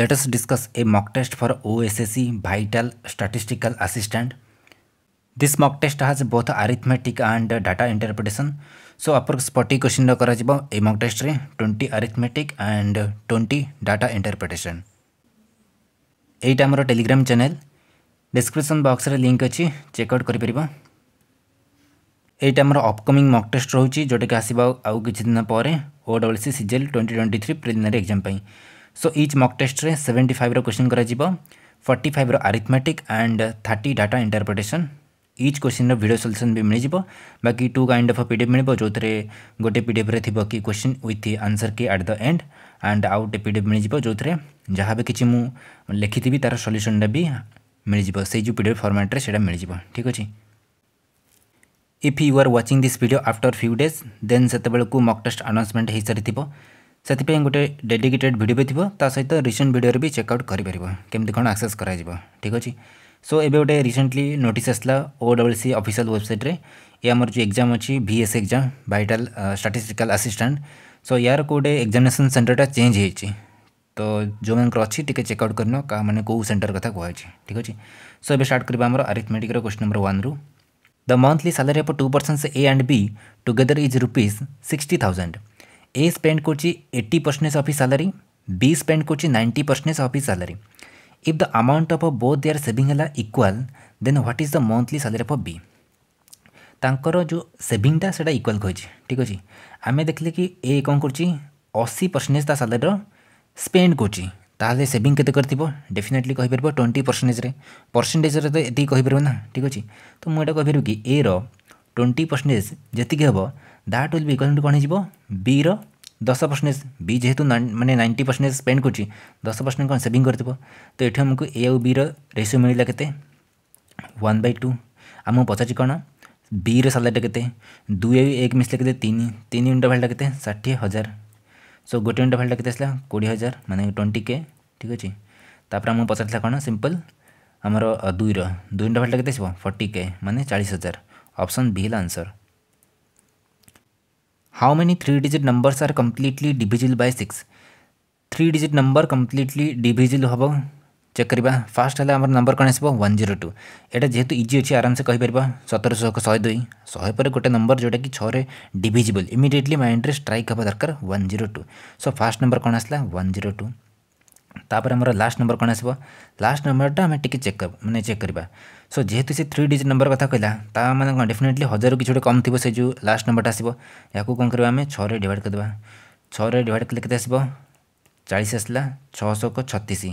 let us discuss a mock test for OSSE Vital Statistical Assistant. This mock test has both arithmetic and data interpretation. So approx 40 question करा जिबा ए mock test रे 20 arithmetic and 20 data interpretation. एटा हमरो Telegram channel description box रे link अछि check out करि परिबा. एटा हमरो upcoming mock test रहउची जोटा के आसीबा आउ किछि दिन परे OWC CGL 2023 preliminary exam पई. सो इच मक टेस्ट्रे सेवेन्टी फाइव्र क्वेश्चन कर फर्टी फाइव्र arithmetic and thirty data interpretation each କ୍ୱେଶ୍ଚିନ୍ର ଭିଡ଼ିଓ ସଲ୍ୟୁସନ୍ ବି ମିଳିଯିବ ବାକି two kind of P D F ମିଳିବ ଯେଉଁଥିରେ ଗୋଟେ ପି ଡି ଏଫ୍ରେ ଥିବ କି କ୍ୱେଶ୍ଚିନ୍ ୱିଥ୍ ଆନ୍ସର୍ କି ଆଟ୍ ଦ ଏଣ୍ଡ ଆଣ୍ଡ ଆଉ ଗୋଟେ ପି ଡି ଏଫ୍ ମିଳିଯିବ ଯେଉଁଥିରେ ଯାହା ବି କିଛି ମୁଁ ଲେଖିଥିବି ତା'ର ସଲ୍ୟୁସନ୍ଟା ବି ମିଳିଯିବ ସେଇ ଯେଉଁ ପି ଡି ଏଫ୍ ଫର୍ମାଟ୍ରେ ସେଇଟା ମିଳିଯିବ ଠିକ୍ ଅଛି if you are watching this video after few days then ସେତେବେଳକୁ ମକ୍ ଟେଷ୍ଟ ଆନାଉନ୍ସମେଣ୍ଟ ହୋଇସାରିଥିବ से गोटे डेडिकेटेड भिड भी थोड़ा सहित रिसे भिडर भी चेकआउट कर आक्सेस कर ठीक अच्छे सो ए गोटे रिसेंटली नोट आसला ओ डब्ल्यू सी अफिसील वेबसाइट ये आम जो एक्जाम अच्छी भी एस exam vital statistical assistant so यार गोटे एक्जामेसन सेन्टरटा चेज हो तो जो मैं अच्छी टी चेकआउट कर सेन्टर क्या कहु ठीक अच्छे सो ए स्टार्ट करवा आरिथमेटिक्र क्वेश्चन नंबर वन रु the monthly salary of two percentage A and B together is rupees sixty thousand A spend करची eighty percentage of he salary B spend करची ninety percentage of he salary if the amount of both they are saving है equal then what is the monthly salary of B ତାଙ୍କର ଯେଉଁ ସେଭିଂଟା ସେଇଟା equal କହିଛି ଠିକ୍ ଅଛି ଆମେ ଦେଖିଲେ କି ଏ କ'ଣ କରୁଛି ଅଶୀ ପରସେଣ୍ଟେଜ୍ ତା ସାଲାରୀର ସ୍ପେଣ୍ଡ କରୁଛି ତାହେଲେ ସେଭିଂ କେତେ କରିଥିବ ଡେଫିନେଟଲି କହିପାରିବ ଟ୍ୱେଣ୍ଟି ପରସେଣ୍ଟେଜ୍ରେ ପରସେଣ୍ଟେଜ୍ରେ ତ ଏତିକି କହିପାରିବ ନା ଠିକ୍ ଅଛି ତ ମୁଁ ଏଇଟା କହିପାରିବି କି ଏର ଟ୍ୱେଣ୍ଟି ପରସେଣ୍ଟେଜ୍ ଯେତିକି ହେବ that will be equal to କ'ଣ ହେଇଯିବ বি'ର দশ পরসেন্টেজ বি যেহেতু মানে নাইনটি পরসেন্টেজ স্পেন্ড করছি দশ পরসেন্ট কোণ সেভিং করব তো এটি আমি এ আউ বি'র রেসিও মিলিলা কেতে ওয়ান বাই টু আমি পচারছি কোণ বি'র স্যালারিটা কেতে দুই আউ এক মিশলে কেতে তিন তিন ইউনিট ভ্যালুটা কেতে ষাঠিয়ে হাজার সো গোটে ইউনিট ভ্যালুটা কেতে আসলা কোড়ি হাজার মানে টোয়েন্টি কে ঠিক আছে তাপরে আমি পচারলা কোণ সিম্পল আমার দুইর দুই ইউনিট ভ্যালুটা কেতে আসব ফর্টি কে মানে চাশ হাজার অপশন বি হল answer how many three digit numbers are completely divisible by six three digit number completely divisible हम चेक करवा फास्ट है नंबर कौन आसान जीरो टू ये जेहतु इजी अच्छे आराम से कहीपर सतर शह शहे दुई शहे पर गोटे नंबर जोटा कि छः डिजिबल इमिडली माइंड में स्ट्राइक हे दरकार one zero two so first number कौन आसला वन जीरो टू तापर आम लास्ट नंबर कौन आस लास्ट नंबरटा आम टे चेक मैंने चेक करवा सो जेहेतु से थ्री डिजिट नंबर कथा कहला मैंने कौन डेफिनेटली हजार किसी कम थी से जो लास्ट नंबर आसो या कौन करवा आम छः करदे छः कले कैसे आसो चालीस आसला छःश को छतीस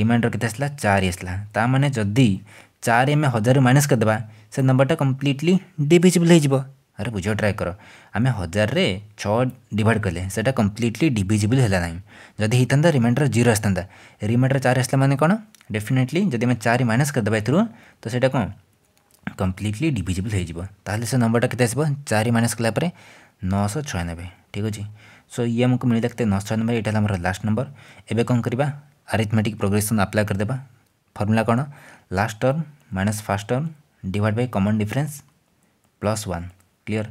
रिमाइंडर के आसला चार आसला ता मैंने जदि चार आम हजार माइनस करदे से नंबरटा कम्प्लीटली डिजिबल हो ଆରେ ବୁଝିବା ଟ୍ରାଏ କର ଆମେ ହଜାରରେ ଛଅ ଡିଭାଇଡ଼ କଲେ ସେଇଟା କମ୍ପ୍ଲିଟଲି ଡିଭିଜିବୁଲ୍ ହେଲା ନାହିଁ ଯଦି ହେଇଥାନ୍ତା ରିମାଇଣ୍ଡର ଜିରୋ ଆସିଥାନ୍ତା ରିମାଇଣ୍ଡର ଚାରି ଆସିଲା ମାନେ କ'ଣ ଡେଫିନେଟଲି ଯଦି ଆମେ ଚାରି ମାଇନସ୍ କରିଦେବା ଏଥିରୁ ତ ସେଇଟା କ'ଣ କମ୍ପ୍ଲିଟଲି ଡିଭିଜିବୁଲ୍ ହେଇଯିବ ତାହେଲେ ସେ ନମ୍ବରଟା କେତେ ଆସିବ ଚାରି ମାଇନସ୍ କଲା ପରେ ନଅଶହ ଛୟାନବେ ଠିକ୍ ଅଛି ସୋ ଇଏ ଆମକୁ ମିଳିଲା କେତେ ନଅଶହ ଛୟାନବେ ଏଇଟା ହେଲା ଆମର ଲାଷ୍ଟ ନମ୍ବର ଏବେ କ'ଣ କରିବା ଆରିଥମେଟିକ୍ ପ୍ରୋଗ୍ରେସନ୍ ଆପ୍ଲାଏ କରିଦେବା ଫର୍ମୁଲା କ'ଣ last term minus first term divide by common difference plus one clear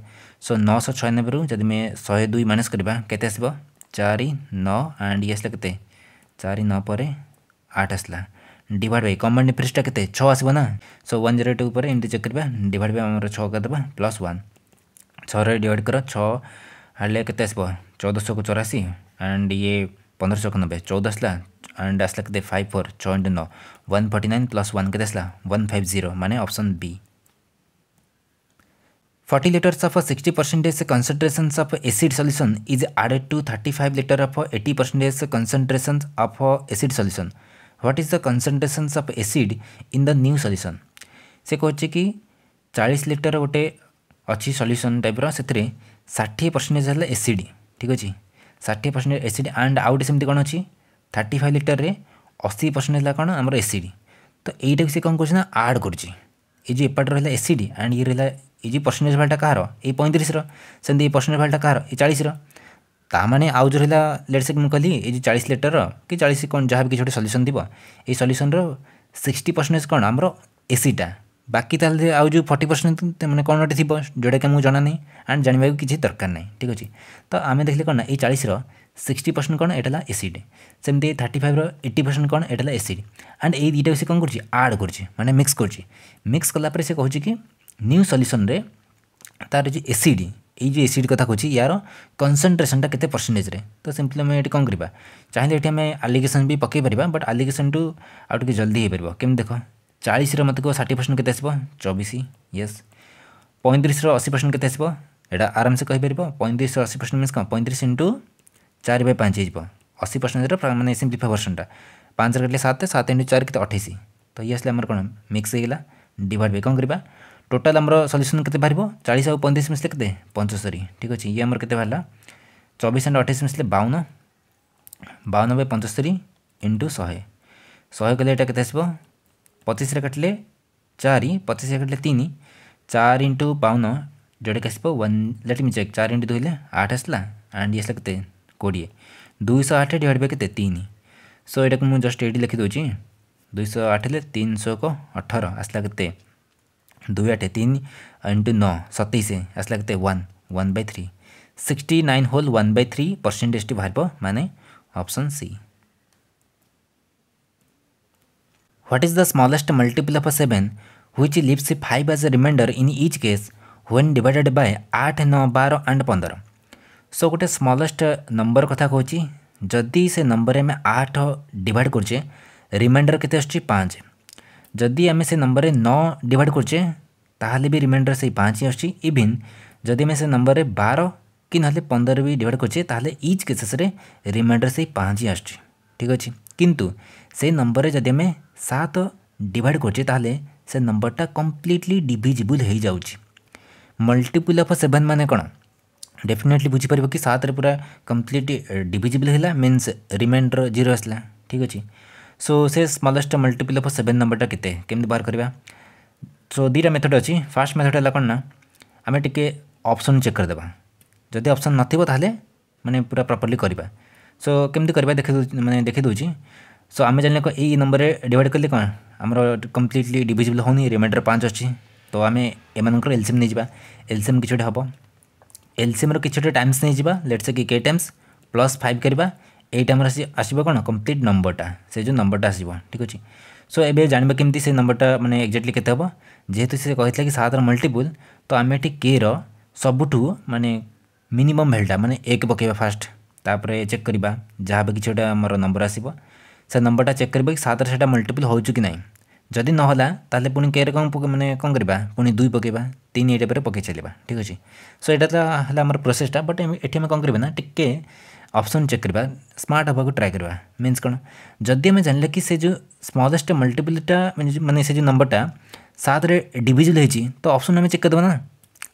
so नौश छयानबे जब मैं शहे दुई माइनस करवा के चार नौ एंड ये आसला के चार नौ आठ आसला डिवाइड बाई कमन डिफरेन्सटा के छः ना सो वन जीरो टू पर चेक करवा डिवाइड बाई आम छः करदे प्लस वन छः डिवाइड कर छे के आसो चौदह सौ चौराशी एंड ये पंद्रह सौ नब्बे चौदह आसला एंड आसला के फाइव फोर छः इंटू नौ one forty nine plus one के आसला वन फाइव जीरो माने option B 40 liters of 60 percentage concentration of acid solution is added to 35 liter of 80 percentage concentration of acid solution. What is the concentration of acid in the new solution? से कहचे कि 40 litre गोटे अच्छी solution टाइप्र से षाठी percentage है acid ठीक अच्छे षाठी percentage acid and आउ गए सेमती कौन अच्छी थर्टी फाइव लिटर में अशी परसेंटेज है कौन आम एसीड तो यहीटा से कौन कर आड कर एपाट रहा एसीड एंड ये रहा ଏ ଯେଉଁ ପର୍ସେଣ୍ଟେଜ୍ ଭାଲ୍ୟୁଟା କାହାର ଏଇ ପଇଁତିରିଶର ସେମିତି ଏଇ ପର୍ସେଣ୍ଟେଜ୍ ଭାଲ୍ୟୁଟା କାହାର ଏଇ ଚାଳିଶର ତାମାନେ ଆଉ ଯେଉଁ ରହିଲା ଲେଟ୍ସ ମୁଁ କହିଲି ଏଇ ଯେଉଁ ଚାଳିଶ ଲିଟର କି ଚାଳିଶ କ'ଣ ଯାହା ବି କିଛି ଗୋଟେ ସଲ୍ୟୁସନ୍ ଥିବ ଏଇ ସଲ୍ୟୁସନ୍ର ସିକ୍ସଟି ପରସେଣ୍ଟେଜ୍ କ'ଣ ଆମର ଏସିଟା ବାକି ତାହେଲେ ଆଉ ଯେଉଁ ଫର୍ଟି ପରସେଣ୍ଟ ମାନେ କ'ଣ ଗୋଟେ ଥିବ ଯେଉଁଟାକି ଆମକୁ ଜଣା ନାହିଁ ଆଣ୍ଡ ଜାଣିବାକୁ କିଛି ଦରକାର ନାହିଁ ଠିକ୍ ଅଛି ତ ଆମେ ଦେଖିଲେ କ'ଣ ନା ଏଇ ଚାଳିଶର ସିକ୍ସଟି ପରସେଣ୍ଟ କ'ଣ ଏଇଟା ହେଲା ଏସିଡ଼ ସେମିତି ଏଇ ଥାର୍ଟି ଫାଇଭର ଏଇଟି ପରସେଣ୍ଟ କ'ଣ ଏଇଟା ହେଲା ଏସିଡ଼ ଆଣ୍ଡ ଏଇ ଦୁଇଟାକୁ ସେ କ'ଣ କରୁଛି ଆଡ଼୍ କରୁଛି ମାନେ ମିକ୍ସ କରୁଛି ମିକ୍ସ କଲା ପରେ ସେ କହୁଛି କି নিউ সল্যুসনরে তার যে এসিড এই যে এসিড কথা কହୁছি ইয়ার কনসেনট্রেসনটা কেতে পরসেটেজরে তো সিম্পলি আমি এটি কম করা চাইলে এটি আমি আলিগেসন বি পকাই পারা বট আলিগেসন টু আউ টিকি জলদি হয়ে পাব কেমি দেখ চাশরে মতো কো ষাটি পরসেন্ট কেতে আসব চবিশ ইয়েস পঁয়ত্রিশর অশী পরসেন্ট কেতে আসব এটা আরামসে কইপার পঁয়ত্রিশর অশী পরসেন্ট মিনস কম পঁয়ত্রিশ ইন্টু চারি বাই পাঁচ হয়ে অশী পরসেন্টর মানে সিম্পলিফাই ভরসনটা পাঁচ কাটলে সাত সাত ইন্টু চারি কেতে অঠেইশ তো ইয়ে আসলে আমার কোণ মিক্স হয়ে গেলা ডিভাইড বাই কম করা ଟୋଟାଲ୍ ଆମର ସଲ୍ୟୁସନ୍ କେତେ ବାହାରିବ ଚାଳିଶ ଆଉ ପଇଁତିରିଶ ମିଶିଲେ କେତେ ପଞ୍ଚସ୍ତରୀ ଠିକ୍ ଅଛି ଇଏ ଆମର କେତେ ବାହାରିଲା ଚବିଶ ଆଣ୍ଡ ଅଠେଇଶ ମିଶିଲେ ବାଉନ ବାଉନ ବାଇ ପଞ୍ଚସ୍ତରୀ ଇଣ୍ଟୁ ଶହେ ଶହେ କଲେ ଏଇଟା କେତେ ଆସିବ ପଚିଶରେ କାଟିଲେ ଚାରି ପଚିଶରେ କାଟିଲେ ତିନି ଚାରି ଇଣ୍ଟୁ ବାଉନ ଯେଉଁଟାକି ଆସିବ ୱାନ୍ ଲେଟ୍ ମି ଚେକ୍ ଚାରି ଇଣ୍ଟୁ ଦୁଇଲେ ଆଠ ଆସିଲା ଆଣ୍ଡ ଇଏ ଆସିଲା କେତେ କୋଡ଼ିଏ ଦୁଇଶହ ଆଠ ଡିଭାଇଡ଼ ବାଇ କେତେ ତିନି ସୋ ଏଇଟାକୁ ମୁଁ ଜଷ୍ଟ ଏଇଠି ଲେଖିଦେଉଛି ଦୁଇଶହ ଆଠ ହେଲେ ତିନିଶହକୁ ଅଠର ଆସିଲା କେତେ दुई आठ तीन इंटू नौ सत्ताईस आस लगते one one by three sixty nine whole one by three percentage टी बाहर माने option C what is the smallest multiple of seven which leaves five as a remainder in each case when divided by आठ नौ बार and पंदर सो गोटे smallest number कथा कहि जदि से नंबर आम आठ डिवाइड करचे रिमाइंडर के पाँच जदि आम से नंबर नौ डिवाइड करचे भी रिमाइंडर से पाँच ही आसन जदि आम से नंबर में बार कि ना पंदर भी डिवाइड करचे इच केसेस रिमाइंडर से पाँच ही आस ठीक अच्छे किंतु से नंबर जदि आम सात डिवाइड करचे से नंबरटा कम्प्लीटली डिजिबुल हो जाए मल्टीपुल अफ सेभेन मान कौन डेफिनेटली बुझीपर कि सतरे पूरा complete divisible means remainder zero आसला ठीक अच्छे सो से smallest multiple of seven number टा किते बाहर करवा सो दुटा मेथड अच्छी फास्ट मेथड है कौन ना आम टे अपसन चेक करदे जदि अप्सन नाले मैंने पूरा प्रपर्ली करवा सो केमती करवा देख मैंने देखीदी सो आम जान यही नंबर में डिवाइड कले कौन आम कम्प्लीटली डिजिबल हो रिमाइंडर पाँच अच्छी तो आम एम एलसीएम नहीं जा एलसीएम किसी हम एलसीएम किसी टाइम्स नहीं जावा लेट्स कि के टाइम्स प्लस फाइव करवा এইটা আমার আসবে কোণ কমপ্লিট নম্বরটা সে যে নম্বরটা আসব ঠিক আছে সো এবে জাঁয়া কমিটি সে নম্বরটা মানে এক্জাক্টলি কেতে হব যেহেতু সে কে কি সাতর মল্টিপুল তো আমি এটি কে রবুঠু মানে মিনিমম ভ্যালুটা মানে এক পকাইবা ফার্স্ট তাপরে চেক করা যা বি কিছু গোটা আমার নম্বর আসব সে নম্বরটা চেক করা কি সাতর সেটা মল্টিপুল হচ্ছে কি না যদি নহলা তাহলে পুঁ কে কম মানে কম করা পুঁ দুই পকাইবা তিন এই টাইপের পকাই চালা ঠিক আছে সো এটা তো হল আমার প্রোসেসটা বট এটি আমি কম করা না টিকি अप्सन चेक करवा स्मार्ट हाँ को ट्राए करवा मीनस कौन जदि आम जान ला कि जो स्मलेस्ट मैं मैंने से जो नंबरटा सात डिजल होती तो अप्सन आम चेक कर देना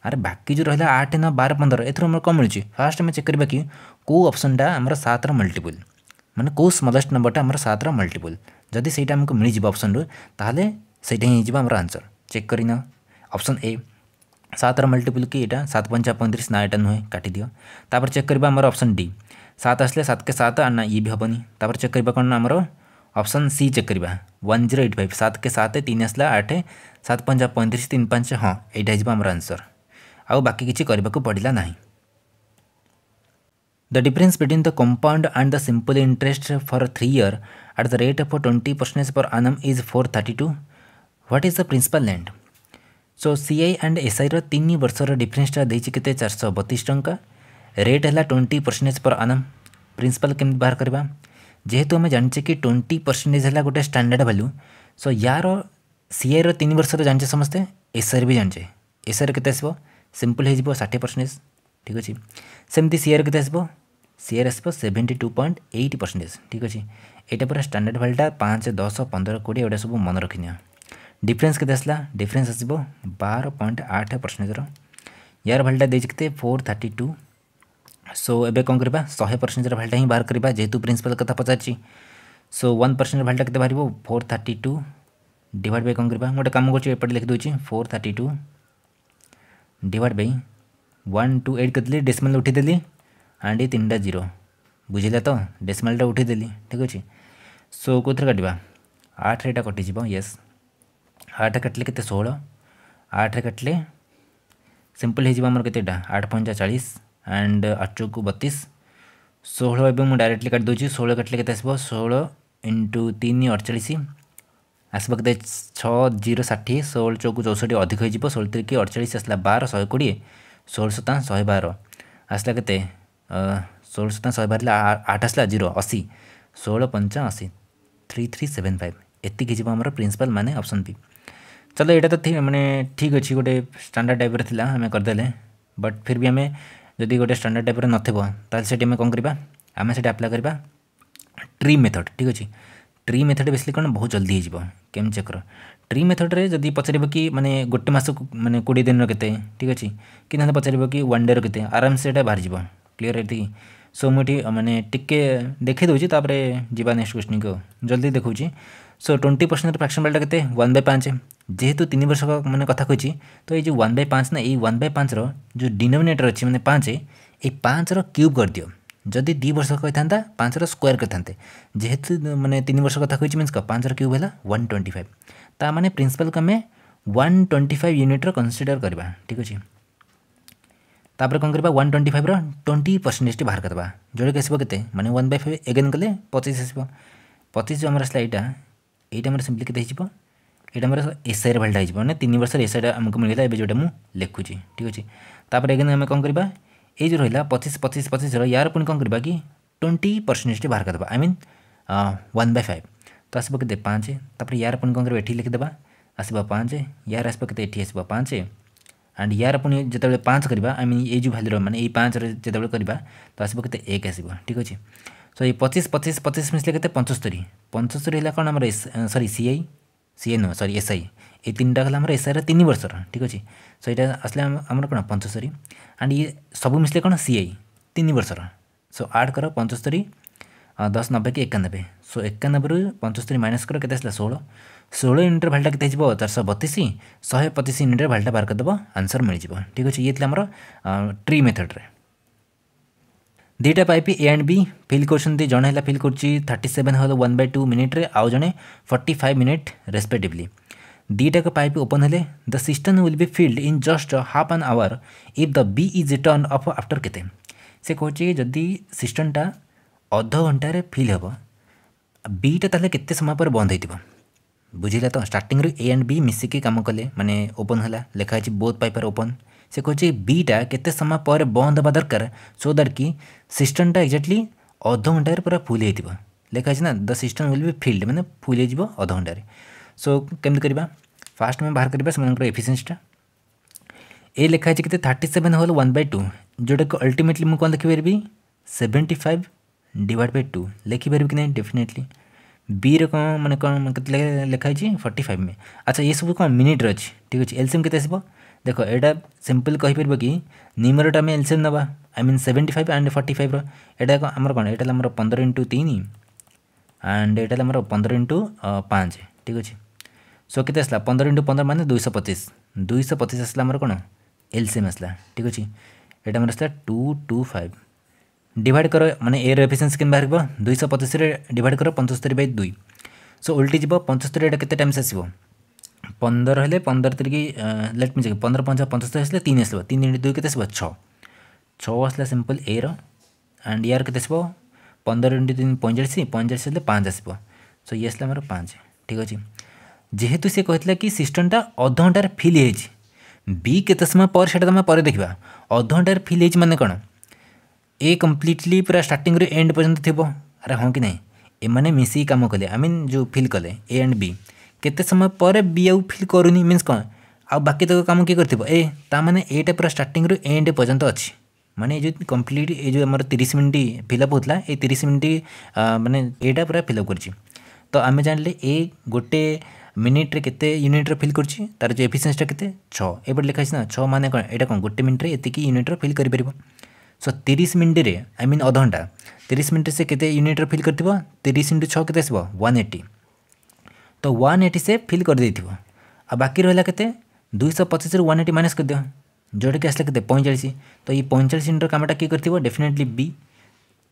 अरे बाकी जो रहा आठ नौ बार पंद्रह एथर आम कम मिली फास्ट आम चेक करवा कि कौ अपसनटा आम सतर मल्टीपुल मैंने कौ स्मलेस्ट नंबरटा आम सतर मल्टीपुल जदि से मिल जाए अप्सन रुले सहीजर आंसर चेक कर अप्सन ए सतर मल्टीपुल कि यहाँ सत पंचा पैंतीस ना यहाँ नुहे काटिदि तापर चेक करवा अप्सन डी सात आस के सात ना ये भी हेनी तपर चेक कौन आमर अप्सन सी चेक करवा वन जीरो एट फाइव सात के सात तीन आसला आठ सात पंजा पैंतीस तीन पाँच हाँ यहाँ जी आमर आंसर आउ बाकी पड़ा ना the difference between the compound and the simple interest for three year at the rate of twenty percentage per annum is four thirty two what is the principal लैंड so C I and S I रन वर्ष रिफरेन्सटा देते चार शह बतीस टाँचा rate है twenty percentage per annum principal के बाहर करवा जेहेतु तो आम जानचे कि ट्वेंटी परसेंटेज है गोटे स्टाणार्ड भैल्यू सो यार सीआईर तीन वर्ष तो जाने समस्ते एसआईर भी जाने एसआईर के सिंपल हो षाठी परसेंटेज ठीक अच्छे सेमती सीआईर के सीआईर आस seventy two point eight percentage ठीक अच्छे यहाँ पर स्टाणार्ड भैल्यूटा पाँच दस पंद्रह कोड़े गुटा सब मन रखी डिफरेन्स के डिफरेन्स आस बार पॉइंट आठ परसेंटेज यार भैल्यूटा देते फोर थर्टी टू सो ए कौन करवा शहे परसेंट भैल्टा ही बाहर करवा जेहतु प्रिंसिपल कथ पचार सो वन परसेंट भैल्टा के बाहर four thirty two divide by कौन करवा गोटे कम करपटे लिखिद four thirty two divide by one two eight करी डेसमेल उठीदेली आंड तीन टा जीरो बुझेगा तो डेसमेलटा उठीदेली ठीक अच्छे सो कौ थर काटा आठ रेटा कटिजी येस आठ काटले के षोह आठ काटले सिंपल होमर आठ पंचा चालीस ଆଣ୍ଡ ଆଠକୁ ବତିଶ ଷୋହଳ ଏବେ ମୁଁ ଡାଇରେକ୍ଟଲି କାଟି ଦେଉଛି ଷୋହଳ କାଟିଲେ କେତେ ଆସିବ ଷୋହଳ ଇଣ୍ଟୁ ତିନି ଅଡ଼ଚାଳିଶ ଆସିବ କେତେ ଛଅ ଜିରୋ ଷାଠିଏ ଷୋହଳ ଚଉକୁ ଚଉଷଠି ଅଧିକ ହୋଇଯିବ ଷୋହଳ ତିରିକି ଅଡ଼ଚାଳିଶ ଆସିଲା ବାର ଶହେ କୋଡ଼ିଏ ଷୋହଳ ସତାନ ଶହେ ବାର ଆସିଲା କେତେ ଷୋହଳ ସତାନ ଶହେ ବାର ଆଠ ଆସିଲା ଜିରୋ ଅଶୀ ଷୋହଳ ପଞ୍ଚା ଅଶୀ থ্রি থ্রি সেভেন ফাইভ এতিকি যাব আমার প্রিন্সিপাল মানে অপশন বি চলো এটা তো মানে ঠিক অছি গোটে স্টাণ্ডার্ড টাইপের লা আমি করেদেলে বট ফির বি আমি ଯଦି ଗୋଟେ ଷ୍ଟାଣ୍ଡାର୍ଡ଼ ଟାଇପ୍ର ନଥିବ ତାହେଲେ ସେଠି ଆମେ କ'ଣ କରିବା ଆମେ ସେଠି ଆପ୍ଲାଏ କରିବା ଟ୍ରି ମେଥଡ଼ ଠିକ୍ ଅଛି ଟ୍ରି ମେଥଡ଼ ବେସିଲି କ'ଣ ବହୁତ ଜଲ୍ଦି ହେଇଯିବ କେମିତି ଚକ୍ର ଟ୍ରି ମେଥଡ଼ରେ ଯଦି ପଚାରିବ କି ମାନେ ଗୋଟେ ମାସକୁ ମାନେ କୋଡ଼ିଏ ଦିନର କେତେ ଠିକ୍ ଅଛି କି ନହେଲେ ପଚାରିବ କି ୱାନ୍ ଡେର କେତେ ଆରାମସେ ଏଇଟା ବାହାରିଯିବ କ୍ଲିଅର୍ ଏତିକି सो मुझे मैंने टिके देखे दूसरी तापर जी नेक्स्ट क्वेश्चन को जल्दी देखुची सो ट्वेंटी परसेंट फ्राक्शन बेल्टा के वन बै पाँच जेहेतु तीन वर्ष मैंने कथ कही तो ये जो वन बै पाँच ना ये वन बै पाँचर जो डिनोमिनेटर अच्छी मैंने पाँच ये पाँचर क्यूब कर दियो जदि दी वर्ष कही था पाँचर स्क्वयर करते जेहेतु मैंने तीन वर्ष कथा कही मीनस पाँचर र्यूब है वन ट्वेंटी फाइव ता मैंने प्रिंसिपाल को वन ट्वेंटी फाइव यूनिट्र कनसीडर करवा ठीक अच्छे ତାପରେ କ'ଣ କରିବା ୱାନ୍ ଟ୍ୱେଣ୍ଟି ଫାଇଭ୍ର ଟ୍ୱେଣ୍ଟି ପରସେଣ୍ଟେଜଟି ବାହାର କରିଦେବା ଯେଉଁଟାକି ଆସିବ କେତେ ମାନେ ୱାନ୍ ବାଇ ଫାଇଭ୍ ଏଗେନ୍ କଲେ ପଚିଶ ଆସିବ ପଚିଶ ଯେଉଁ ଆମର ଆସିଲା ଏଇଟା ଏଇଟା ଆମର ସିମ୍ପଲି କେତେ ହେଇଯିବ ଏଇଟା ଆମର ଏସ୍ଆଇର ଭାଲ୍ୟୁଟା ହେଇଯିବ ମାନେ ତିନି ବର୍ଷର ଏସ୍ଆଇଟା ଆମକୁ ମିଳିଲା ଏବେ ଯେଉଁଟା ମୁଁ ଲେଖୁଛି ଠିକ୍ ଅଛି ତାପରେ ଏଗେନ୍ ଆମେ କ'ଣ କରିବା ଏଇ ଯେଉଁ ରହିଲା ପଚିଶ ପଚିଶ ପଚିଶର ୟାର ପୁଣି କ'ଣ କରିବା କି ଟ୍ୱେଣ୍ଟି ପରସେଣ୍ଟେଜଟି ବାହାର କରିଦେବା I mean one by five ତ ଆସିବ କେତେ ପାଞ୍ଚ ତାପରେ ୟାର ପୁଣି କ'ଣ କରିବା ଏଠି ଲେଖିଦେବା ଆସିବ ପାଞ୍ଚ ୟାର ଆସିବ କେତେ ଏଠି ଆସିବ ପାଞ୍ଚ अन्ड यु जेबे पाँच गर्दा तो यही भ्याल्यु 1 म एच र जेबल आसे 25 25 पचिस पचिस पचिस मिसे पञ्चर पञ्चर होला सरी सॉरी सीआई सीएन सॉरी एसआई एनटा होला एसआई र तिन वर्ष रे ठीक अछि सो हमर आसला पञ्चर एन्ड इ सब मिसले कन् सीआई तिन वर्ष रे सो आठ कर 75 दस नब्बे कि एकानबे सो एकानबे पंचस्तरी माइनस कर के षोह षोह यूनिट्र भैल्टा के चारश बतीस शहे पचीस यूनिट भाल्टा बाहर करदेव आंसर मिल जाए ठीक अच्छे ये आम ट्री मेथड्रे दुईटा pipe A and B fill कर जन फिल कर थर्टी सेवेन हल वन बै टू मिनिट्रे आउ जड़े फर्टी फाइव मिनिट रेस्पेक्टिवली दुईटाक पाइप ओपन है the system will be filled in just half an hour if the B is turn off after के कहे कहते जदि सिस्टमटा अध घंटे फिल हे बीटा तेल के समय पर बंद हो बुझे तो स्टार्टिंग ए एंड बी मिसिक कम कले मैंने ओपन है लिखाई बोथ पाइपर ओपन से कहे बीटा के समय पर बंद हाँ दरकार सो दैट कि सिस्टमटा एक्जाक्टली अध घंटे पूरा फुल हो लिखाई ना the system will be filled मैंने फुल होध घंटे सो केमी कर फास्ट में बाहर कर एफिसीयटा ए लिखाई कितने थर्टी सेवेन हल वन बै टू जोटा कि अल्टिमेटली मुझे कौन देखिपरि seventy five divide by two লিখিপারিব কি না ডেফিনেটলি বিরে কম মানে কম কেতে লেখা হয়েছে ফর্টি ফাইভ মে আচ্ছা এসব কম মিনিটর অছি ঠিক আছে এলসিএম কেতে আসব দেখ এটা সিম্পল কহিপার কি নিমরটা আমি এলসিএম নেবা I mean seventy five and forty ফাইভর এটা আমার কোণ এটা আমার পনেরো ইন্টু তিন আন্ড এটা আমার পনেরো ইন্টু পাঁচ ঠিক আছে সো কেতে আসলা পনেরো ইন্টু পনেরো মানে দুইশ পঁচিশ দুইশ পঁচিশ আসলা আমার কোণ এলসিএম আসলা ঠিক আছে এটা আমার আসলা টু টু ফাইভ ডিভাইড কর মানে এর এফিসিয়েন্সি কেন বাহার দুইশহ পঁচিশরে ডিভাইড কর পঞ্চস্তরি বাই দুই সো উল্টি যাব পঞ্চস্তরি এটা কেতে টাইমস আসব পনেরো হলে পনেরো তারিখ লেট মি চেক পনেরো পঞ্চাশ পঞ্চস্তরি আসলে তিন আসব তিন ইন্টু দুই কেতে আসব ছ ছ আসলে সিম্পল এ র অ্যান্ড ইয়ার কেতে আসব পনেরো ইন্টু তিন পঁয়চাশ পঁয়চাশ আসলে পাঁচ আসব সো ইয়ে আসলে আমার পাঁচ ঠিক আছে যেহেতু সে কে কি সিস্টমটা অধঘণ্টার ফিল হয়েছে বি কেতে সময় পরে সেটা তুমি পরে দেখবা অধঘণ্টার ফিল হয়েছে মানে কোণ ए कम्प्लीटली पूरा रु एंड पर्यंत थी अरे हाँ कि ना एम मिसी कम कले आई मीन जो फिल कले ए एंड बी केते समय पर बी आउ फिल कर मीन्स कौन आउ बाकी तक कम किए कर ए ताने एटा पूरा रु एंड पर्यंत अच्छी माने जो कम्प्लीट ये जो आम तीस मिनिट फिलअप होता है ये तीस मिनिट मानने एटा पूरा फिलअप कर तो आम जान ए गोटे मिनिट्रे के यूनिट्र फिल कर तार जो एफिसीयसीटा के छपटे लिखाई ना छ मैंने कौन यहाँ कौन गोटे मिनिट्रे ये यूनिट्र फिल कर सो तीस मिनिट्रे आई मीन अधघंटा तीस मिनिट्रे से केते यूनिट्रे फिल कर तीस इंटू छः के वन एट्टी तो वन एट्टी से फिल कर आ बाकी रहा के दुई पचिश रु वन एट्टी माइनस करदे जोटा कि आसा के पैंचाश तो ये पैंचाश यूनिट्र कमटा किए कर डेफिनेटली बी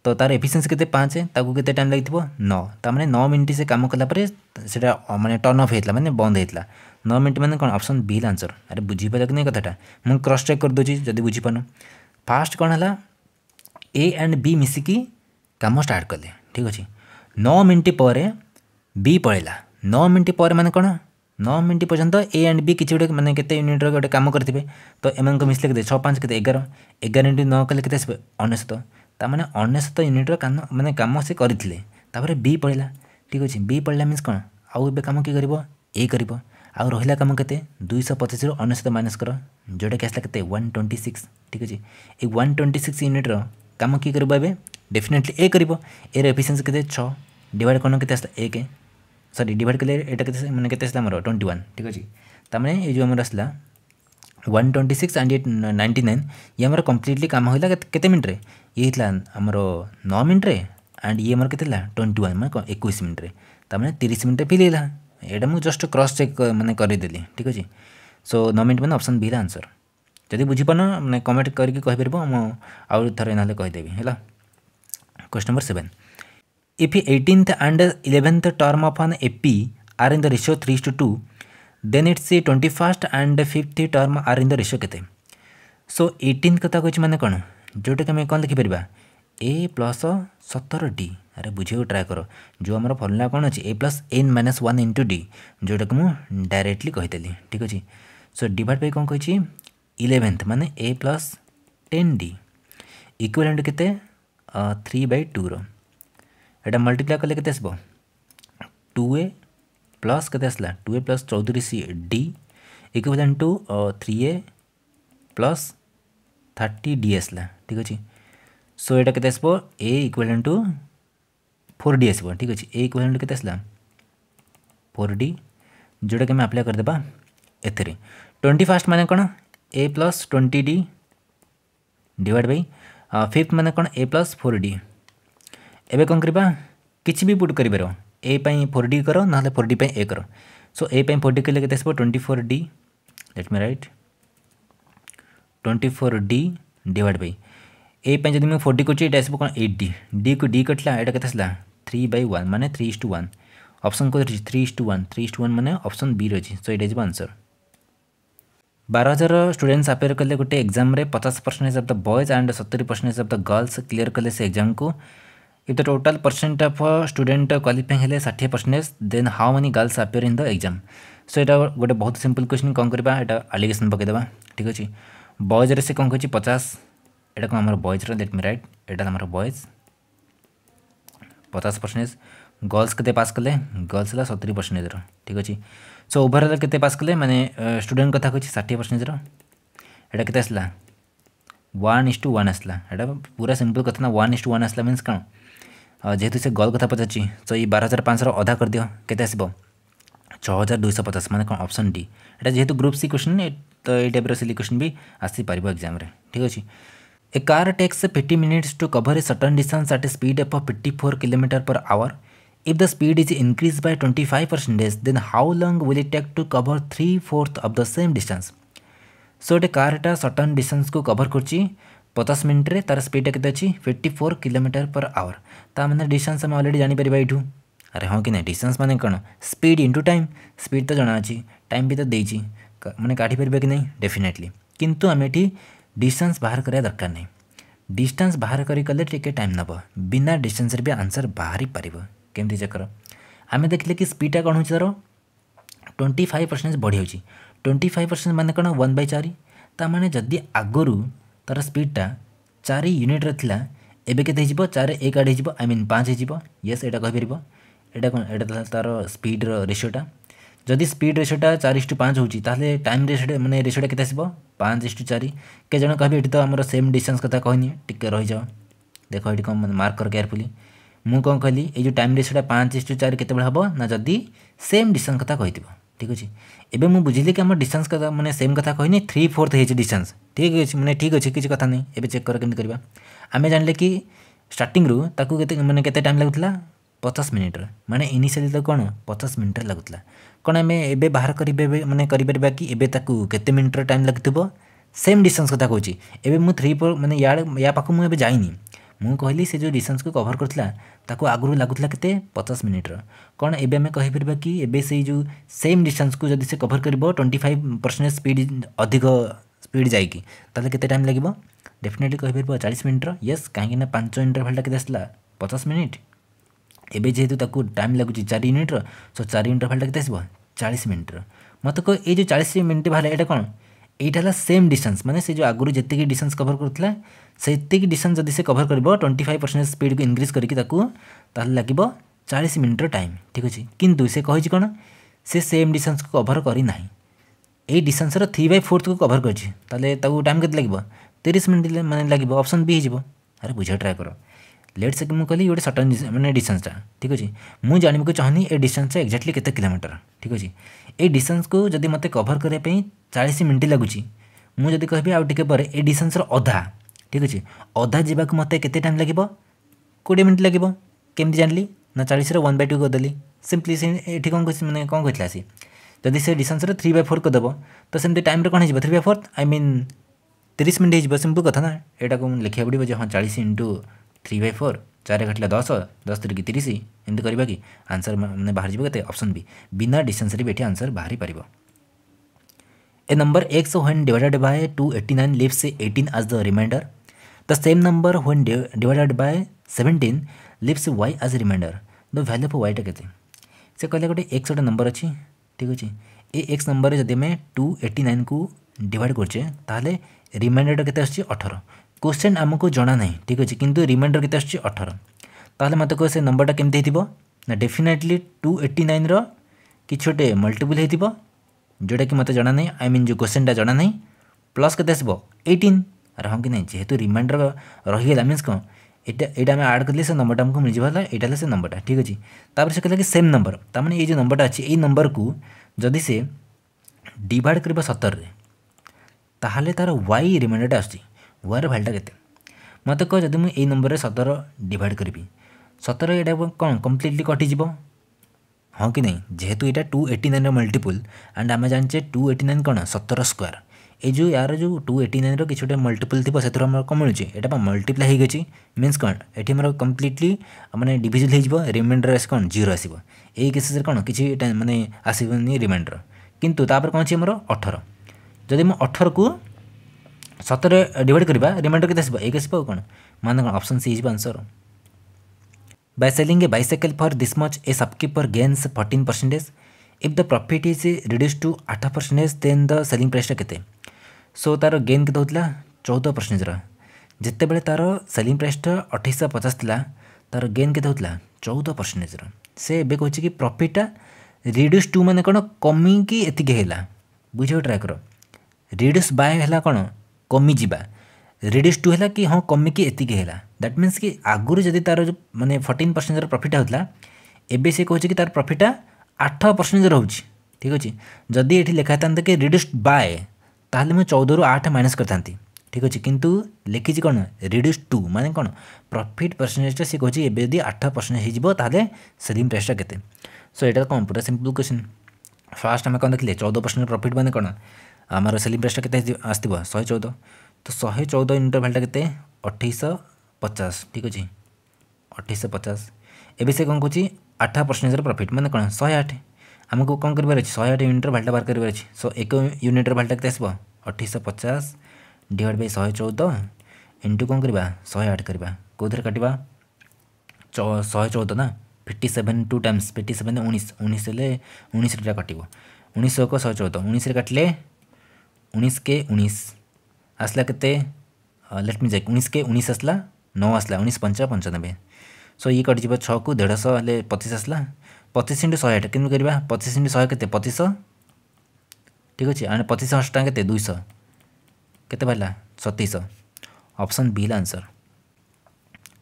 तो तार एफिसीयसी के पाँच ताको के टाइम लगे नौ ताने नौ मिनट से कम कला से मैंने टर्न अफ होता मैंने बंद होता नौ मिनट मैंने कौन अप्सन बिल आंसर अरे बुझीपार कि नहीं कथा मुझ क्रस चेक करदे जब बुझीपार फास्ट कौन है ए एंड बी मिसिकी कम स्टार्ट कले ठीक अच्छे नौ मिनट पर बी पलैला नौ मिनट पर मैंने कौन नौ मिनिट पर्यटन ए एंड बी किसी गोटे मैंने के यूनिट्र गोटे कम करेंगे तो एम को मिसले के छः पाँच के एगार एगार यूनिट न कले के अनेशत ताने अनेशत यूनिट्र कान मैंने कम से करते बी पलैला ठीक अच्छे बी पलैला मीन्स कौन आउ ए कम किए कर ए कर आउ रहा कम के दुईश पचास रु माइनस कर जोटा कि आसला के वन ट्वेंटी सिक्स ठीक अच्छे ये वन ट्वेंटी सिक्स यूनिट्र कम किए कर डेफिनेटली ए कर एर एफिसीयसी के छः डिवाइड कौन के एक सरी डिवाइड कले मैंने के ट्वेंटी वन ठीक अच्छे तमें ये जो आमर आसला one twenty six and ninety nine ये कम्प्लीटली कम होगा के मिनट्रे ये होता आमर नौ मिनट्रे एंड ये आमर के ट्वेंटी वन मैं एक मिनट्रे तमें तीस मिनट फिल है ଏଇଟା ମୁଁ ଜଷ୍ଟ କ୍ରସ୍ ଚେକ୍ ମାନେ କରିଦେଲି ଠିକ୍ ଅଛି ସୋ ନମିଟ୍ ମାନେ ଅପସନ୍ ବି ର ଆନ୍ସର୍ ଯଦି ବୁଝିପାରୁନ ମାନେ କମେଣ୍ଟ କରିକି କହିପାରିବ ମୁଁ ଆଉ ଥରେ ନହେଲେ କହିଦେବି ହେଲା question number seven if 18th and 11th term of an AP are in the ratio 3 to 2, then it's 21st and 5th term are in the ratio केते so 18 कथा कहछि माने कोन जोटा के हम कोन लिखि परबा ए प्लस सतर डी ଆରେ ବୁଝିବାକୁ ଟ୍ରାଏ କର ଯେଉଁ ଆମର ଫର୍ମୁଲା କ'ଣ ଅଛି A plus N minus one into D ଯେଉଁଟାକୁ ମୁଁ ଡାଇରେକ୍ଟଲି କହିଦେଲି ଠିକ୍ ଅଛି ସୋ ଡିଭାଇଡ଼ ପାଇଁ କ'ଣ କହିଛି ଇଲେଭେନ୍ଥ ମାନେ A plus ten D equivalent କେତେ থ্রি বাই টুর এটা মল্টিপ্লাই কলে কেতে আসব টু এ প্লস কেতে আসলা টু এ প্লস চৌত্রিশ D equivalent to three A plus thirty D আসলা ঠিক আছে সো এটা কেতে আসব two four D four D আসব ঠিক আছে এ ইকুয়ালেন্ট কেতে আসলা ফোর ডি যেটাকে আমি আপ্লাই করেদেবা এতে টোয়েন্টি ফার্স্ট মানে কোণ A plus twenty D divide by fifth मैंने कौन ए प्लस फोर डी एवं कौन करवा किसी भी पुट कर ए फोर डी कर ना फोर डी ए कर सो ए फोर डी कले आसो twenty four D let me write twenty four D divide by A जदि मुझे फोर्टी को चाहिए आसो कौन एट डी डी को डी कटला यहाँ के थ्री बै वन मैंने three is two one option কোথায় রয়েছে three is two one three is two one মানে অপশন বি রয়েছে সো এটা যাব আনসর বার হাজার স্টুডেন্টস আপিয়ার কলে গোটে এক্সামে পচাশ percentage of the boys and সতুরি percentage of the girls clear কলে সে এক্সামকু if the total percent of student qualifying হলে ষাঠিয়ে percentage then how many girls appear in the exam so এটা গোটে বহুত সিম্পল কোশ্চিন কম করা এটা আলিগেসন পকাইদেবা ঠিক আছে বয়েজরে সে কম করছে পচাশ ଏଟାକୁ कौन आम ଲେଟ୍ ମି ରାଇଟ୍ ଏଇଟା ଆମର ବଏଜ୍ ପଚାଶ परसेंटेज गर्ल्स के पास कले गर्ल्स है सतुरी परसेंटेज ठीक अच्छे सो ओभरअल के पास कले मैंने स्टूडेंट कथा कही षाठी परसेंटेज यहाँ के आसला वन इज टू वन आसला पूरा सिंपल कथा ना वन इज टू वन आसला मीनस कौन जेहेतु से गर्ल कथा पचार सो ये बार हजार पाँच कर करदि के आसो छहजार दुईश पचास मैंने कौन अप्सन डी एटा जेहेतु ग्रुप सी क्वेश्चन तो ये टाइप सिली क्वेश्चन भी आसीपर एक्जाम ठीक अच्छे a car takes fifty minutes to cover a certain distance at a speed of fifty four kilometre per hour if the speed is increase by twenty five percentage then how long will it take to cover three fourth of the same distance so गोटे कारटा certain distance को cover कर पचास मिनिट्रे तार स्पीडा के fifty four kilometre per hour तमें डिस्टेन्स आम अलरेडी जापर यू अरे हाँ कि ना डिस्टेन्स मैंने कौन स्पीड इंटू टाइम स्पीड तो जना टाइम भी तो देखिए मैंने काढ़ी कि ना डेफिनेटली कितु आम ଡିଷ୍ଟାନ୍ସ ବାହାର କରିବା ଦରକାର ନାହିଁ ଡିଷ୍ଟାନ୍ସ ବାହାର କରି କଲେ ଟିକିଏ ଟାଇମ୍ ନେବ ବିନା ଡିଷ୍ଟାନ୍ସରେ ବି ଆନ୍ସର୍ ବାହାରିପାରିବ କେମିତି ଚେକ୍ କର ଆମେ ଦେଖିଲେ କି ସ୍ପିଡ଼୍ଟା କ'ଣ ହେଉଛି ତା'ର ଟ୍ୱେଣ୍ଟି ଫାଇଭ୍ ପରସେଣ୍ଟ ବଢ଼ିଯାଉଛି ଟ୍ୱେଣ୍ଟି ଫାଇଭ୍ ପରସେଣ୍ଟ ମାନେ କ'ଣ ୱାନ୍ ବାଇ ଚାରି ତା'ମାନେ ଯଦି ଆଗରୁ ତା'ର ସ୍ପିଡ଼୍ଟା ଚାରି ୟୁନିଟ୍ରେ ଥିଲା ଏବେ କେତେ ହେଇଯିବ ଚାରି ଏକ ଆଡ଼ ହେଇଯିବ ଆଇ ମିନ୍ ପାଞ୍ଚ ହେଇଯିବ ୟେସ୍ ଏଇଟା କହିପାରିବ ଏଇଟା କ'ଣ ଏଇଟା ତା'ର ସ୍ପିଡ଼୍ର ରେସିଓଟା ଯଦି ସ୍ପିଡ୍ ରେସିଓଟା ଚାରି ଇଷ୍ଟୁ ପାଞ୍ଚ ହେଉଛି ତାହେଲେ ଟାଇମ୍ ରେସିଓଟା ମାନେ ରେସିଓଟା କେତେ ଆସିବ ପାଞ୍ଚ ଇଷ୍ଟୁ ଚାରି କେଜଣ କହିବେ ଏଠି ତ ଆମର ସେମ୍ ଡିଷ୍ଟାନ୍ସ କଥା କହିନି ଟିକେ ରହିଯାଅ ଦେଖ ଏଠି କ'ଣ ମାର୍କ କର କେୟାରଫୁଲି ମୁଁ କ'ଣ କହିଲି ଏଇ ଯେଉଁ ଟାଇମ୍ ରେସିଓଟା ପାଞ୍ଚ ଇଷ୍ଟୁ ଚାରି କେତେବେଳେ ହେବ ନା ଯଦି ସେମ୍ ଡିଷ୍ଟାନ୍ସ କଥା କହିଥିବ ଠିକ୍ ଅଛି ଏବେ ମୁଁ ବୁଝିଲି କି ଆମର ଡିଷ୍ଟାନ୍ସ କଥା ମାନେ ସେମ୍ କଥା କହିନି ଥ୍ରୀ ଫୋର୍ଥ ହେଇଛି ଡିଷ୍ଟାନ୍ସ ଠିକ୍ ଅଛି ମାନେ ଠିକ୍ ଅଛି କିଛି କଥା ନାହିଁ ଏବେ ଚେକ୍ କର କେମିତି କରିବା ଆମେ ଜାଣିଲେ କି ଷ୍ଟାର୍ଟିଂରୁ ତାକୁ କେତେ ମାନେ କେତେ ଟାଇମ୍ ଲାଗୁଥିଲା ପଚାଶ ମିନିଟ୍ରେ ମାନେ ଇନିସିଆଲି ତାକୁ କ'ଣ ପଚାଶ ମିନିଟ୍ରେ ଲାଗୁଥିଲା कौन आम एवं बाहर करें करते मिनिटर टाइम लगे सेम डिस्टेंस क्या कहे एवं मुझे थ्री मैंने या पाक मुझे जाए मुझे से जो डिस्टेंस को कवर करता आगुरी लगुला के पचास मिनिट्र कौन एमें कहीपर कि जो सेम डिस्टेंस को जब से कभर कर ट्वेंटी फाइव परसेंट स्पीड अधिक स्पीड जाए टाइम लगे डेफिनेटली कहपर चालीस मिनिट्र येस कहीं पांच इंटरभाल्टा के पचास मिनिट এবে যেহেতু তাকে টাইম লাগুচি চারি ইউনিট্র সো চারি ইউনিট্র ভ্যালুটা কেতে আসব চাশ মিনিট্র মতো কো এই যে চাশ মিনিট ভ্যালু এটা কোণ এইটা হল সেম ডিস্টান্স মানে সে যে আগুর যেত ডিস্টান্স কভর করুলা সেতিক ডিস্টান্স যদি সে কভর করব টোয়েন্টি ফাইভ পরসেন্ট স্পিড কু ইনক্রিজ করি তাকে তাহলে লাগবে চাশ মিনিট্র টাইম ঠিক আছে কিন্তু সে কী কোণ সে সেম ডিস্টান্স কু কভর করি না এই ডিস্টান্সর থ্রি বাই ফোর্থ কু কভর করছি তাহলে তাকে টাইম কেতে লাগবে তিরিশ মিনিট মানে লাগবে অপশন বি হয়ে যাব আরে বুঝা ট্রাই কর लेट से कहली गोटे सर्टन मैंने डिस्टेंसटा ठीक अच्छे मुझे जानवाक चाहूँगी ए डिस्टेंसटा एक्जाक्टली के किलोमीटर ठीक अच्छे ये डिस्टेंस को जब मत कभर करने चालीस मिनट लगुच मुझे कह आउ टे ए डिस्टेंसर अधा ठीक अच्छे अधा जावाक मत के टाइम लगे कोड़े मिनट लगे केमती जानी ना चालीस वन बै टू करदेली सिंपली से ये कौन मैंने कौन कहला सी जदि से डिस्टेंस थ्री बै फोर करदेव तो सेमती टाइम कौन हो three by four I mean तीस मिनट हो सिंपल कथा ना यहाँ लिखा पड़ो जो हाँ चालीस इंटू थ्री बाई फोर চারে কাটলে দশ দশ তিরিকি তিরিশ এমনি করা কি আনসর মানে বাহার যাব কেতে অপসন বি বিনা ডিষ্টান্সরে বি এটি আনসর বাহারি পাব a number X when divided by 289 leaves 18 as the remainder. The same number when divided by 17 leaves y as remainder. The value of y टा कहते से कहले गोटे x गोटे नंबर अच्छी ठीक अछि ए x नंबर जदि हमें 289 को डिवाइड करछे ताले रिमाइंडर टा केते अछि 18 क्वेश्चन आमको जना ना ठीक अच्छे कितु रिमाइंडर के अठर ताहले मत कह से नंबरटा केमती है ना डेफिनेटली टू एट्टी नाइन रिछ गोटे मल्टीपुल जोटा कि मतलब जना आई मीन जो क्वेश्चनटा जना ना प्लस के आसब एटीन हाँ कि ना जेहतु रिमाइंडर रहीगला मीनस कौन यहाँ आम आड करले से नंबरटा आमको मिल जाए यहाँ से नंबरटा ठीक अच्छे तापर से कहला कि सेम नंबर ताने ये जो नंबरटा अच्छे ये नंबर को जदि से डिवाइड कर सतर ताल तार वाई रिमाइंडरटा आसूँ ୱାର ଭାଲ୍ୟୁଟା କେତେ ମୋତେ କହ ଯଦି ମୁଁ ଏଇ ନମ୍ବରରେ ସତର ଡିଭାଇଡ଼ କରିବି ସତର ଏଇଟା କ'ଣ କମ୍ପ୍ଲିଟଲି କଟିଯିବ ହଁ କି ନାହିଁ ଯେହେତୁ ଏଇଟା ଟୁ ଏଇଟି ନାଇନ୍ର ମଲ୍ଟିପୁଲ୍ ଆଣ୍ଡ ଆମେ ଜାଣିଛେ ଟୁ ଏଇଟି ନାଇନ୍ କ'ଣ ସତର ସ୍କୋୟାର ଏଇ ଯେଉଁ ୟାର ଯେଉଁ ଟୁ ଏଇଟି ନାଇନ୍ର କିଛି ଗୋଟେ ମଲ୍ଟିପୁଲ୍ ଥିବ ସେଥିରୁ ଆମର କ'ଣ ମିଳୁଛି ଏଇଟା ବା ମଲ୍ଟିପ୍ଲାଏ ହେଇଗଛି ମିନ୍ସ କ'ଣ ଏଠି ଆମର କମ୍ପ୍ଲିଟଲି ମାନେ ଡିଭିଜନ୍ ହେଇଯିବ ରିମାଇଣ୍ଡର ଆସି କ'ଣ ଜିରୋ ଆସିବ ଏଇ କେସେସ୍ରେ କ'ଣ କିଛି ମାନେ ଆସିବନି ରିମାଇଣ୍ଡର କିନ୍ତୁ ତାପରେ କ'ଣ ଅଛି ଆମର ଅଠର ଯଦି ମୁଁ ଅଠରକୁ ସତରେ ଡିଭାଇଡ଼ କରିବା ରିମାଇଣ୍ଡର କେତେ ଆସିବ ଏକ ଆସିବ ଆଉ କ'ଣ ମାନେ କ'ଣ ଅପସନ୍ ସି ହେଇଯିବ answer by selling a bicycle for this much a shopkeeper gains fourteen percentage if the profit is reduce to ଆଠ ପରସେଣ୍ଟେଜ୍ ଦେନ୍ ଦ ସେଲିଂ ପ୍ରାଇସ୍ଟା କେତେ ସୋ ତା'ର ଗେନ୍ କେତେ ହେଉଥିଲା ଚଉଦ ପରସେଣ୍ଟେଜ୍ର ଯେତେବେଳେ ତା'ର ସେଲିଂ ପ୍ରାଇସ୍ଟା ଅଠେଇଶହ ପଚାଶ ଥିଲା ତା'ର ଗେନ୍ କେତେ ହେଉଥିଲା ଚଉଦ ପରସେଣ୍ଟେଜ୍ର ସେ ଏବେ କହୁଛି କି ପ୍ରଫିଟ୍ଟା ରିଡ୍ୟୁସ୍ ଟୁ ମାନେ କ'ଣ କମିକି ଏତିକି ହେଲା ବୁଝିବାକୁ ଟ୍ରାଏ କର ରିଡ୍ୟୁସ୍ ବାଏ ହେଲା କ'ଣ କମିଯିବା ରିଡ୍ୟୁସ୍ ଟୁ ହେଲା କି ହଁ କମିକି ଏତିକି ହେଲା ଦ୍ୟାଟ୍ ମିନ୍ସ କି ଆଗରୁ ଯଦି ତା'ର ଯେଉଁ ମାନେ ଫର୍ଟିନ୍ ପରସେଣ୍ଟର ପ୍ରଫିଟ୍ ହେଉଥିଲା ଏବେ ସେ କହୁଛି କି ତା'ର ପ୍ରଫିଟ୍ଟା ଆଠ ପରସେଣ୍ଟ ରହୁଛି ଠିକ୍ ଅଛି ଯଦି ଏଠି ଲେଖା ହେଇଥାନ୍ତା କି ରିଡ୍ୟୁସ୍ ବାଏ ତାହେଲେ ମୁଁ ଚଉଦରୁ ଆଠ ମାଇନସ୍ କରିଥାନ୍ତି ଠିକ୍ ଅଛି କିନ୍ତୁ ଲେଖିଛି କ'ଣ ରିଡ୍ୟୁସ୍ ଟୁ ମାନେ କ'ଣ ପ୍ରଫିଟ୍ ପରସେଣ୍ଟେଜଟା ସେ କହୁଛି ଏବେ ଯଦି ଆଠ ପରସେଣ୍ଟ ହେଇଯିବ ତାହେଲେ ସେଲିଂ ପ୍ରାଇସ୍ଟା କେତେ ସୋ ଏଇଟା କ'ଣ ପୁରା ସିମ୍ପଲ୍ କ୍ୱେଶ୍ଚିନ୍ ଫାର୍ଷ୍ଟ ଆମେ କ'ଣ ଦେଖିଲେ ଚଉଦ ପରସେଣ୍ଟ ପ୍ରଫିଟ୍ ମାନେ କ'ଣ आमर सेलिब्रेसटा के आसो शहे चौद तो शहे चौदह चौद इंटरभालटा के अठाईश पचास ठीक अच्छे अठाईश पचास एवं से कौन कहे आठ परसेंटेज प्रफिट मैंने कौन शहे आठ आमको कौन कर शहे आठ यूनिट्र भालटा बाहर कर सो एक यूनिट्र भालटा के आसो अठाईश पचास डिवाइड बै शहे चौदह इंटू कौन करवा शहे आठ करवा कौन काटा ଶହେ चौदह ना fifty seven two times fifty seven ଉଣେଇଶ ଉଣେଇଶ ହେଲେ ଉଣେଇଶଟା କାଟିବ ଉଣେଇଶ ଏକ ଶହେ ଚଉଦ ଉଣେଇଶରେ उन्नीस के उन्नीस असला कितने लेट मी चेक उन्नीस के उन्नीस असला नौ आसला उन्नीस पंचा पंचानबे सो ये कटिज छकु देढ़श हेल्ले पचिश आसला पचिश इंटू शहे आठ केमी करवा पचिश इंटू शहे के पचिश ठीक अच्छे आने पचिश अष्टा के दुईश के बाहर सतैश option B answer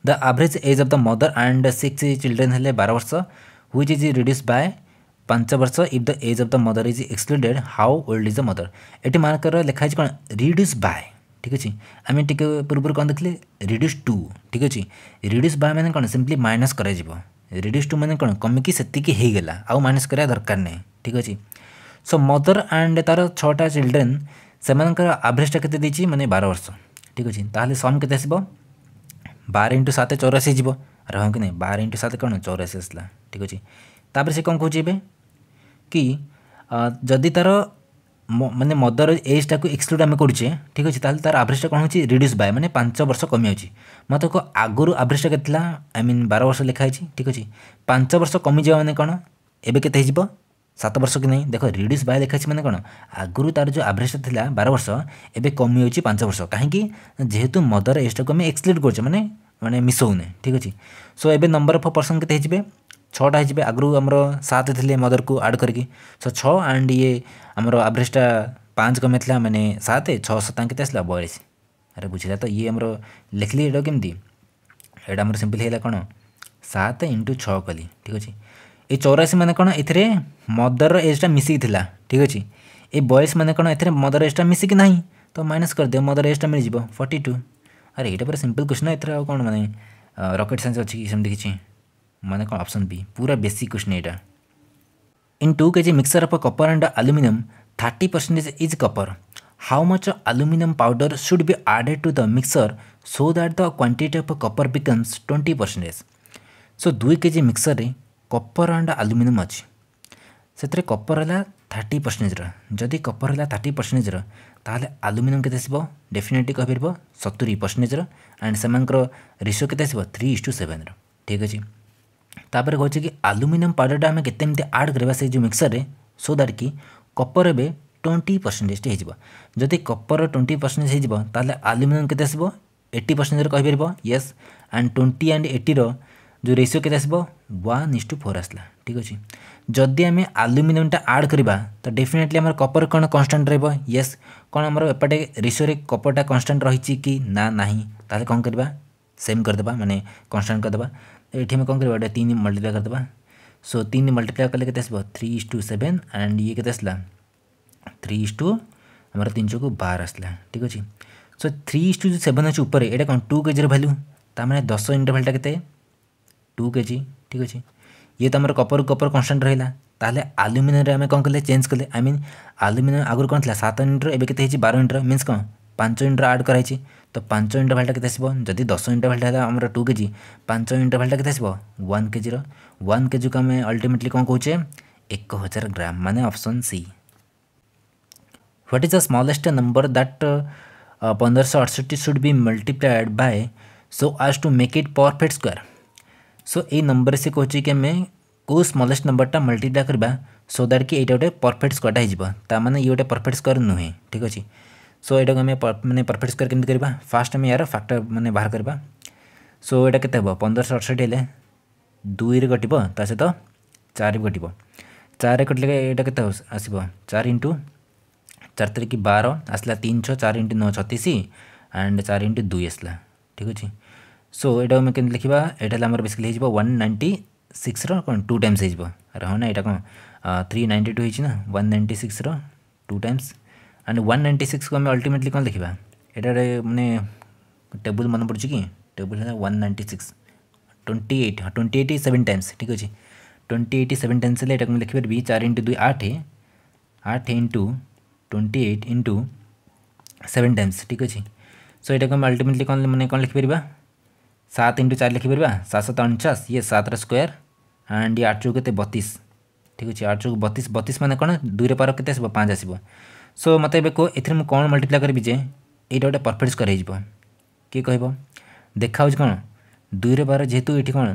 the average age of the mother and six children हेल्ले बार वर्ष हुई इज रिड्यूस बाय ପାଞ୍ଚ if the age of the mother is excluded how old is the mother ଏଠି ମାନଙ୍କର ଲେଖା ହେଇଛି କ'ଣ ରିଡ୍ୟୁସ୍ ବାଏ ଠିକ୍ ଅଛି ଆମେ ଟିକେ ପୂର୍ବରୁ କ'ଣ ଦେଖିଲେ ରିଡ୍ୟୁସ୍ ଟୁ ଠିକ୍ ଅଛି ରିଡ୍ୟୁସ୍ ବାଏ ମାନେ କ'ଣ ସିମ୍ପଲି ମାଇନସ୍ କରାଯିବ ରିଡ୍ୟୁସ୍ ଟୁ ମାନେ କ'ଣ କମିକି ସେତିକି ହେଇଗଲା ଆଉ ମାଇନସ୍ କରିବା ଦରକାର ନାହିଁ ଠିକ୍ ଅଛି ସୋ ମଦର ଆଣ୍ଡ ତା'ର ଛଅଟା ଚିଲଡ୍ରେନ୍ ସେମାନଙ୍କର ଆଭରେଜଟା କେତେ ଦେଇଛି ମାନେ ବାର ବର୍ଷ ଠିକ୍ ଅଛି ତାହେଲେ ସମ୍ କେତେ ଆସିବ ବାର ଇଣ୍ଟୁ ସାତ ଚଉରାଶୀ ଯିବ ଆରେ ହଁ କି ନାହିଁ ବାର ଇଣ୍ଟୁ ସାତ କ'ଣ ଚଉରାଶୀ ଆସିଲା ଠିକ୍ ଅଛି ତାପରେ ସେ କ'ଣ କହୁଛି ଏବେ କି ଯଦି ତା'ର ମାନେ ମଦର ଏଜ୍ଟାକୁ ଏକ୍ସକ୍ଲୁଡ଼ ଆମେ କରୁଛେ ଠିକ୍ ଅଛି ତାହେଲେ ତା'ର ଆଭରେଜ୍ଟା କ'ଣ ହେଉଛି ରିଡ୍ୟୁସ୍ ବାଏ ମାନେ ପାଞ୍ଚ ବର୍ଷ କମିଯାଉଛି ମାତ୍ର ଆଗରୁ ଆଭରେଜ୍ଟା କେତେ ଥିଲା ଆଇ ମିନ୍ ବାର ବର୍ଷ ଲେଖା ହେଇଛି ଠିକ୍ ଅଛି ପାଞ୍ଚ ବର୍ଷ କମିଯିବ ମାନେ କ'ଣ ଏବେ କେତେ ହେଇଯିବ ସାତ ବର୍ଷ କି ନାହିଁ ଦେଖ ରିଡ୍ୟୁସ୍ ବାଏ ଲେଖା ଅଛି ମାନେ କ'ଣ ଆଗରୁ ତା'ର ଯେଉଁ ଆଭରେଜ୍ଟା ଥିଲା ବାର ବର୍ଷ ଏବେ କମିଯାଉଛି ପାଞ୍ଚ ବର୍ଷ କାହିଁକି ଯେହେତୁ ମଦର ଏଜ୍ଟାକୁ ଆମେ ଏକ୍ସକ୍ଲୁଡ଼ କରୁଛେ ମାନେ ମାନେ ମିଶାଉନେ ଠିକ୍ ଅଛି ସୋ ଏବେ ନମ୍ବର ଅଫ୍ ପର୍ସନ୍ କେତେ ହେଇଯିବେ ছটা হয়ে যাবে আগুন আমার সাত লে মদরকু আড করি সো ছ আন্ড ইয়ে আমার আভরেজটা পাঁচ কমে লা মানে সাত ছ সতা কেতে আসলা বয়াশ আরে বুঝলা তো ইয়ে আমার লিখলি এটা কেমতি এটা আমার সিম্পল হয়ে কোণ সাত ইন্টু ছ কলি ঠিক আছে এই চৌরাশি মানে কোণ এতে মদর এজটা মিশিকি লা ঠিক আছে এই বয়াশ মানে কোণ এতে মদর এজটা মিশিকি না তো মাইনাস করেদেও মদর এজটা মিলিযোগ ফর্টি টু আরে এটা পুরা সিম্পল কোশ্চিন এতে কোণ মানে রকেট সাইন্স অছি সেমি কিছু मैंने कहा ऑप्शन बी पूरा बेसिक क्वेश्चन यहाँ in two K G mixture of copper and aluminium 30 percentage is copper how much aluminium powder should be added to the mixture so that the quantity of copper becomes twenty percentage so दुई K G mixture copper and aluminium अच्छे से कपर है thirty परसेंटेजर जदि कपर है thirty परसेंटेजर ताल aluminium के डेफिनेटली कहपर सतुरी परसेंटेजर एंड से रिसो के थ्री इज टू सेवेन ठीक अच्छे ତାପରେ କହିଛି କି ଆଲୁମିନିୟମ ପାଉଡ଼ରଟା ଆମେ କେତେ ଏମିତି ଆଡ଼୍ କରିବା ସେଇ ଯେଉଁ ମିକ୍ସରରେ ସୋ ଦ୍ୟାଟ୍ କି କପର ଏବେ ଟ୍ୱେଣ୍ଟି ପରସେଣ୍ଟେଜଟି ହେଇଯିବ ଯଦି କପର ଟ୍ୱେଣ୍ଟି ପରସେଣ୍ଟେଜ ହେଇଯିବ ତାହେଲେ ଆଲୁମିନିୟମ କେତେ ଆସିବ ଏଇଟି ପରସେଣ୍ଟରେ କହିପାରିବ ୟେସ୍ ଆଣ୍ଡ ଟ୍ୱେଣ୍ଟି ଆଣ୍ଡ ଏଇଟିର ଯେଉଁ ରେସିଓ କେତେ ଆସିବ ୱାନ୍ ଇସ୍ ଟୁ ଫୋର୍ ଆସିଲା ଠିକ୍ ଅଛି ଯଦି ଆମେ ଆଲୁମିନିୟମଟା ଆଡ଼୍ କରିବା ତ ଡେଫିନେଟଲି ଆମର କପର କ'ଣ କନଷ୍ଟାଣ୍ଟ ରହିବ ୟେସ୍ କ'ଣ ଆମର ଏପଟେ ରେସିଓରେ କପରଟା କନଷ୍ଟାଣ୍ଟ ରହିଛି କି ନା ନାହିଁ ତାହେଲେ କ'ଣ କରିବା ସେମ୍ କରିଦେବା ମାନେ କନଷ୍ଟାଣ୍ଟ କରିଦେବା एट में कौन करवा तीन मल्टीप्लाई कर देवा सो तीन मल्टीप्लाई कले बहुत three is to seven and ये कैसे के थ्री इज टू हमारा तीन चौक बार आसला ठीक अच्छे सो थ्री इज टू जो सेवेन अच्छे ऊपर ये कौन टू के केजी भैल्यू ताने दस इंटरभालटा के टू के जी ठीक अच्छे ये तो आम कपर कपर कनस्टाट रहा তাহলে আলুমিনিয়ামে কম কলে চেঞ্জ কলে আই মিন আলুমিনিয়াম আগর কোণ লা সাত ইউনিটর এবে কেতে হয়েছে বার ইউনিটর মিন্স কম পাঁচ ইউনিটর আড করা হয়েছে तो पांच इंटरभाल्टा के तो जदि दस इंटरभाल्टा आम तो टू के जी पांच इंटरभाल्टा तो केस वन के जी रन के जी को आम अल्टिमेटली कौन कौचे एक हजार ग्राम मान option C what is the smallest number that पंद्रह अड़सठी should be multiplied by so as to make it perfect square so ये नंबर से कह चे कि आम कौ स्मलेट नंबरटा मल्टीप्लाए करवा सो दैट कि ये गोटे परफेक्ट हो होने ये गोटे परफेक्ट स्क्वायर नुहे ठीक अच्छे सो एटा कमे परफेक्ट्स करके نديرবা ফাস্ট আমি ইয়ার ফ্যাক্টর মানে বাহির করবা সো এটা কিতা হব 1568 লে দুই রে গটিবা তাসে তো চার রে গটিবা চার রে কাটলে এটা কিতা আসিবো 4 * 4 * 3 কি 12 আসলা 36 4 * 9 36 এন্ড 4 * 2 আসলা ঠিক আছে সো এটা আমি কেন লিখিবা এটা আমাদের বেসিক্যালি হিজবো 196 র টু টাইমস হিজবো আর হনা এটা কো 392 হচ্ছি না 196 র two times and one ninety six को आम अल्टीमेटली कौन देखा यटार मैंने टेबुल मन पड़ी कि table one ninety six twenty eight हाँ ट्वेंटी एट सेवेन टाइम्स ठीक अच्छे ट्वेंटी एट सेवेन टाइम्स है यहाँ देखिए चार इंटु दुई आठ आठ into twenty eight into seven times ठीक अच्छे सो यटा को अल्टीमेटली कौन मैंने कौन लिखिपर सात इंटु चार लिखिपर सात सत अणचास ये सतर स्क्यर एंड ये आठ चौक के बतीस ठीक अच्छे आठ चौक बतीस बतीस मैंने कौन दुईर पार के पाँच आसो ସୋ ମୋତେ ଏବେ କୁହ ଏଥିରେ ମୁଁ କ'ଣ ମଲ୍ଟିପ୍ଲାଏ କରିବି ଯେ ଏଇଟା ଗୋଟେ ପରଫେକ୍ଟ ସ୍କୋର ହେଇଯିବ କିଏ କହିବ ଦେଖାହେଉଛି କ'ଣ ଦୁଇରେ ବାର ଯେହେତୁ ଏଠି କ'ଣ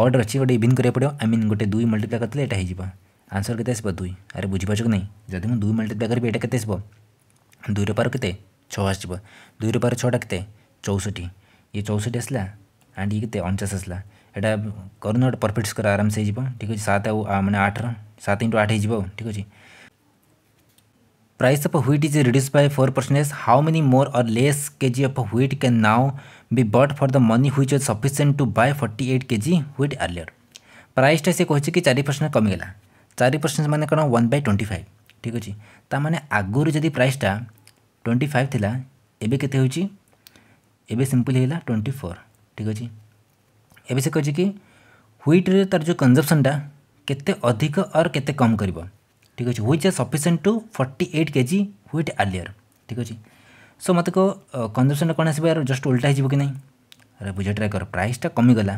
ଅର୍ଡ଼ର ଅଛି ଗୋଟେ ଇଭିନ୍ କରିବାକୁ ପଡ଼ିବ ଆଇ ମିନ୍ ଗୋଟେ ଦୁଇ ମଲ୍ଟିପ୍ଲାଏ କରିଥିଲେ ଏଇଟା ହେଇଯିବ ଆନ୍ସର କେତେ ଆସିବ ଦୁଇ ଆରେ ବୁଝିପାରୁଛ କି ନାହିଁ ଯଦି ମୁଁ ଦୁଇ ମଲ୍ଟିପ୍ଲାଏ କରିବି ଏଇଟା କେତେ ଆସିବ ଦୁଇର ପାର କେତେ ଛଅ ଆସିଯିବ ଦୁଇର ପାର ଛଅଟା କେତେ ଚଉଷଠି ଇଏ ଚଉଷଠି ଆସିଲା ଆଣ୍ଡ ଇଏ କେତେ ଅଣଚାଶ ଆସିଲା ଏଇଟା କରୁନ ଗୋଟେ ପରଫେକ୍ଟ ସ୍କୋର ଆରାମସେ ହେଇଯିବ ଠିକ୍ ଅଛି ସାତ ଆଉ ମାନେ ଆଠର ସାତ ଇଣ୍ଟୁ ଆଠ ହେଇଯିବ ଆଉ ଠିକ୍ ଅଛି Price of wheat is reduced by 4%. How many more or less kg of wheat can now be bought for the money which was sufficient to buy 48 kg wheat earlier? प्राइसटा से कहছে कि 4% কমিগলা 4% মানে কোন 1 বাই 25 ঠিক আছে তা মানে আগুর যদি প্রাইসটা 25 থিলা এবে কেতে হইছি এবে সিম্পলি হেলা 24 ঠিক আছে এবে সে कहছে कि হুইট রে তার যে কনজাম্পশনটা কেতে অধিক আর কেতে কম করিবা ঠিক আছে which are sufficient to forty eight K G wheat earlier ঠিক আছে সো মতো কনজমসনটা কোণ আসবে আর জস্ট উল্টা হয়ে কি না আরে বুঝা ট্রাই কর প্রাইসটা কমিগলা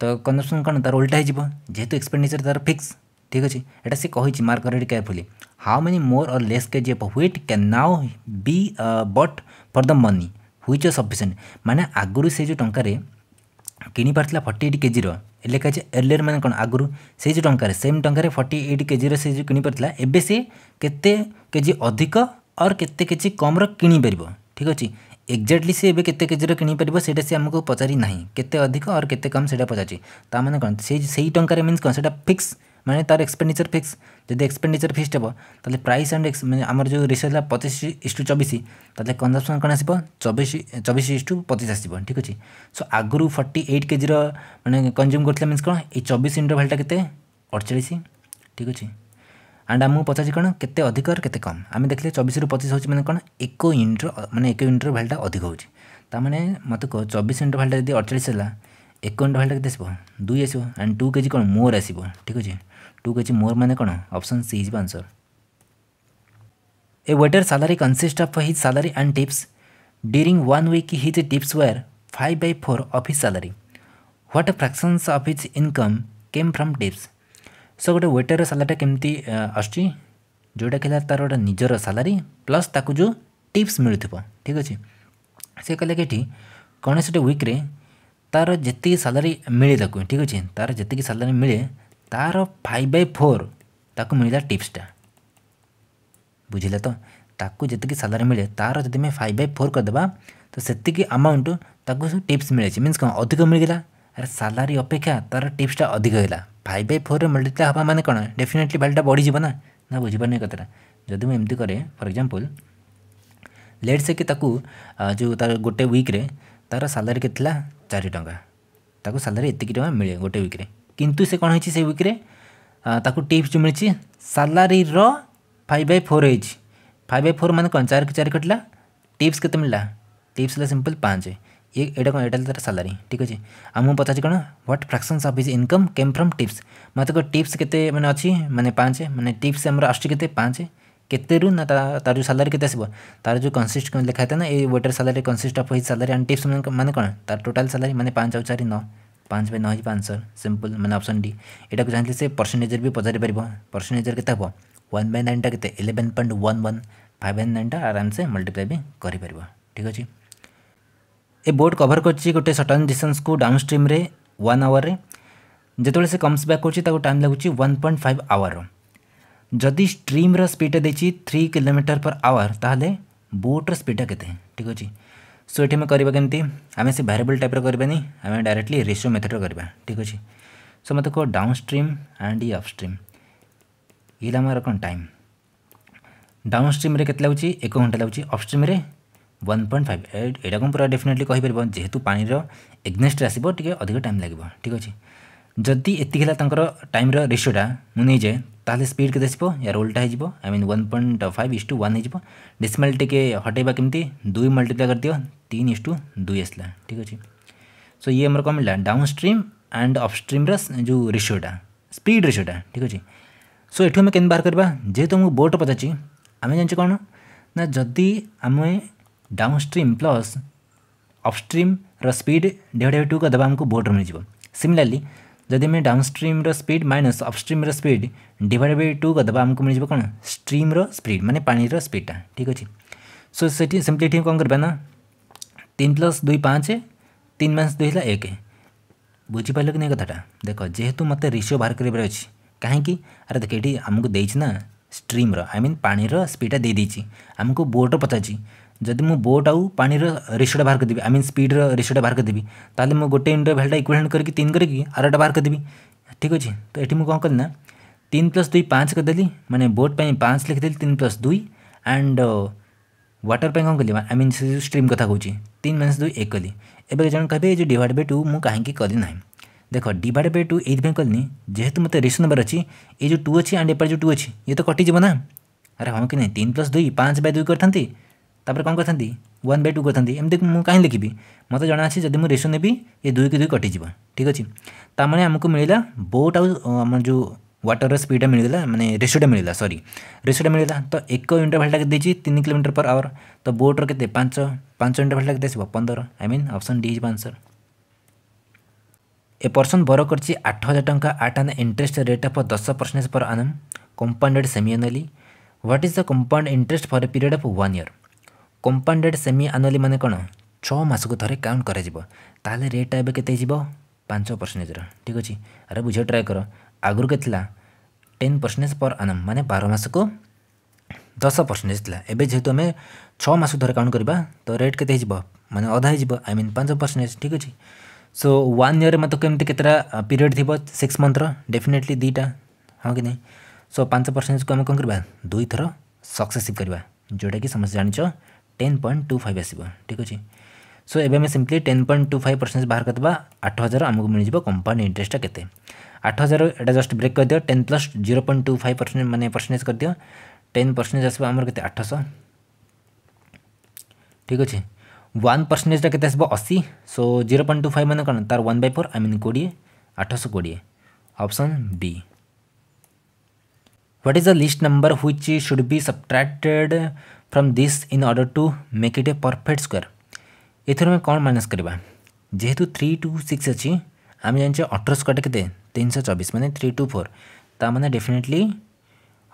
তো কনজমসন কোণ তার উল্টা হয়ে যেহেতু এক্সপেন্ডিচর তার ফিক্স ঠিক আছে এটা সে কী mark read carefully how many more or less K G of wheat can now be bought for the money which are sufficient মানে আগর সে যে টঙ্কার କିଣିପାରିଥିଲା ଫର୍ଟି ଏଇଟ୍ କେଜିର ଲେଖାଛି ଏର୍ଲିୟର୍ ମାନେ କ'ଣ ଆଗରୁ ସେଇ ଯେଉଁ ଟଙ୍କାରେ ସେମ୍ ଟଙ୍କାରେ ଫର୍ଟି ଏଇଟ୍ କେଜିର ସେ ଯେଉଁ କିଣିପାରିଥିଲା ଏବେ ସେ କେତେ କେଜି ଅଧିକ ଅର୍ କେତେ କେଜି କମ୍ର କିଣିପାରିବ ଠିକ୍ ଅଛି ଏକ୍ଜାକ୍ଟଲି ସେ ଏବେ କେତେ କେଜିର କିଣିପାରିବ ସେଇଟା ସେ ଆମକୁ ପଚାରି ନାହିଁ କେତେ ଅଧିକ ଆଉ କେତେ କମ୍ ସେଇଟା ପଚାରୁଛି ତା'ମାନେ କ'ଣ ସେଇ ସେଇ ଟଙ୍କାରେ ମିନ୍ସ କ'ଣ ସେଇଟା ଫିକ୍ସ ମାନେ ତା'ର ଏକ୍ସପେଣ୍ଡିଚର୍ ଫିକ୍ସ ଯଦି ଏକ୍ସପେଣ୍ଡିଚର୍ ଫିକ୍ସ ହେବ ତାହେଲେ ପ୍ରାଇସ୍ ଆଣ୍ଡ ମାନେ ଆମର ଯେଉଁ ରେସିଓ ହେଲା ପଚିଶ ଇଷ୍ଟୁ ଚବିଶ ତାହେଲେ କନଜମ୍ପସନ୍ କ'ଣ ଆସିବ ଚବିଶ ଚବିଶ ଇଷ୍ଟୁ ପଚିଶ ଆସିବ ଠିକ୍ ଅଛି ସୋ ଆଗରୁ ଫର୍ଟି ଏଇଟ୍ କେଜିର ମାନେ କନଜ୍ୟୁମ୍ କରିଥିଲା ମିନ୍ସ କ'ଣ ଏଇ ଚବିଶ ଇଣ୍ଟରଭାଲ୍ଟା କେତେ ଅଡ଼ଚାଳିଶ ଠିକ୍ ଅଛି ଆଣ୍ଡ ଆମକୁ ପଚାରିଛି କ'ଣ କେତେ ଅଧିକ କେତେ କମ୍ ଆମେ ଦେଖିଲେ ଚବିଶରୁ ପଚିଶ ହେଉଛି ମାନେ କ'ଣ ଏକ ୟୁନିଟ୍ର ମାନେ ଏକ ୟୁନିଟ୍ର ଭ୍ୟାଲ୍ୟୁଟା ଅଧିକ ହେଉଛି ତା'ମାନେ ମୋତେ କୁହ ଚବିଶ ୟୁନିଟ୍ ଭ୍ୟାଲ୍ୟୁଟା ଯଦି ଅଡ଼ଚାଳିଶ ହେଲା ଏକ ୟୁନିଟ୍ ଭ୍ୟାଲ୍ୟୁଟା କେତେ ଆସିବ ଦୁଇ ଆସିବ ଆଣ୍ଡ ଟୁ କେଜି କ'ଣ ମୋର ଆସିବ ଠିକ୍ ଅଛି ଟୁ କେଜି ମୋର ମାନେ କ'ଣ ଅପସନ୍ ସି ହେଇଯିବ answer A waiter salary consists of his salary and tips. During one week, his tips were 5 by 4 of his salary. What fractions of his income came from tips? So ଗୋଟେ ୱେଟର୍ର ସାଲାରୀଟା କେମିତି ଆସୁଛି ଯେଉଁଟାକି ହେଲା ତା'ର ଗୋଟେ ନିଜର ସାଲାରୀ ପ୍ଲସ୍ ତାକୁ ଯେଉଁ ଟିପ୍ସ ମିଳୁଥିବ ଠିକ୍ ଅଛି ସେ କହିଲେ କି ଏଠି କୌଣସି ଗୋଟେ ୱିକ୍ରେ ତା'ର ଯେତିକି ସାଲାରୀ ମିଳେ ତାକୁ ଠିକ୍ ଅଛି ତା'ର ଯେତିକି ସାଲାରୀ ମିଳେ ତା'ର ଫାଇଭ୍ ବାଇ ଫୋର୍ ତାକୁ ମିଳିଲା ଟିପ୍ସଟା ବୁଝିଲେ ତ ତାକୁ ଯେତିକି ସାଲାରୀ ମିଳେ ତା'ର ଯଦି ଆମେ ଫାଇଭ୍ ବାଇ ଫୋର୍ କରିଦେବା ତ ସେତିକି ଆମାଉଣ୍ଟ ତାକୁ ଟିପ୍ସ ମିଳିଛି ମିନ୍ସ କ'ଣ ଅଧିକ ମିଳିଗଲା ଆରେ ସାଲାରୀ ଅପେକ୍ଷା ତା'ର ଟିପ୍ସଟା ଅଧିକ ହେଲା फाइव बै फोर मल्टीप्लाई हाँ मैंने कौन डेफिनेटली भाल्यूटा बढ़ जा ना ना बुझीप कथा जदि मुझे कैर फर एक्जामपल लेट से कि जो तार गोटे विक्रे तार सालरी के चार टाँग सालरी एति टाँग मिले गोटे विक्रे कि से कौन से विक्रे टीप्स मिली सालरी रई बै फोर हो फाइव बै फोर मैंने कौन चार चार कटा टीप्स केिप्स है सिंपल पाँच ये एटा कौन एटा सालारी ठीक अच्छे आम पचार कौन what fraction of his income came from tips मत टीप्स के मैंने अच्छी मैंने पाँच मैंने टीप्स आम आसटे पाँच के ना तार जो सालरी के तार जो कनसीस्ट लिखा था ना ये waiter salary consist of his salary and tips मैंने कौन तार टोटाल सालारी मैंने पाँच आ चार नौ पाँच बे नौ आंसर सिंपल मैंने ऑप्शन डी यहाँ चाहिए से परसेंटेजर भी पचारि पार परसेंटेजर के हम वन बै नाइनटा के eleven point one one five by नाइनटा आराम से मल्टीप्लाई भी कर ठीक अच्छे ए बोर्ड कभर कर गोटे सटन डिस्टेन्स को डाउन स्ट्रीम वन आवर में जिते से कम्स बैक कर टाइम लगुच वन पॉइंट फाइव आवर जदि स्ट्रीम रीड दे थ्री किलोमीटर पर आवर ताल बोट्र स्पीडा के ठीक अच्छे सो ये करवा कमी आम से भारियबल टाइप रही आम डायरेक्टली रेसियो मेथड करवा ठीक अच्छे सो मत कह डाउन स्ट्रीम एंड ई अफ स्ट्रीम ये मार कौन टाइम डाउन स्ट्रीम के एक घंटा लगुच्छे अफ वन पॉइंट फाइव ଏଇଟାକୁ ମୁଁ ପୁରା ଡେଫିନେଟଲି କହିପାରିବ ଯେହେତୁ ପାଣିର ଏଗ୍ନେଷ୍ଟରେ ଆସିବ ଟିକେ ଅଧିକ ଟାଇମ୍ ଲାଗିବ ଠିକ୍ ଅଛି ଯଦି ଏତିକି ହେଲା ତାଙ୍କର ଟାଇମ୍ର ରେସିଓଟା ମୁଁ ନେଇଯାଏ ତାହେଲେ ସ୍ପିଡ୍ କେତେ ଆସିବ ୟାର ଓଲ୍ଟା ହେଇଯିବ I mean one point five is to one ହେଇଯିବ ଡେସିମାଲ୍ ଟିକେ ହଟେଇବା କେମିତି ଦୁଇ ମଲ୍ଟିପ୍ଲାଏ କରିଦିଅ ତିନି ଇସ୍ ଟୁ ଦୁଇ ଆସିଲା ଠିକ୍ ଅଛି ସୋ ଇଏ ଆମର କ'ଣ ମିଳିଲା ଡାଉନ୍ ଷ୍ଟ୍ରିମ୍ ଆଣ୍ଡ ଅଫ୍ ଷ୍ଟ୍ରିମ୍ର ଯେଉଁ ରେସିଓଟା ସ୍ପିଡ୍ ରେସିଓଟା ଠିକ୍ ଅଛି ସୋ ଏଠୁ ଆମେ କେମିତି ବାହାର କରିବା ଯେହେତୁ ଆମକୁ ବୋଟ୍ ପଚାରିଛି ଆମେ ଜାଣିଛୁ କ'ଣ ନା ଯଦି ଆମେ डाउनस्ट्रीम प्लस ଅପଷ୍ଟ୍ରିମ୍ର ସ୍ପିଡ୍ ଡିଭାଇଡ୍ ଟୁକୁ ଦେବା ଆମକୁ ବୋର୍ଡ଼ର ମିଳିଯିବ ସିମିଲାରଲି ଯଦି ଆମେ ଡାଉନଷ୍ଟ୍ରିମ୍ର ସ୍ପିଡ୍ ମାଇନସ୍ ଅପଷ୍ଟ୍ରିମ୍ର ସ୍ପିଡ୍ ଡିଭାଇଡ୍ ବାଇ ଟୁକୁ ଦେବା ଆମକୁ ମିଳିଯିବ କ'ଣ ଷ୍ଟ୍ରିମ୍ର ସ୍ପିଡ୍ ମାନେ ପାଣିର ସ୍ପିଡ୍ଟା ଠିକ୍ ଅଛି ସୋ ସେଠି ସେମିତି ଏଠି କ'ଣ କରିବା ନା ତିନି ପ୍ଲସ୍ ଦୁଇ ପାଞ୍ଚ ତିନି ମାଇନସ୍ ଦୁଇ ହେଲା ଏକ ବୁଝିପାରିଲ କି ନାହିଁ କଥାଟା ଦେଖ ଯେହେତୁ ମୋତେ ରେସିଓ ବାହାର କରିବାର ଅଛି କାହିଁକି ଆରେ ଦେଖ ଏଠି ଆମକୁ ଦେଇଛି ନା ଷ୍ଟ୍ରିମ୍ର ଆଇ ମିନ୍ ପାଣିର ସ୍ପିଡ୍ଟା ଦେଇଦେଇଛି ଆମକୁ ବୋର୍ଡ଼ର ପଚାରିଛି ଯଦି ମୁଁ ବୋଟ୍ ଆଉ ପାଣିର ରେସିଓଟା ବାହାର କରିଦେବି ଆଇ ମିନ୍ ସ୍ପିଡ଼୍ର ରେସିଓଟା ବାହାର କରିଦେବି ତାହେଲେ ମୁଁ ଗୋଟେ ଇଣ୍ଟରଭ୍ୟାଲ୍ଟା ଇକ୍ୱାଲେଣ୍ଟ କରିକି ତିନି କରିକି ଆରଟା ବାହାର କରିଦେବି ଠିକ୍ ଅଛି ତ ଏଠି ମୁଁ କ'ଣ କଲି ନା ତିନି ପ୍ଲସ୍ ଦୁଇ ପାଞ୍ଚ କରିଦେଲି ମାନେ ବୋଟ୍ ପାଇଁ ପାଞ୍ଚ ଲେଖିଦେଲି ତିନି ପ୍ଲସ୍ ଦୁଇ ଆଣ୍ଡ ୱାଟର ପାଇଁ କ'ଣ କଲି ଆଇ ମିନ୍ ସେ ଯେଉଁ ଷ୍ଟ୍ରିମ୍ କଥା କହୁଛି ତିନି ମାଇନସ୍ ଦୁଇ ଏକ କଲି ଏବେ ଜଣେ କହିବେ ଏ ଯେଉଁ ଡିଭାଇଡ଼ ବାଇ ଟୁ ମୁଁ କାହିଁକି କଲି ନାହିଁ ଦେଖ ଡିଭାଇଡ଼ ବାଇ ଟୁ ଏଇଥିପାଇଁ କଲିନି ଯେହେତୁ ମୋତେ ରେସିଓ ନେବାର ଅଛି ଏଇ ଯେଉଁ ଟୁ ଅଛି ଆଣ୍ଡ ଏପାରେ ଯେଉଁ ଟୁ ଅଛି ଇଏ ତ କଟିଯିବ ନା ଆରେ ହଁ କି ନାହିଁ ତିନି ପ୍ଲସ୍ ଦୁଇ ପାଞ୍ଚ ବାଇ ଦୁଇ କରିଥାନ୍ତି ତାପରେ କ'ଣ କରିଥାନ୍ତି ୱାନ୍ ବାଇ ଟୁ କରିଥାନ୍ତି ଏମିତି ମୁଁ କାହିଁ ଲେଖିବି ମୋତେ ଜଣାଅଛି ଯଦି ମୁଁ ରେସିଓ ନେବି ଏ ଦୁଇକୁ ଦୁଇ କଟିଯିବ ଠିକ୍ ଅଛି ତା'ମାନେ ଆମକୁ ମିଳିଲା ବୋଟ୍ ଆଉ ଆମର ଯେଉଁ ୱାଟରର ସ୍ପିଡ଼ଟା ମିଳିଲା ମାନେ ରେସିଓଟା ମିଳିଲା ସରି ରେସିଓଟା ମିଳିଲା ତ ଏକ ଇଣ୍ଟରଭାଲ୍ଟା କେତେ ଦେଇଛି ତିନି କିଲୋମିଟର ପର୍ ଆୱାର ତ ବୋଟ୍ର କେତେ ପାଞ୍ଚ ପାଞ୍ଚ ଇଣ୍ଟରଭାଲ୍ଟା କେତେ ଆସିବ ପନ୍ଦର ଆଇ ମିନ୍ ଅପସନ୍ ଡି ହେଇଯିବ ଆନ୍ସର୍ ଏ ପର୍ସନ୍ ବର କରିଛି ଆଠ ହଜାର ଟଙ୍କା at an interest rate of ଦଶ percentage per annum compounded semiannually what is the compound interest for a period of one year compounded semiannually ମାନେ କ'ଣ ଛଅ ମାସକୁ ଥରେ କାଉଣ୍ଟ କରାଯିବ ତାହେଲେ ରେଟ୍ଟା ଏବେ କେତେ ହେଇଯିବ ପାଞ୍ଚ ପରସେଣ୍ଟେଜ୍ର ଠିକ୍ ଅଛି ଆରେ ବୁଝିବା ଟ୍ରାଏ କର ଆଗରୁ କେତେ ଥିଲା ଟେନ୍ ପରସେଣ୍ଟେଜ୍ ପର୍ ଆନମ୍ ମାନେ ବାର ମାସକୁ ଦଶ ପରସେଣ୍ଟେଜ୍ ଥିଲା ଏବେ ଯେହେତୁ ଆମେ ଛଅ ମାସକୁ ଥରେ କାଉଣ୍ଟ କରିବା ତ ରେଟ୍ କେତେ ହେଇଯିବ ମାନେ ଅଧା ହେଇଯିବ ଆଇ ମିନ୍ ପାଞ୍ଚ ପରସେଣ୍ଟେଜ୍ ଠିକ୍ ଅଛି ସୋ ୱାନ୍ ଇୟର୍ରେ ମୋତେ କେମିତି କେତେଟା ପିରିୟଡ଼ ଥିବ ସିକ୍ସ ମନ୍ଥର ଡେଫିନେଟଲି ଦୁଇଟା ହଁ କି ନାହିଁ ସୋ ପାଞ୍ଚ ପରସେଣ୍ଟେଜ୍କୁ ଆମେ କ'ଣ କରିବା ଦୁଇଥର ସକ୍ସେସିଭ୍ କରିବା ଯେଉଁଟାକି ସମସ୍ତେ ଜାଣିଛ टेन पॉइंट टू फाइव आसो ठीक अच्छे सो एवं simply ten point two five percent बाहर करदे आठ हजार आमको मिल जाए कंपाउंड इंटरेस्ट के आठ हजार यहाँ जस्ट ब्रेक कर करदे ten plus zero point two five percent मैंने परसेंटेज करदे टेन परसेंटेज आसो आमर के आठश ठीक अच्छे वन परसेंटेजटा के अशी so zero point two five मैंने कौन तार वन बै फोर आई मिन कोड़े आठश कोड़े option B What is the least number which should be subtracted from this in order to make it a perfect square ଏଥିରୁ ଆମେ କ'ଣ ମାଇନସ୍ କରିବା ଯେହେତୁ ଥ୍ରୀ ଟୁ ସିକ୍ସ ଅଛି ଆମେ ଜାଣିଛେ ଅଠର ସ୍କୋୟାର୍ଟା କେତେ ତିନିଶହ ଚବିଶ ମାନେ ଥ୍ରୀ ଟୁ ଫୋର୍ ତା ମାନେ ଡେଫିନେଟଲି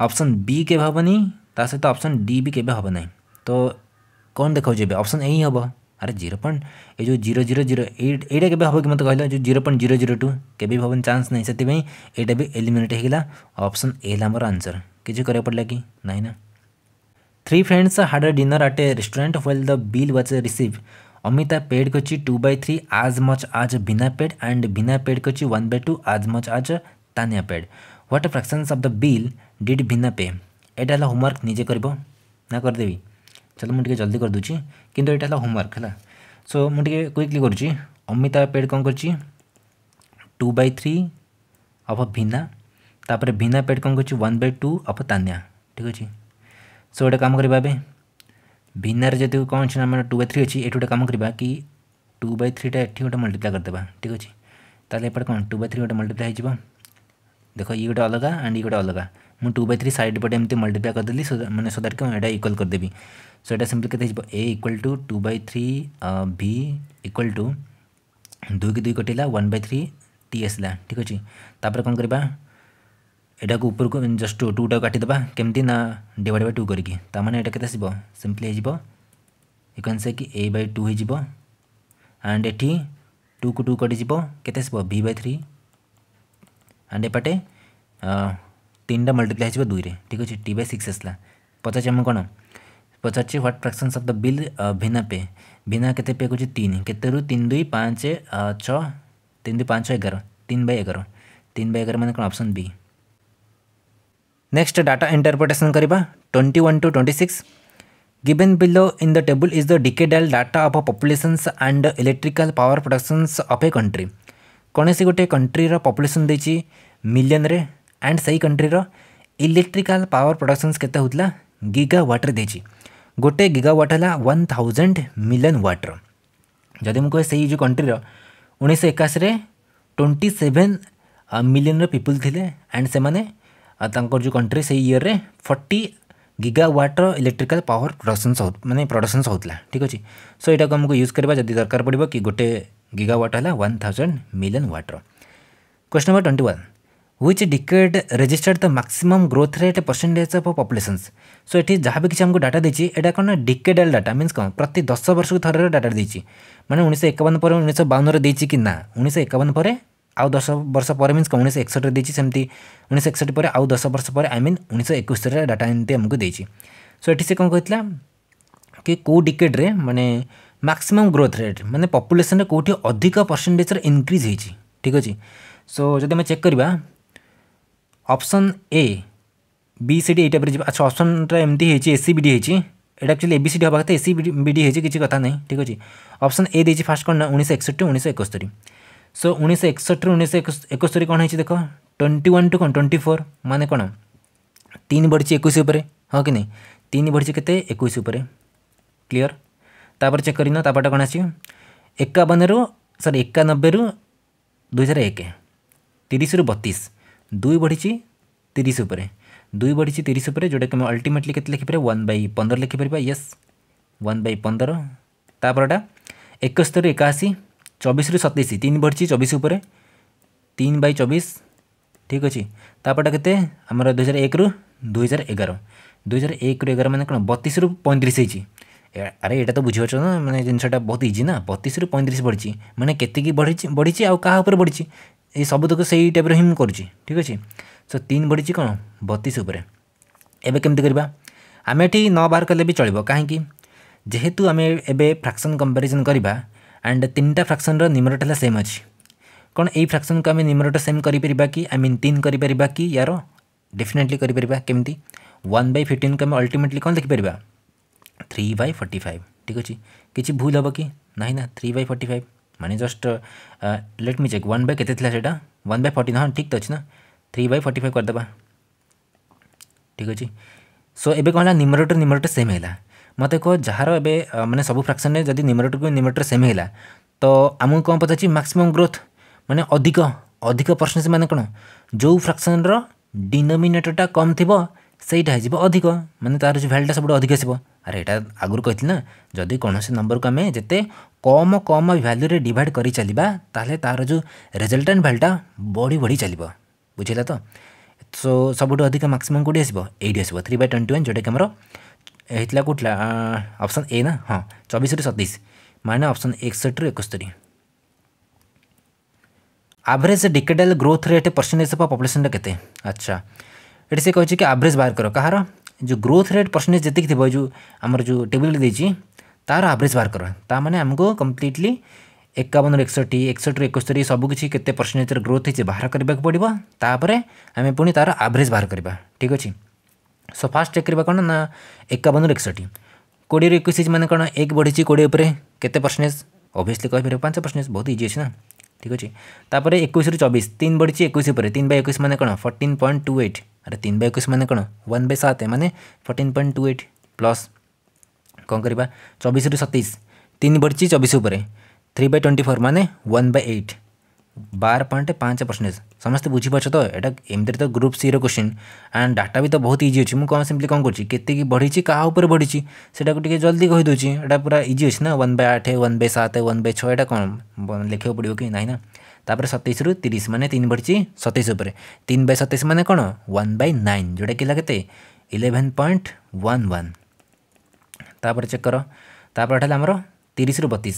ଅପସନ୍ ବି କେବେ ହେବନି ତା ସହିତ ଅପସନ୍ ଡି ବି କେବେ ହେବ ନାହିଁ ତ କ'ଣ ଦେଖାଉଛି ଏବେ ଅପସନ୍ ଏ ହିଁ ହେବ ଆରେ ଜିରୋ ପଏଣ୍ଟ ଏ ଯେଉଁ ଜିରୋ ଜିରୋ ଜିରୋ ଏଇଟା କେବେ ହେବ କି ମୋତେ କହିଲା ଯେଉଁ zero point zero zero two କେବେ ବି ହେବନି ଚାନ୍ସ ନାହିଁ ସେଥିପାଇଁ ଏଇଟା ବି ଏଲିମିନେଟ୍ ହୋଇଗଲା ଅପସନ୍ ଏ ହେଲା ଆମର ଆନ୍ସର୍ କିଛି କରିବାକୁ ପଡ଼ିଲା କି ନାହିଁ ନା three friends had a dinner at a restaurant well the bill was received Amita paid कर two by three as much as Bina paid and Bina paid कर one by two as much as Tania paid what fraction of the bill did Bina pay यहाँ है homework निजे कर ना करदेवि चलो मुझे जल्दी करदे कि यहाँ है होमवर्क है सो मुझे क्विकली कर अमिता पेड कौन कर two by three of Bina तापर भिना पेड कौन कर one by two of Tania ठीक अच्छे सो गोटे काम करवा भिन्नार जदि कौन अच्छे आम टू बै थ्री अच्छी ये गोटे कम करवा कि टू बै थ्रीटा ये गोटे मल्टीप्लाए करदे ठीक अच्छे ताल कौन टू बै थ्री गोटे मल्टीप्लाए हो देख ये गोटे अलग एंड ये गोटे अलग मुझ टू बै थ्री सैड पटे एमती मल्टीप्लाए करदेली मैंने सो दैट कि यहाँ इक्वाल करदेवी सो यहाँ सिंपली के A equal to two by three B equal to दुई कि दुई कटिला वन बै थ्री टी आसला ठीक अच्छे तापर कौन करवा यटा को ऊपर को जस्ट टू टा काटिद केमती ना डिवाइड बाय टू करके मैंने यहाँ केस सीम्पली कैन से कि ए बै टू हो एंड एटी टू को टू के भि बै थ्री एंड एपटे तीन टा मल्टीप्लाई हो दुईरे ठीक अच्छे टी बै सिक्स आसला पचार मुझे कौन पचारे what fraction of the bill Bina pay Bina के पे कौन तीन केतर तीन दुई पाँच छन दुई पाँच एगार तीन बै एगार तीन बै एगार मैंने कौन option B next data interpretation करवा twenty one to twenty six given below in the table is the decadal data of populations and electrical power productions of a country कौन से गोटे कंट्रीर पपुलेसन देती मिलियन रे एंड सही कंट्रीर electrical power production के गिगा व्वाट्रे देती गोटे गिगा व्वाट है वन थाउजेंड मिलियन व्वाटर जदि मुझे से जो कंट्रीर उन्नीस एकाशी ट्वेंटी सेवेन मिलियन पिपुल थे एंड से ତାଙ୍କର ଯେଉଁ କଣ୍ଟ୍ରି ସେଇ ଇୟର୍ରେ ଫର୍ଟି ଗିଗା ୱାଟ୍ର ଇଲେକ୍ଟ୍ରିକାଲ୍ ପାୱାର ପ୍ରଡକ୍ସନ୍ସ ମାନେ ପ୍ରଡକ୍ସନ୍ସ ହେଉଥିଲା ଠିକ୍ ଅଛି ସୋ ଏଇଟାକୁ ଆମକୁ ୟୁଜ୍ କରିବା ଯଦି ଦରକାର ପଡ଼ିବ କି ଗୋଟେ ଗିଗା ୱାଟ୍ ହେଲା ୱାନ୍ ଥାଉଜେଣ୍ଡ ମିଲିୟନ୍ ୱାଟ୍ର question number twenty one which decade registered the maximum growth rate percentage of populations so ଏଠି ଯାହା ବି କିଛି ଆମକୁ ଡାଟା ଦେଇଛି ଏଇଟା କ'ଣ ଡିକେଡାଲ୍ ଡାଟା ମିନ୍ସ କ'ଣ ପ୍ରତି ଦଶ ବର୍ଷକୁ ଥରର ଡାଟା ଦେଇଛି ମାନେ ଉଣେଇଶହ ଏକାବନ ପରେ ଉଣେଇଶହ ବାଉନରେ ଦେଇଛି କି ନା ଉଣେଇଶହ ଏକାବନ ପରେ ଆଉ ଦଶ ବର୍ଷ ପରେ ମିନ୍ସ ଉଣେଇଶହ ଏକଷଠିରେ ଦେଇଛି ସେମିତି ଉଣେଇଶହ ଏକଷଠି ପରେ ଆଉ ଦଶ ବର୍ଷ ପରେ ଆଇ ମିନ୍ ଉଣେଇଶହ ଏକୋଇଶରେ ଡାଟା ଏମିତି ଆମକୁ ଦେଇଛି ସୋ ଏଠି ସେ କ'ଣ କହିଥିଲା କି କେଉଁ ଡିକେଡ଼ରେ ମାନେ ମ୍ୟାକ୍ସିମମ୍ ଗ୍ରୋଥ୍ ରେଟ୍ ମାନେ ପପୁଲେସନ୍ରେ କେଉଁଠି ଅଧିକ ପରସେଣ୍ଟେଜ୍ର ଇନକ୍ରିଜ୍ ହେଇଛି ଠିକ୍ ଅଛି ସୋ ଯଦି ଆମେ ଚେକ୍ କରିବା option A B C D ଏଇ ଟାଇପ୍ରେ ଯିବା ଆଚ୍ଛା ଅପସନ୍ଟା ଏମିତି ହେଇଛି ଏସି ବି ଡି ହେଇଛି এটা একচুয়ালি এবিসিডি হওয়ার কথা এসি বিডি হয়েছে কিছু কথা নেই ঠিক আছে অপশন এ দিয়েছি ফার্স্ট কোন উনিশশো একষট্টি উনিশশো একস্তরি सो उन्नीस एकसठी उन्नीस एकस्तरी कौन है देख ट्वेंटी वन टू कौन ट्वेंटी फोर माने कौन तीन बढ़ी एक हाँ कि नहीं तीन बढ़ी के एक क्लीयर तापर चेक कर तापर कौन आस रु सरी एकानबे रु दुई हजार एक तीस रु बतीस दुई बढ़ी तीस दुई बढ़ी तीस जोटा कि अल्टिमेटली के लिखिपर वन बै पंदर लिखिपर येस वन बै पंदर तापरटा एकस्तरी एकाशी চবিশরু সতেইশ তিন বড়ছি চবিশ উপরে তিন বাই চবিশ ঠিক আছে তাপরটা কেতে আমার দুই হাজার একরু দুই হাজার এগার দুই হাজার একরু এগার মানে কোণ বতিশরু পঁয়ত্রিশ হয়েছি আরে এটা তো বুঝিপারছ না মানে জিনিসটা বহুত ইজি না বতিশরু পঁয়ত্রিশ বড়ছি মানে কেতিকি বড়িছি বড়িছি আউ কাহা উপরে বড়িছি এই সবুতক সেই টাইপর হি করছি ঠিক আছে সো তিন বড়িছি কোণ বতিশ উপরে এবে কেমতি করিবা আমি এটি ন বাহার কলে বি চলব কাহিঁকি যেহেতু আমি এবে ফ্রাকশন কম্পারিজন করিবা ଆଣ୍ଡ ତିନିଟା ଫ୍ରାକ୍ସନ୍ର ନିମରଟ ହେଲା ସେମ୍ ଅଛି କ'ଣ ଏଇ ଫ୍ରାକ୍ସନ୍କୁ ଆମେ ନିମରଟ ସେମ୍ କରିପାରିବା କି ଆଇ ମିନ୍ ତିନି କରିପାରିବା କି ୟାର ଡେଫିନେଟଲି କରିପାରିବା କେମିତି ୱାନ୍ ବାଇ ଫିଫ୍ଟିନ୍କୁ ଆମେ ଅଲ୍ଟିମେଟଲି କ'ଣ ଲେଖିପାରିବା থ্রি বাই ফর্টি ফাইভ ঠিক আছে কিছু ভুল হব কি না না থ্রি বাই ফর্টি ফাইভ মানে just let me check one by কেতে লা সেটা ওয়ান বাই ফর্টি হ্যাঁ ঠিক তো অছি না থ্রি বাই ফর্টি ফাইভ করেদেবা ঠিক আছে সো এবে কম হল নিমরটো নিমরটো সেম হলা ମୋତେ କୁହ ଯାହାର ଏବେ ମାନେ ସବୁ ଫ୍ରାକ୍ସନ୍ରେ ଯଦି ନ୍ୟୁମରେଟର୍କୁ ନ୍ୟୁମରେଟର୍ ସେମ୍ ହେଲା ତ ଆମକୁ କ'ଣ ପଚାରିଛି ମାକ୍ସିମମ୍ ଗ୍ରୋଥ୍ ମାନେ ଅଧିକ ଅଧିକ ପରସେଣ୍ଟେଜ୍ ମାନେ କ'ଣ ଯେଉଁ ଫ୍ରାକ୍ସନ୍ର ଡିନୋମିନେଟର୍ଟା କମ୍ ଥିବ ସେଇଟା ହେଇଯିବ ଅଧିକ ମାନେ ତା'ର ଯେଉଁ ଭ୍ୟାଲ୍ୟୁଟା ସବୁଠୁ ଅଧିକ ଆସିବ ଆରେ ଏଇଟା ଆଗରୁ କହିଥିଲି ନା ଯଦି କୌଣସି ନମ୍ବରକୁ ଆମେ ଯେତେ କମ୍ କମ୍ ଭ୍ୟାଲ୍ୟୁରେ ଡିଭାଇଡ଼ କରି ଚାଲିବା ତାହେଲେ ତା'ର ଯେଉଁ ରେଜଲ୍ଟାଣ୍ଟ ଭ୍ୟାଲ୍ୟୁଟା ବଢ଼ି ବଢ଼ି ଚାଲିବ ବୁଝିଲା ତ ସୋ ସବୁଠୁ ଅଧିକ ମାକ୍ସିମମ୍ କେଉଁଠି ଆସିବ ଏଇଠି ଆସିବ ଥ୍ରୀ ବାଇ ଟ୍ୱେଣ୍ଟି ୱାନ୍ ଯେଉଁଟାକି ଆମର होता कौटला अप्सन ए ना हाँ चौबीस रु सतीस मैंने अप्सन एकसठ रु एक average decadal growth rate percentage of population के अच्छा ये से कहे कि आभरेज बाहर कर कहार जो ग्रोथ रेट परसेंटेज जितक थी जो आम जो टेबुल तार आभरेज बाहर कर ताने आमको कम्प्लीटली एकावन रु एकसठ एकसठ रु एक सबकि परसेंटेज ग्रोथ हो बाहर करने को पड़ा तापर आम पुणी तार आभरेज बाहर करवा ठीक अच्छे ସୋ ଫାଷ୍ଟ ଚେକ୍ କରିବା କ'ଣ ନା ଏକାବନରୁ ଏକଷଠି କୋଡ଼ିଏରୁ ଏକୋଇଶ ମାନେ କ'ଣ ଏକ ବଢ଼ିଛି କୋଡ଼ିଏ ଉପରେ କେତେ ପରସେଣ୍ଟେଜ ଅଭିୟସଲି କହିପାରିବ ପାଞ୍ଚ ପରସେଣ୍ଟେଜ ବହୁତ ଇଜି ଅଛି ନା ଠିକ୍ ଅଛି ତାପରେ ଏକୋଇଶରୁ ଚବିଶ ତିନି ବଢ଼ିଛି ଏକୋଇଶ ଉପରେ ତିନି ବାଇ ଏକୋଇଶ ମାନେ କ'ଣ ଫର୍ଟିନ୍ ପଏଣ୍ଟ ଟୁ ଏଇଟ୍ ଆରେ ତିନି ବାଇ ଏକୋଇଶ ମାନେ କ'ଣ ୱାନ୍ ବାଇ ସାତ ମାନେ fourteen point two eight plus କ'ଣ କରିବା ଚବିଶରୁ ସତେଇଶ ତିନି ବଢ଼ିଛି ଚବିଶ ଉପରେ থ্রি বাই টোয়েন্টি ফোর মানে ওয়ান বাই এইট বার পয়েন্ট পাঁচ পার্সেন্টেজ ସମସ୍ତେ ବୁଝିପାରୁଛ ତ ଏଇଟା ଏମିତିରେ ତ ଗ୍ରୁପ୍ ସିର କୋଶ୍ଚିନ୍ ଆଣ୍ଡ ଡାଟା ବି ତ ବହୁତ ଇଜି ଅଛି ମୁଁ କ'ଣ ସିମ୍ପଲି କ'ଣ କରୁଛି କେତିକି ବଢ଼ିଛି କାହା ଉପରେ ବଢ଼ିଛି ସେଇଟାକୁ ଟିକେ ଜଲ୍ଦି କହିଦେଉଛି ଏଇଟା ପୁରା ଇଜି ଅଛି ନା ୱାନ୍ ବାଇ ଆଠ ୱାନ୍ ବାଇ ସାତ ୱାନ୍ ବାଇ ଛଅ ଏଇଟା କ'ଣ ଲେଖିବାକୁ ପଡ଼ିବ କି ନାହିଁ ନା ତାପରେ ସତେଇଶରୁ ତିରିଶ ମାନେ ତିନି ବଢ଼ିଛି ସତେଇଶ ଉପରେ ତିନି ବାଇ ସତେଇଶ ମାନେ କ'ଣ ୱାନ୍ ବାଇ ନାଇନ୍ ଯେଉଁଟାକି ହେଲା କେତେ ଇଲେଭେନ୍ ପଏଣ୍ଟ ୱାନ୍ ୱାନ୍ ତାପରେ ଚେକ୍ କର ତାପରେ ଏଇଟା ହେଲା ଆମର ତିରିଶରୁ ବତିଶ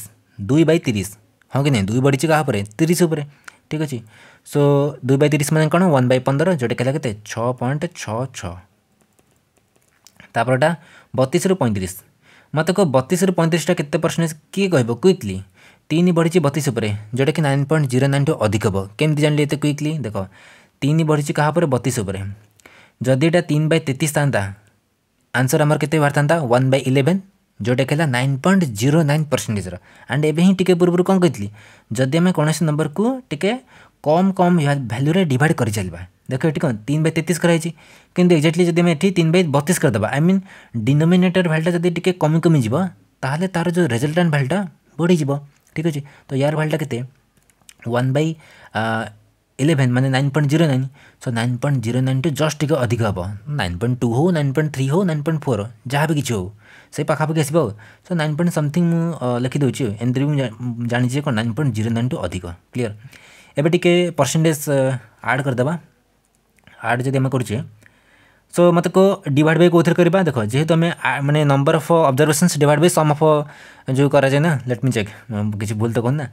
ଦୁଇ ବାଇ ତିରିଶ ହଁ କି ନାହିଁ ଦୁଇ ବଢ଼ିଛି କାହା ଉପରେ ତିରିଶ ଉପରେ ଠିକ୍ ଅଛି सो 2 बय तिरि बई पन्ध्र जोडा कि छ बतिस र पैँतिस मत बतिस रु पैँतिस पर्सेन्टेज कि किक्लि तिन बढी बतिस जोटाकि nine point zero nine two अधिक हे के जान्ति कुइकली देख तिन बढिचि कहाँपर बतिस जाति बय तेतिस थाहा आन्सर आमर के इलेभेन जोटाकिला nine point zero nine percentage र अन् एक्ट पूर्व नम्बरको टिके कम कम भैल्यू में डिड कर चलवा देख ये कौन तीन बै तेतीस कराई कि एक्जाक्टली जब ये तीन बै बतीस करदे आई मीन डिनोमेटर भैल्यूटा जब टे कमी कमी जब तेल तार जो रेजल्टान भैल्यूटा बढ़ी जब ठीक अच्छे तो यार भैल्यूटा के वन बै इलेवेन मैंने nine point zero nine so nine point zero nine two just टे अधिक हम नाइन पॉइंट टू हो नाइन पॉइंट थ्री हो नाइन पॉइंट फोर जहाँ भी किसी हो सही पाखापाखि आसो सो नाइन पॉइंट समथिंग मुझे लिखिदे एमती जानी कौन nine point zero nine two अधिक क्लीयर एवं टी परसेंटेज आड करदे आड जब आम सो मत को डिवाइड बाय कौन थे करवा देख जेहेतु आम मैंने number of observation divide by sum of जो कराए ना लेट मी चेक किसी भूल तो कहना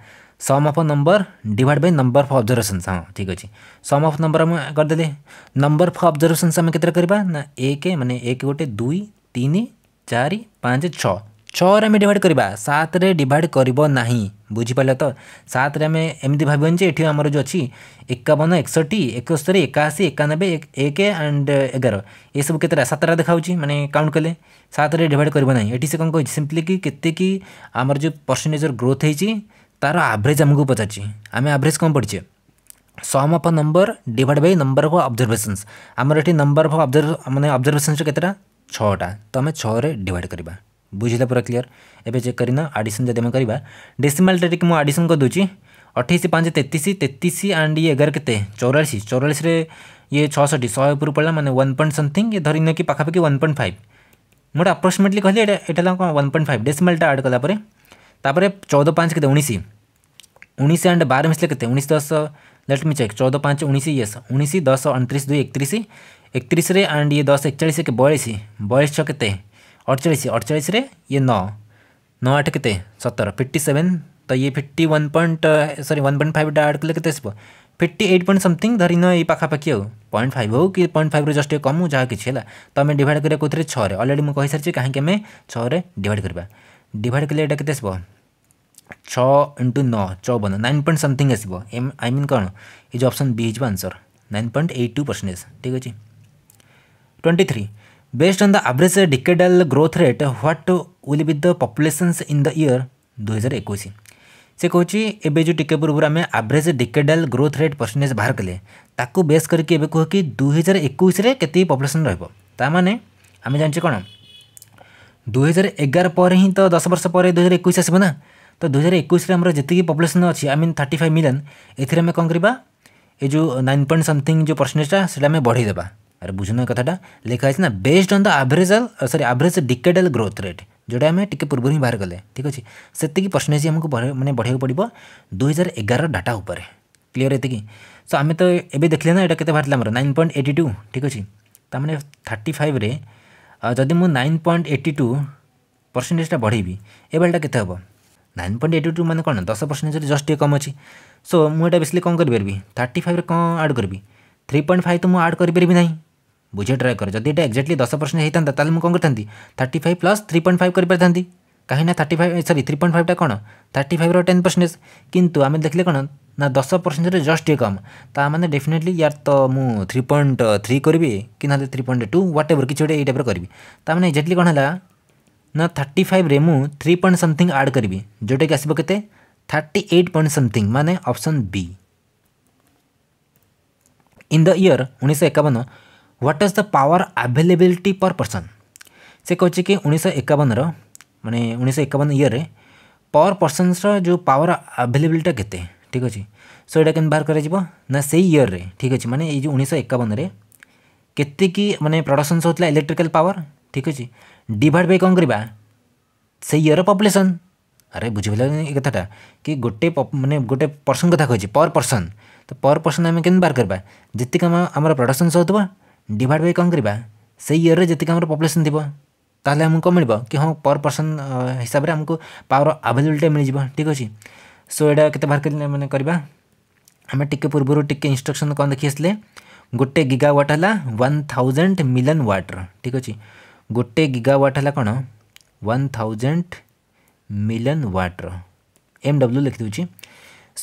sum of number divide by number of observation हाँ ठीक अच्छे सम अफ नंबर आम करदे नंबर अफ अब्जर्वेशन आम के करवा ना एक मानने एक गोटे दुई तीन चार पाँच छः ছরে আমি ডিভাইড করা সাতরে ডিভাইড করব না বুঝিপারে তো সাতরে আমি এমনি ভাববেন যে এটি আমার যে অছি একাবন একষট্টি একস্তরি একাশি একানবে এক আন্ড এগার এসব কেতটা সাতটা দেখাচ্ছি মানে কাউন্ট কলে সাতরে ডিভাইড করব না এটি সে কম কে সিম্পলি কি কেতে কি আমার যে পরসেটেজর গ্রোথ হয়েছি তার আভরেজ আমাকে পচারছি আমি আভরেজ কম পড়ছে sum of number divide by number of observations आमर ये नंबर अफ अब्जर्व मैंने अब्जर्भेसन्स केतटा छटा तो आम छः डिवाइड करवा बुझे पूरा क्लीयर एवं चेक करना आडिशन जब आम डेसीमाल टेटिक मुझे आडिशन कर दूसरी अठाईस पाँच तेतीस तेतीस आंड ये एगार के चौरास चौरास ये छःसठी शहे उपर पड़ा मैंने वन पॉइंट समथिंग ये धरने कि पाखापाखी वन पॉइंट फाइव मुझे अप्रोक्सीमेटली कहली कौन वन पॉइंट फाइव डेसीमाल्टा एड कलापर तापर चौदह पाँच के उन्नीस उन्नीस आंड बार मिसले कैसे उन्नीस दस लेट मी चेक चौदह पाँच उन्नीस ये उन्नीस दस अंतरीश दुई एकतीस एकतीस आंड ये दस एक एकचाश एक बयास बयास छः के अड़चाश अड़चाश ये नौ नौ आठ के सतर फिफ्टी सेवेन तो ये fifty one point sorry one point five add कले के फिफ्टी एट पॉइंट समथिंग धरी नए पाखापाखी हो पॉइंट फाइव हो कि पॉइंट फाइव जस्ट कम जहाँ किसी है तो आम डिवाइड करा कौन छः अलरेडी मुझे कही सारी कहीं आम छः करवा डिवाइड कले ये आसब छ इंटु नौ चौवन नाइन पॉइंट समथिंग आसो एम आई मीन कौन ये जो ऑप्शन बी हो answer nine point eight two percentage ठीक अच्छे twenty three Based on the average decadal growth rate what will be the populations in the year 2021? से कहूँ एवं जो टी पूर्व आम average decadal growth rate percentage बाहर कले ताकू बेस करके कह कि दुई हजार एक के पपुलेसन रही आम जाने कौन दुई हजार एगार पर दस वर्ष पर दुई हजार एकुश आसब ना तो दुई हजार एकुश जी पपुलेसन अच्छी आई मीन थर्टी मिलियन एमें कौन करवा जो नाइन पॉइंट समथिंग जो परसेंटेजटा से बढ़ेदेबा अरे बुझुन कथा लिखा है ना बेस्ड अन् द आभरेजल सरी आभरेज डिकेडल ग्रोथ रेट जोड़ा आम टे पूर्व ही बाहर गले ठीक अच्छे से पर्सेंटेज आमको मैंने बढ़ाई पड़ो दुई हजार एगार डाटा उपर क्लीयर ये सो आम तो ये देखे ना ये के बाहर आम नाइन पॉइंट एट्टी टू ठीक अच्छे तम मैंने थर्टी फाइव जदि मुझ नाइन पॉइंट एट्टी टू परसेंटेजा बढ़ेबी ए बेलटा के नाइन पॉइंट एट्टी टू मैंने कौन दस परसेंटेज जस्ट कम अच्छी सो मुझे बेसिकली कौन करी थर्टी फाइव कौन आड करी थ्री पॉइंट फाइव तो मुझ आड करपरि ना बुझे ट्राए कर जदि ये एक्जाक्टली दस परसेंट होता है तेल मुझे কম five plus three point five point five করে कहीं thirty five sorry three point फाइवटा कौन थर्टी फाइव टेन परसेंटेज कितु आम देखिले कौन ना दस परसेंटेज जस्ट कम ता मैंने डेफिनेटली यार तो मुझे थ्री पॉइंट थ्री करी कि ना three point two whatever किसी गोटे टाइप करी मैंने एक्जाक्टली कौन है ना थर्टी फाइव मुझ थ्री पॉइंट समथिंग आड करी जोटा कि आसो के थर्टी एट पॉइंट समथिंग मानने option B in the year उन्नीस एकावन what is the power availability per person ସେ କହିଛି କି ଉଣେଇଶହ ଏକାବନର ମାନେ ଉଣେଇଶହ ଏକାବନ ଇୟର୍ରେ ପର୍ ପର୍ସନ୍ସର ଯେଉଁ ପାୱାର ଆଭେଲେବିଲିଟା କେତେ ଠିକ୍ ଅଛି ସୋ ଏଇଟା କେମିତି ବାହାର କରାଯିବ ନା ସେଇ ଇୟର୍ରେ ଠିକ୍ ଅଛି ମାନେ ଏଇ ଯେଉଁ ଉଣେଇଶହ ଏକାବନରେ କେତିକି ମାନେ ପ୍ରଡକ୍ସନ୍ସ ହେଉଥିଲା ଇଲେକ୍ଟ୍ରିକାଲ୍ ପାୱାର ଠିକ୍ ଅଛି ଡିଭାଇଡ଼ ବାଇ କ'ଣ କରିବା ସେଇ ଇୟର୍ର ପପୁଲେସନ୍ ଆରେ ବୁଝିପାରିଲାନି ଏ କଥାଟା କି ଗୋଟେ ମାନେ ଗୋଟେ ପର୍ସନ୍ କଥା କହିଛି ପର୍ ପର୍ସନ୍ ତ ପର୍ ପର୍ସନ୍ ଆମେ କେମିତି ବାହାର କରିବା ଯେତିକି ଆମ ଆମର ପ୍ରଡକ୍ସନ୍ସ ହେଉଥିବ ଡିଭାଇଡ଼ ବାଇ କ'ଣ କରିବା ସେଇ ଇୟର୍ରେ ଯେତିକି ଆମର ପପୁଲେସନ୍ ଥିବ ତାହେଲେ ଆମକୁ କ'ଣ ମିଳିବ କି ହଁ ପର୍ ପର୍ସନ୍ ହିସାବରେ ଆମକୁ ପାୱାର ଆଭେଲେବିଲିଟି ମିଳିଯିବ ଠିକ୍ ଅଛି ସୋ ଏଇଟା କେତେ ବାହାର ମାନେ କରିବା ଆମେ ଟିକେ ପୂର୍ବରୁ ଟିକେ ଇନଷ୍ଟ୍ରକ୍ସନ୍ କ'ଣ ଦେଖି ଆସିଲେ ଗୋଟେ ଗିଗା ୱାଟ୍ ହେଲା ୱାନ୍ ଥାଉଜେଣ୍ଡ ମିଲିୟନ୍ ୱାଟ୍ର ଠିକ୍ ଅଛି ଗୋଟେ ଗିଗା ୱାଟ୍ ହେଲା କ'ଣ ୱାନ୍ ଥାଉଜେଣ୍ଡ ମିଲିୟନ୍ ୱାଟ୍ର ଏମ୍ ଡବ୍ଲ୍ୟୁ ଲେଖିଦେଉଛି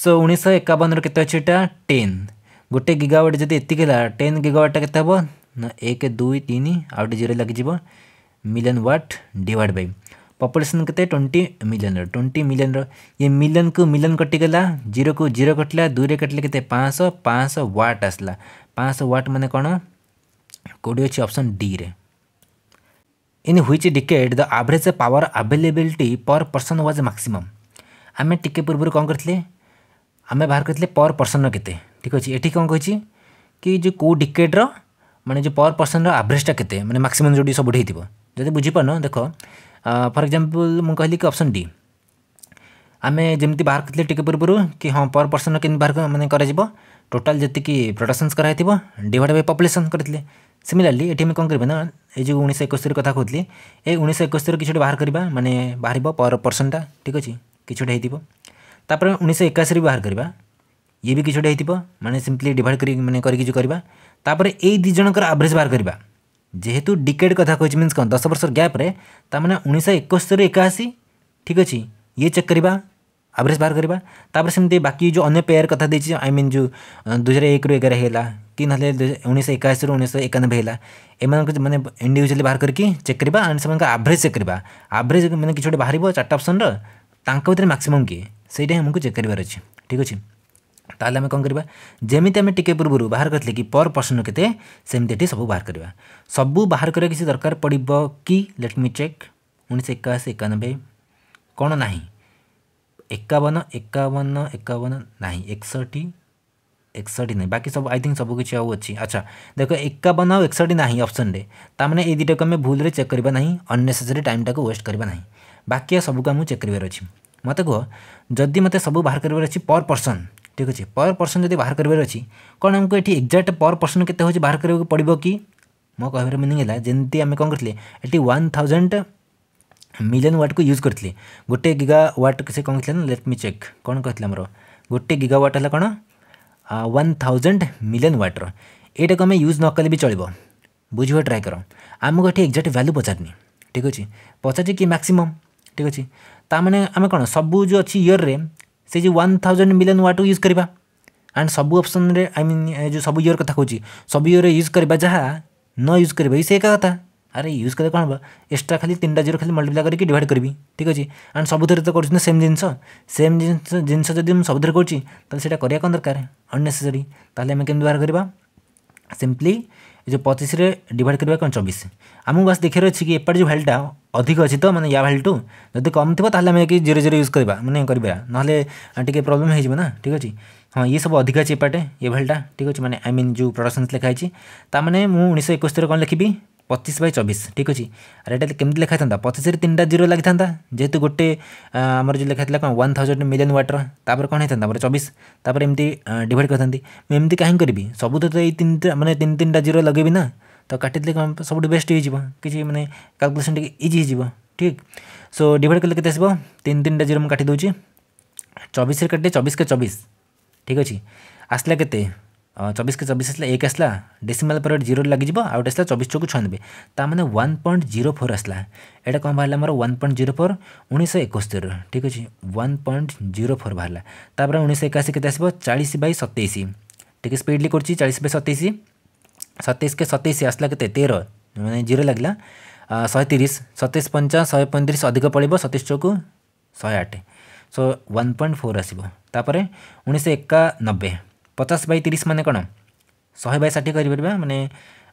ସୋ ଉଣେଇଶହ ଏକାବନର କେତେ ଅଛି ଏଇଟା ଟେନ୍ गोटे ଗିଗାୱାଟ୍ ଯଦି ଏତିକି टेन ଟେନ୍ के କେତେ ହେବ ନା ଏକ ଦୁଇ जीरो लग जा मिलियन ଲାଗିଯିବ डिवाइड ୱାଟ୍ पपुलेसन के ट्वेंटी मिलियन ट्वेंटी मिलियन ये मिलियन को मिलियन कटिगला जीरो को जीरो कटिला दुई कटले के पाँच पाँच व्वाट आसला पाँच व्वाट मैंने कौन कौटी अच्छे अप्सन डी रे in which decade the average power availability per person was maximum आम टिके पूर्व कौन करें आम बाहर करते पर पर्सन के ঠিক আছে এটি କ'ଣ କହିଛି କି ଯେଉଁ କେଉଁ ଡିକେଡ଼ର ମାନେ ଯେଉଁ ପର୍ ପର୍ସନ୍ର ଆଭରେଜଟା କେତେ ମାନେ ମାକ୍ସିମମ୍ ଯେଉଁଠି ସବୁଠି ହେଇଥିବ ଯଦି ବୁଝିପାରୁନ ଦେଖ ଫର୍ ଏକ୍ଜାମ୍ପଲ୍ ମୁଁ କହିଲି କି ଅପସନ୍ ଡି ଆମେ ଯେମିତି ବାହାର କରିଥିଲେ ଟିକେ ପୂର୍ବରୁ କି ହଁ ପର୍ ପର୍ସନ୍ର କେମିତି ବାହାର ମାନେ କରାଯିବ ଟୋଟାଲ୍ ଯେତିକି ପ୍ରଡକ୍ସନ୍ସ କରାହେଇଥିବ ଡିଭାଇଡ଼ ବାଇ ପପୁଲେସନ୍ କରିଥିଲେ ସିମିଲାରଲି ଏଠି ଆମେ କ'ଣ କରିବା ନା ଏ ଯେଉଁ ଉଣେଇଶହ ଏକସ୍ତରୀ କଥା କହୁଥିଲି ଏ ଉଣେଇଶହ ଏକସ୍ତରୀ କିଛି ଗୋଟେ ବାହାର କରିବା ମାନେ ବାହାରିବ ପର୍ ପର୍ସନ୍ଟା ଠିକ୍ ଅଛି କିଛି ଗୋଟେ ହେଇଥିବ ତାପରେ ଉଣେଇଶହ ଏକାଅଶୀରେ ବାହାର କରିବା ये भी किसी गोटे मैंने सीम्पली डिड कर मैंने करके जो यही दिज आवरेज बाहर करवा जेहेतु डिकेड कथ कह मीन कौन दस वर्ष गैप्रे मैंने उन्नीस एकस्तर एकाशी ठीक अच्छे ये चेक करवा आवरेज बाहर करवापर सेमती बाकी जो अगर पेयर कथ दे आई मीन जो दुई एक रु एगार होगा कि ना उन्नीस एकाशी उन्नीस एकानबे होगा एम मैंने इंडिविजुआल बाहर करके चेक करवा एंड आवरेज चेक करवा आवरेज मैंने किसी गोटे बाहर चार्ट अप्सन रक्सीम किए सही हमको चेक करार अच्छे ठीक अच्छे তাহলে আমি কম করা যেমি আমি টিকি পূর্ব বাহার করে কি পর পর্সন কেতে সেমি এটি সবু বাহার করা সবু বাহার করা কিছু দরকার পড়ব কি লেট মি চেক উনিশশো একাশি একানবে কোণ না একাবন একাবন একাবন না একষট্টি একষট্টি না বাকি সব আই থিঙ্ক সব কিছু আউ অছি আচ্ছা দেখ একাবন আউ একষট্টি না অপসনরে তার মানে এই দুইটাকে আমি ভুলরে চেক করা না অননেসেসারি টাইমটাকে ওয়েস্ট করা না বাকি সবুক আমি চেক করবার অছি মতো কুহ যদি মতো সবু বাহার করবার অছি পর পর্সন ঠিক আছে পর পর্সন যদি বাহার করবার অছি কারণ আমি এটি এক্জাক্ট পর পর্সন কেতে হচ্ছে বাহার করা পড়ব কি মো কহবার মিনিং হল যেমনি আমি কম করলে এটি ওয়ান থাউজেন্ড মিলিয়ন ওয়াট কু यूज করলে গোটে গিগা ওয়াট সে কম না লেট মি চেক কোণ কে আমার গোটে গিগা ওয়াট হল কোণ ওয়ান থাউজেন্ড মিলিয়ন ওয়াটর এইটাকে আমি यूज নকলে বি চলব বুঝবা ট্রাই কর আমি এটি এক্জাক্ট ভ্যালু পচারনি ঠিক আছে পচারছি কি ম্যাক্সিমম ঠিক আছে ତା ମାନେ ଆମେ କ'ଣ ସବୁ ଯେଉଁ ଅଛି ଇୟର୍ରେ से जो one thousand million watt use करवा एंड सब अप्सन आई मीन जो सब इयर कथ कौन सब इयर यूज करवा जहाँ न यूज करवा से एक कथा अरे यूज कले कौन एक्सट्रा खाली तीन टा जीरो खाली मल्टीप्लाई करके डिवाइड करी ठीक अच्छे एंड सब तो कर सेम जिन सेम जिन जिनस जब सब थे करा कर दरकार अननेसेसरी आम के व्यवहार करवा सिंपली जो पचीस डिड करवा कौन चबीस आम बास देखे अच्छे कि एपटे जो भैलटा अधिक अच्छी तो मैंने या भाई टू जदि कम थी तेल आम कि जीरो जीरो यूज करवा मैंने करवा ना टे प्रोब्लम होना ठीक अच्छे हाँ ये सब अधिक अच्छे एपटे ये भैल्यूटा ठीक अच्छे मैंने आई मीन जो प्रडक्शन लिखाई मैंने मुझे एक कौन लिखी पचिश बै चबीस ठीक अच्छे अरे ये कमी लिखा था पचिश तीन टा जीरो लगी था जेहतु गोटे आमर जो लिखा था कौन वन थाउजेंड मिलियन व्वाटर तापर कौन होता है चबीस एमती डिड करता मुझे कहीं करी सब तो ये मैंने तीन तीन टा जीरो लगे ना ତ କାଟିଦେଲେ କ'ଣ ସବୁ ବେଷ୍ଟ ହେଇଯିବ କିଛି ମାନେ କାଲକୁଲେସନ୍ ଟିକେ ଇଜି ହେଇଯିବ ଠିକ୍ ସୋ ଡିଭାଇଡ଼ କଲେ କେତେ ଆସିବ ତିନି ତିନିଟା ଜିରୋ ମୁଁ କାଟି ଦେଉଛି ଚବିଶରେ କାଟିଲେ ଚବିଶକେ ଚବିଶ ଠିକ୍ ଅଛି ଆସିଲା କେତେ ଚବିଶକେ ଚବିଶ ଆସିଲା ଏକ ଆସିଲା ଡେସିମାଲ ପରେ ଜିରୋ ଲାଗିଯିବ ଆଉ ଗୋଟେ ଆସିଲା ଚବିଶ ଚଉକୁ ଛୟାନବେ ତା ମାନେ ୱାନ୍ ପଏଣ୍ଟ ଜିରୋ ଫୋର୍ ଆସିଲା ଏଇଟା କ'ଣ ବାହାରିଲା ଆମର ୱାନ୍ ପଏଣ୍ଟ ଜିରୋ ଫୋର୍ ଉଣେଇଶହ ଏକସ୍ତରୀ ଠିକ୍ ଅଛି ୱାନ୍ ପଏଣ୍ଟ ଜିରୋ ଫୋର୍ ବାହାରିଲା ତାପରେ ଉଣେଇଶହ ଏକାଅଶୀ କେତେ ଆସିବ ଚାଳିଶ ବାଇ ସତେଇଶ ଟିକେ ସ୍ପିଡ଼ଲି କରୁଛି ଚାଳିଶ ବାଇ ସତେଇଶ सत्तावीस के सत्तावीस आसला असला केते मैंने जीरो लगला शहे तीस सतैश पंचा शहे पैंतीस अधिक पड़ो सतैश चौक शहे आठ सो वन पॉइंट फोर आसपर उन्नीस एकानबे पचास बै तीस मैंने कौन शहे बै षाठी कर मैंने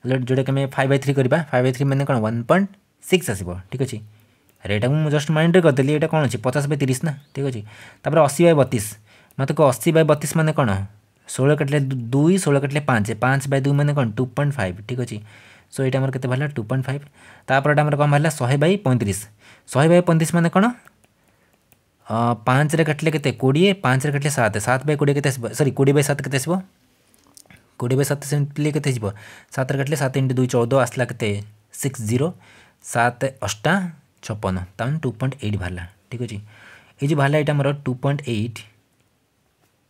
जोटा कि फाइव बै थ्री करवा फाइव बै थ्री मैंने कौन वन पॉइंट सिक्स आसो ठीक अच्छे अरे मुझे जस्ट माइंड करदेली ये कौन अच्छी पचास बै तीस ना ठीक अच्छे अशी बै बतीस मत मतलब कह अशी बै बतीस मैंने कौन ষোল কাটলে দুই ষোল কাটলে পাঁচ পাঁচ বাই দুই মানে কোণ টু পয়েন্ট ফাইভ ঠিক আছে সো এটা আমার কেতে বাহারা টু পয়েন্ট ফাইভ তাপরে আমার কম বাহারা শহে বাই পঁয়ত্রিশ শহে বাই পঁয়ত্রিশ মানে কোণ ପାଞ୍ଚରେ କାଟିଲେ କେତେ କୋଡ଼ିଏ ପାଞ୍ଚରେ କାଟିଲେ ସାତ ସାତ ବାଇ କୋଡ଼ିଏ କେତେ ଆସିବ ସରି କୋଡ଼ିଏ ବାଇ ସାତ କେତେ ଆସିବ କୋଡ଼ିଏ ବାଇ ସାତ ସେମିତି କେତେ ଯିବ ସାତରେ କାଟିଲେ ସାତ ଇଣ୍ଟୁ ଦୁଇ ଚଉଦ ଆସିଲା କେତେ ସିକ୍ସ ଜିରୋ ସାତ ଅଷ୍ଟା ଛପନ ତାମାନେ ଟୁ ପଏଣ୍ଟ ଏଇଟ୍ ବାହାରିଲା ଠିକ୍ ଅଛି ଏଇ ଯେଉଁ ବାହାରିଲା ଏଇଟା ଆମର ଟୁ ପଏଣ୍ଟ ଏଇଟ୍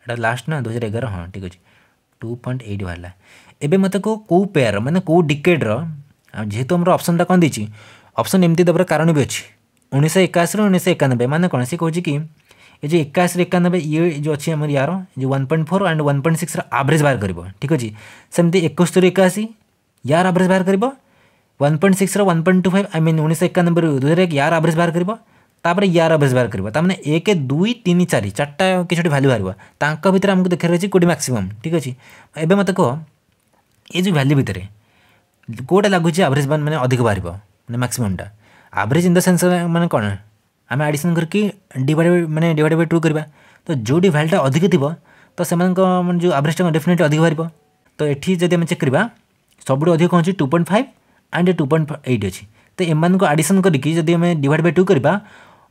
यहाँ लास्ट ना दुई हजार एगार हाँ ठीक अच्छे टू पॉइंट एट बाहर एवं मत को कौ पेयर मैंने कौ डिकेड्र जेहेतु आम अप्सन कौन देती अप्सन एमती देवर कारण भी अच्छी उन्नीस एकाशी उन्नीस एकानबे मैंने कौन सी कहे कि ये जो एकाशी एकानबे ये जो अच्छी आम यार जो one point four and one point six average बाहर कर ठीक अच्छे सेमती एकस्तर एकाशी यार आवरेज बाहर कर वन पॉइंट सिक्स रन point two five I mean उन्नीस एकानबे दुई हजार एक यार आवरेज बाहर कर तापर यार अभ्यास बाहर करवा तमें एक दुई तीन चार चार्टा कि भैल्यू बाहर भितर आमको देखे रही कौटे मैक्सीम ठीक अच्छे एवं मत कह ये जो भैल्यू भितर कौटा लगुच आवरेज मान मैंने अधिक बाहर मैंने मैक्सीमटा आवरेज इन द सेन्स मैंने कौन आम आडिशन करके डिड मैंने डिवाइड बै टू करवा तो, तो जो भी भैल्यूटा अधिक थी तो से जो आवरेजा डेफिनेटली अधिक बाहर तो ये जब चेक करवा सब अधिक कौन two point five and two point eight अच्छी तो एम को आडिशन करके डिड बै टू करवा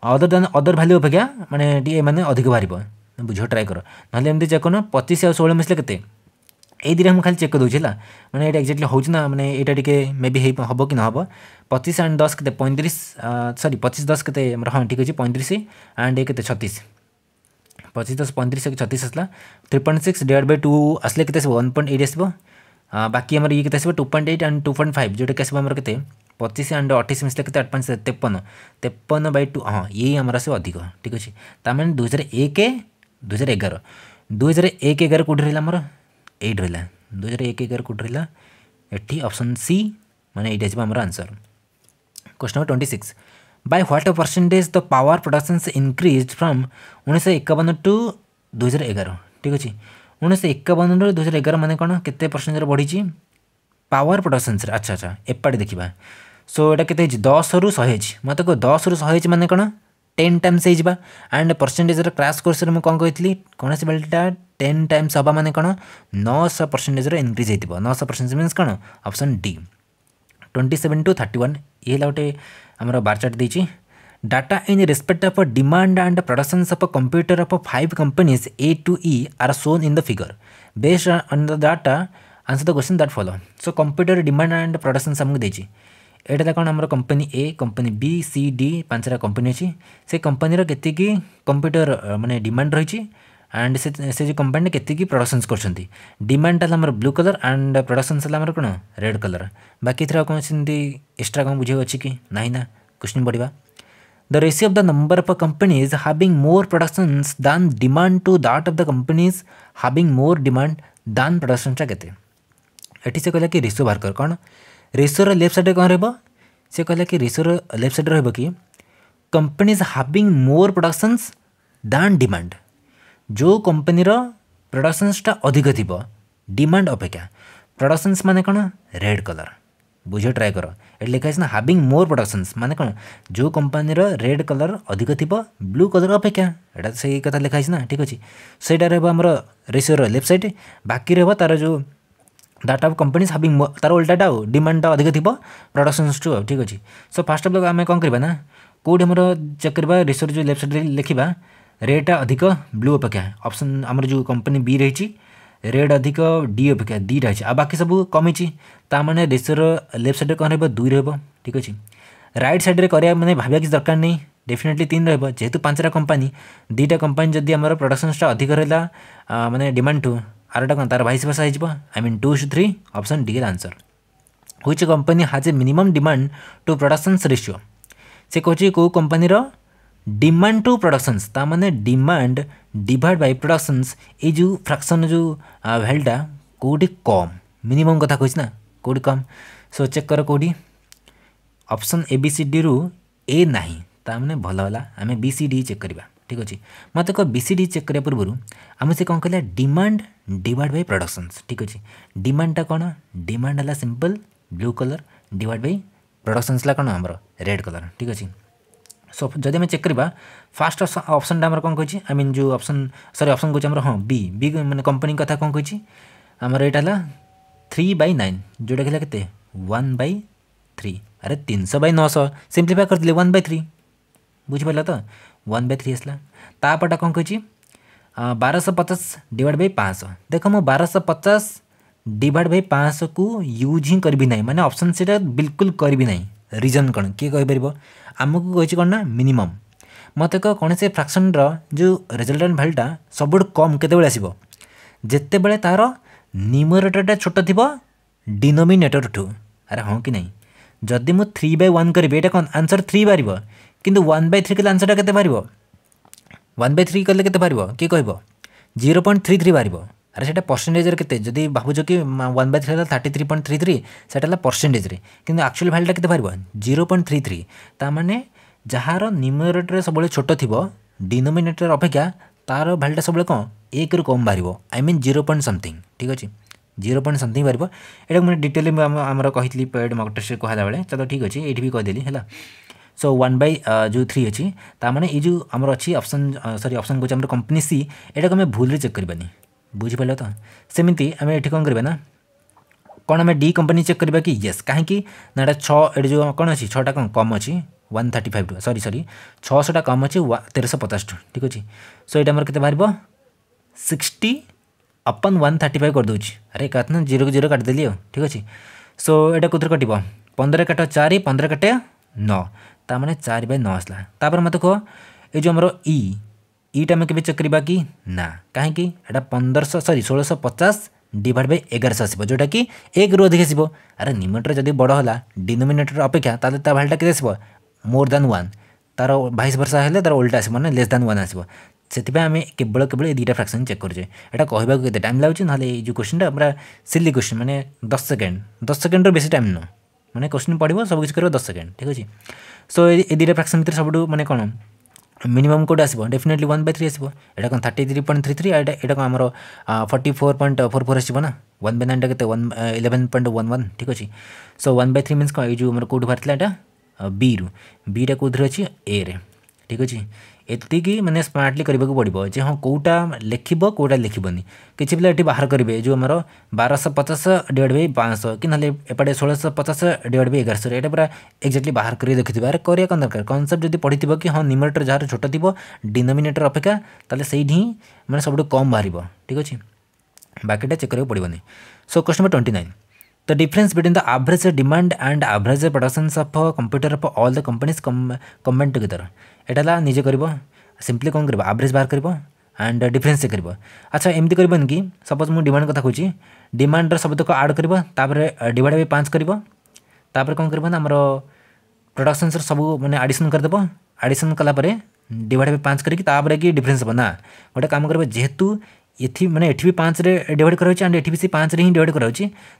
ଅଦର ଦେନ୍ ଅଦର ଭାଲ୍ୟୁ ଅପେକ୍ଷା ମାନେ ଟିକେ ମାନେ ଅଧିକ ବାହାରିବ ବୁଝିବ ଟ୍ରାଏ କର ନହେଲେ ଏମିତି ଚେକ୍ କରୁନ ପଚିଶ ଆଉ ଷୋହଳ ମିଶିଲେ କେତେ ଏଇ ଦୁଇଟା ମୁଁ ଖାଲି ଚେକ୍ କରିଦେଉଛି ହେଲା ମାନେ ଏଇଟା ଏକ୍ଜାକ୍ଟଲି ହେଉଛି ନା ମାନେ ଏଇଟା ଟିକେ ମେ ବି ହେଇ ହେବ କି ନହେବ ପଚିଶ ଆଣ୍ଡ ଦଶ କେତେ ପଇଁତିରିଶ ସରି ପଚିଶ ଦଶ କେତେ ଆମର ହଁ ଠିକ୍ ଅଛି ପଇଁତିରିଶ ଆଣ୍ଡ କେତେ ଛତିଶ ପଚିଶ ଦଶ ପଇଁତିରିଶ ଛତିଶ ଆସିଲା three point six divide by two ଆସିଲେ କେତେ ଆସିବ ୱାନ୍ ପଏଣ୍ଟ ଏଇଟ୍ ଆସିବ ବାକି ଆମର ଇଏ କେତେ ଆସିବ two point eight and two point five ଯେଉଁଟାକି ଆସିବ ଆମର କେତେ पचिश एंड अठाईस मिसले के पाँच तेपन तेपन बै टू हाँ ये आमर आस अधिक ठीक अच्छे तार दुई हजार एक दुई हजार एगार दुई हजार एक एगार कौट रहा आमर एट रहा दुई हजार एक एगार कौट रहा ये अप्सन सी मैंने ये आम answer question number twenty six by what percentage the power production increase from उन्नीस एकवन टू दुई हजार एगार ठीक अच्छे उन्नीस एकवन रु दुई हजार एगार मैंने कौन के परसेंटेज बढ़ी पावर प्रोडक्शन अच्छा अच्छा एपाटे देखा সো এটা কেতে হয়েছে দশরু শহে হয়েছে মতো কো দশরু শহে হয়েছে মানে কোণ টেন টাইমস হয়ে যা আন্ড পরসেটেজর ক্লাস কোর্সরে মু কম কইলি কৌশি বেলটা টেন টাইমস হওয়া মানে কোণ নশ পরসেটেজর ইনক্রিজ হয়ে নশ পরসেটেজ মিন্স কোণ option D twenty seven to thirty one ଇଏ ହେଲା ଗୋଟେ ଆମର ବାର୍ ଚାର୍ଟ ଦେଇଛି data in respect of demand and productions of computer of five companies A to E are shown in the figure based on the data answer the question that follow so computer demand and productions ଆମକୁ ଦେଇଛି यहाँ कौन आम company A company B C D पांचटा company अच्छी से company के computer मैंने डिमांड रही एंड से जो कंपनी के प्रडक्शन करमाण्डा आम ब्लू कलर एंड प्रडक्शन सर कौन रेड कलर बाकी थी कौन से एक्सट्रा कौन बुझे अच्छे कि ना ना क्वेश्चन बढ़िया the ratio of the number of companies having more production than demand to that of the companies having more demand than प्रडक्शनटा के कहला कि रेसीओ बाहर कर कौन ରେସୋର ଲେଫ୍ଟ ସାଇଡ଼୍ରେ କ'ଣ ରହିବ ସେ କହିଲା କି ରେସୋର ଲେଫ୍ଟ ସାଇଡ଼୍ରେ ରହିବ କି companies having more productions than demand ଯେଉଁ କମ୍ପାନୀର ପ୍ରଡ଼କ୍ସନ୍ସଟା ଅଧିକ ଥିବ ଡିମାଣ୍ଡ ଅପେକ୍ଷା ପ୍ରଡ଼କ୍ସନ୍ସ ମାନେ କ'ଣ ରେଡ଼୍ କଲର୍ ବୁଝିବ ଟ୍ରାଏ କର ଏଠି ଲେଖା ହେଇଛି ନା ହାଭିଂ ମୋର୍ ପ୍ରଡ଼କ୍ସନ୍ସ ମାନେ କ'ଣ ଯେଉଁ କମ୍ପାନୀର ରେଡ଼୍ କଲର୍ ଅଧିକ ଥିବ ବ୍ଲୁ କଲର୍ ଅପେକ୍ଷା ଏଇଟା ସେଇ କଥା ଲେଖା ହେଇଛି ନା ଠିକ୍ ଅଛି ସେଇଟା ରହିବ ଆମର ରେସିଓର ଲେଫ୍ଟ ସାଇଡ଼୍ ବାକି ରହିବ ତା'ର ଯେଉଁ that of companies having तार उल्टाटा ଆଉ ଡିମାଣ୍ଡଟା ଅଧିକ ଥିବ ପ୍ରଡକ୍ସନ୍ସଠୁ ଆଉ ଠିକ୍ ଅଛି ସୋ ଫାର୍ଷ୍ଟ ଅଫ୍ ଅଲ୍ ଆମେ କ'ଣ କରିବା ନା କେଉଁଠି ଆମର ଚେକ୍ କରିବା ରିସର୍ଚ୍ଚ ଯେଉଁ ଲେଫ୍ଟ ସାଇଡ଼୍ରେ ଲେଖିବା ରେଟ୍ ଅଧିକ ବ୍ଲୁ ଅପେକ୍ଷା ଅପସନ୍ ଆମର ଯେଉଁ କମ୍ପାନୀ ବି ରହିଛି ରେଟ୍ ଅଧିକ ଡି ଅପେକ୍ଷା ଦୁଇଟା ଅଛି ଆଉ ବାକି ସବୁ କମିଛି ତା ମାନେ ରେସିଓର ଲେଫ୍ଟ ସାଇଡ଼୍ରେ କ'ଣ ରହିବ ଦୁଇ ରହିବ ଠିକ୍ ଅଛି ରାଇଟ୍ ସାଇଡ଼୍ରେ କରିବା ମାନେ ଭାବିବା କିଛି ଦରକାର ନାହିଁ ଡେଫିନେଟଲି ତିନି ରହିବ ଯେହେତୁ ପାଞ୍ଚଟା କମ୍ପାନୀ ଦୁଇଟା କମ୍ପାନୀ ଯଦି ଆମର ପ୍ରଡକ୍ସନ୍ସଟା ଅଧିକ ରହିଲା ମାନେ ଡିମାଣ୍ଡଠୁ आरोटा कौन तार भाई vice versa I mean two three option D is answer who company has a minimum demand to production ratio से कहते कौ कंपानीर डिमांड टू प्रडक्शंस मैंने डिमांड डिड बै प्रडक्शंस ये फ्राक्शन जो भैल्यूटा अं, कौटी कम मिनिमम कथा कही कौटी कम सो चेक कर कौटी option A B C D रू ए ना मैंने भल है आम बी सी डी चेक करवा ଠିକ୍ ଅଛି ମୋତେ ଏକ ବି ସି ଡି ଚେକ୍ କରିବା ପୂର୍ବରୁ ଆମେ ସେ କ'ଣ କହିଲା ଡିମାଣ୍ଡ ଡିଭାଇଡ଼ ବାଇ ପ୍ରଡ଼କ୍ସନ୍ସ ଠିକ୍ ଅଛି ଡିମାଣ୍ଡଟା କ'ଣ ଡିମାଣ୍ଡ ହେଲା simple blue colour divide by productions ହେଲା କ'ଣ ଆମର ରେଡ଼୍ କଲର୍ ଠିକ୍ ଅଛି সো যদি আমি চেক করা ফার্স্ট অপশনটা আমার কম কী আই মিন যে অপশন সরি অপশন কী আমার হ্যাঁ বি বি মানে কোম্পানি কথা কম কী আমার এটা হল থ্রি বাই নাইন যেটা কি কেতে ওয়ান বাই থ্রি আরে তিনশো বাই নশো সিম্পলিফাই করে ওয়ান বাই থ্রি বুঝিপার তো वन बै थ्री आसला कौन कह बारश पचास डिवाइड बै पाँच देख मु बारश पचास डिवाइड बै पाँच को यूज ही करी ना मैंने अपसन से बिलकुल करी ना रिजन कौन किए कहपर आमको कही कौन ना मिनिमम मत कह कौन से फ्राक्शन रो रेजल्टाट भैल्यूटा सब कम केत आसो जितेबले तार निमोरेटरटा छोट थी डिनोमिनेटर ठू अरे हाँ कि ना जदि मु थ्री बै वन करी ये आंसर थ्री बाहर କିନ୍ତୁ ୱାନ୍ ବାଇ ଥ୍ରୀ କଲେ ଆନ୍ସରଟା କେତେ ବାହାରିବ ୱାନ୍ ବାଇ ଥ୍ରୀ କଲେ କେତେ ବାହାରିବ କିଏ କହିବ ଜିରୋ ପଏଣ୍ଟ ଥ୍ରୀ ଥ୍ରୀ ବାହାରିବ ଆରେ ସେଇଟା ପରସେଣ୍ଟେଜରେ କେତେ ଯଦି ଭାବୁଛ କି ୱାନ୍ ବାଇ ଥ୍ରୀ ହେଲା thirty three point three three ସେଇଟା ହେଲା ପରସେଣ୍ଟେଜରେ କିନ୍ତୁ ଆକ୍ଚୁଆଲି ଭ୍ୟାଲ୍ୟୁଟା କେତେ ବାହାରିବ ଜିରୋ ପଏଣ୍ଟ ଥ୍ରୀ ଥ୍ରୀ ତା'ମାନେ ଯାହାର ନ୍ୟୁମରେଟର୍ ସବୁବେଳେ ଛୋଟ ଥିବ ଡିନୋମିନେଟର୍ ଅପେକ୍ଷା ତା'ର ଭ୍ୟାଲ୍ୟୁଟା ସବୁବେଳେ କ'ଣ ଏକରୁ କମ୍ ବାହାରିବ I mean zero point something ଠିକ୍ ଅଛି ଜିରୋ ପଏଣ୍ଟ ସମଥିଙ୍ଗ ବାହାରିବ ଏଇଟାକୁ ମୁଁ ଡିଟେଲ୍ ଆମର କହିଥିଲି ପେଡ଼୍ ମକ୍ ଟେଷ୍ଟରେ କୁହାଯାବେଳେ ଚାଲ ଠିକ୍ ଅଛି ଏଇଠି ବି କହିଦେଲି ହେଲା सो वन बै जो थ्री अच्छी तामें ये जो आम अच्छी अप्सन सरी अप्सन कह कंपनी सी एटा को भूल चेक करें बुझीपाल तो सेमती आम ये कौन करना कौन आम डी कंपनी चेक करवा कि ये कहीं ना छः कौन अच्छी छटा कौन कम अच्छी वन थर्टी फाइव टू सरी सरी छःशा कम अच्छे तेरह पचास टू ठीक अच्छे सो ये आम बाहर सिक्सटी अपन वन थर्टी फाइव करदे अरे एक ना जीरो को जीरो काटदेली ठीक अच्छे सो ये कौन कटो पंद्रह काट चार पंद्रह काट नौ तार चार बै नौ आसला तापर मत कह ये जो आमर इ ଇଟା ଆମେ କେବେ ଚେକ୍ କରିବା କି ନା କାହିଁକି ଏଇଟା ପନ୍ଦରଶହ ସରି ଷୋହଳଶହ ପଚାଶ ଡିଭାଇଡ଼ ବାଇ ଏଗାରଶହ ଆସିବ ଯେଉଁଟାକି ଏକରୁ ଅଧିକ ଆସିବ ଆରେ ନିମେଟର ଯଦି ବଡ଼ ହେଲା ଡିନୋମିନେଟର ଅପେକ୍ଷା ତାହେଲେ ତା ଭାଲ୍ୟୁଟା କେତେ ଆସିବ ମୋର୍ ଦାନ୍ ୱାନ୍ ତା'ର ବାଇଶ ବର୍ଷ ହେଲେ ତା'ର ଓଲ୍ଟା ଆସିବ ମାନେ ଲେସ୍ ଦାନ୍ ୱାନ୍ ଆସିବ ସେଥିପାଇଁ ଆମେ କେବଳ କେବଳ ଏ ଦୁଇଟା ଫ୍ରାକ୍ସନ୍ ଚେକ୍ କରୁଛେ ଏଇଟା କହିବାକୁ କେତେ ଟାଇମ୍ ଲାଗୁଛି ନହେଲେ ଏଇ ଯେଉଁ କୋଶ୍ଚିନ୍ଟା ପୁରା ସିଲି କୋଶ୍ଚିନ୍ ମାନେ ଦଶ ସେକେଣ୍ଡ ଦଶ ସେକେଣ୍ଡରୁ ବେଶୀ ଟାଇମ୍ ନୁହଁ ମାନେ କୋଶ୍ଚିନ୍ ପଡ଼ିବ ସବୁ କିଛି କରିବ ଦଶ ସେକେଣ୍ଡ ଠିକ୍ ଅଛି ସୋ ଏ ଦୁଇଟା ଫ୍ରାକ୍ସନ୍ ଭିତରେ ସବୁଠୁ ମାନେ କ'ଣ ମିନିମମ୍ କୋଉଟା ଆସିବ ଡେଫିନେଟଲି ୱାନ୍ ବାଇ ଥ୍ରୀ ଆସିବ ଏଇଟା କ'ଣ thirty three point three three ଏଇଟା ଏଇଟା କ'ଣ ଆମର forty four point four four ଆସିବ ନା ୱାନ୍ ବାଇ ନାଇନ୍ଟା କେତେ one eleven point one one ଠିକ୍ ଅଛି so one by three means କ'ଣ ଏଇ ଯେଉଁ ଆମର କେଉଁଠୁ ବାହାରିଥିଲା ଏଇଟା ବିରୁ ବିଟା କେଉଁଥିରେ ଅଛି ଏରେ ଠିକ୍ ଅଛି ଏତିକି ମାନେ ସ୍ମାର୍ଟଲି କରିବାକୁ ପଡ଼ିବ ଯେ ହଁ କେଉଁଟା ଲେଖିବ କେଉଁଟା ଲେଖିବନି କିଛି ପିଲା ଏଠି ବାହାର କରିବେ ଯେଉଁ ଆମର ବାରଶହ ପଚାଶ ଡିଭାଇଡ଼ ବାଇ ପାଞ୍ଚଶହ କି ନହେଲେ ଏପଟେ ଷୋଳଶହ ପଚାଶ ଡିଭାଇଡ଼ ବାଇ ଏଗାରଶହରେ ଏଇଟା ପୁରା ଏକ୍ଜାକ୍ଟଲି ବାହାର କରି ରଖିଥିବ ଆରେ କରିବା କ'ଣ ଦରକାର କନସେପ୍ଟ ଯଦି ପଢ଼ିଥିବ କି ହଁ ନ୍ୟୁମରେଟର ଯାହାର ଛୋଟ ଥିବ ଡିନୋମିନେଟର ଅପେକ୍ଷା ତାହେଲେ ସେଇଠି ହିଁ ମାନେ ସବୁଠୁ କମ୍ ବାହାରିବ ଠିକ୍ ଅଛି ବାକିଟା ଚେକ୍ କରିବାକୁ ପଡ଼ିବନି so question number twenty nine The difference between the average demand and average productions of a computer for all the companies com combined together. एटाला निजे कर सीम्पली कौन कर आवरेज बाहर कर एंड डिफरेन्स कर अच्छा एमती कर सपोज मुझ डिमाण कथ कौच डिमाण्र शब्द को आड करिवाइड बै पाँच करपर कौन कर प्रडक्शन सब मैंने आडिशन करदेव आडिशन कालापर डिवाइड बै पाँच करके डिफरेन्स हम ना गोटे काम कर जेहतु ये मैंने ये भी पाँच डिवाइड तो कर पाँच हिं डिड कर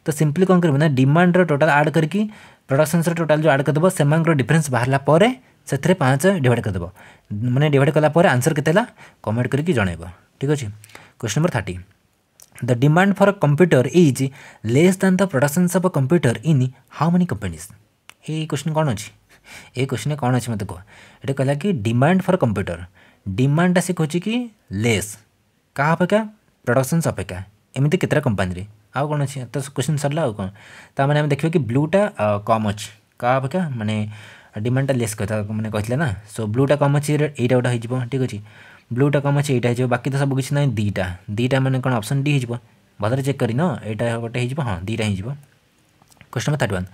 तो सीम्पली कौन कर डिमाण्र टोटाल आड करके प्रडक्शन रोटाल जो आड करदेव से डिफरेन्स बाहर पर ସେଥିରେ ପାଞ୍ଚ ଡିଭାଇଡ଼ କରିଦେବ ମାନେ ଡିଭାଇଡ଼ କଲା ପରେ ଆନ୍ସର୍ କେତେ ହେଲା କମେଣ୍ଟ କରିକି ଜଣାଇବ ଠିକ୍ ଅଛି question number thirty the demand for computer is less than the productions of computer in how many companies ଏଇ କ୍ୱେଶ୍ଚନ୍ କ'ଣ ଅଛି ଏଇ କ୍ୱେଶ୍ଚନ୍ କ'ଣ ଅଛି ମୋତେ କୁହ ଏଇଟା କହିଲା କି ଡିମାଣ୍ଡ ଫର୍ କମ୍ପ୍ୟୁଟର ଡିମାଣ୍ଡଟା ଶିଖାଉଛି କି ଲେସ୍ କାହା ଅପେକ୍ଷା ପ୍ରଡକ୍ସନ୍ସ ଅପେକ୍ଷା ଏମିତି କେତେଟା କମ୍ପାନୀରେ ଆଉ କ'ଣ ଅଛି ତ କ୍ୱେଶ୍ଚନ୍ ସରିଲା ଆଉ କ'ଣ ତା'ମାନେ ଆମେ ଦେଖିବା କି ବ୍ଲୁଟା କମ୍ ଅଛି କାହା ଅପେକ୍ଷା ମାନେ ডিমান্ডটা লেস কথা মানে কহিলে না সো ব্লুটা কম আছে এইটা গোটা হয়ে ঠিক আছে ব্লুটা কম আছে এইটা হয়ে বাকি তো সব কিছু না দুইটা দুইটা মানে কোণ অপশন ডি হয়ে ভদ্রে চেক করি ন এইটা গোটে হয়ে হ্যাঁ দুইটা হয়ে question number thirty one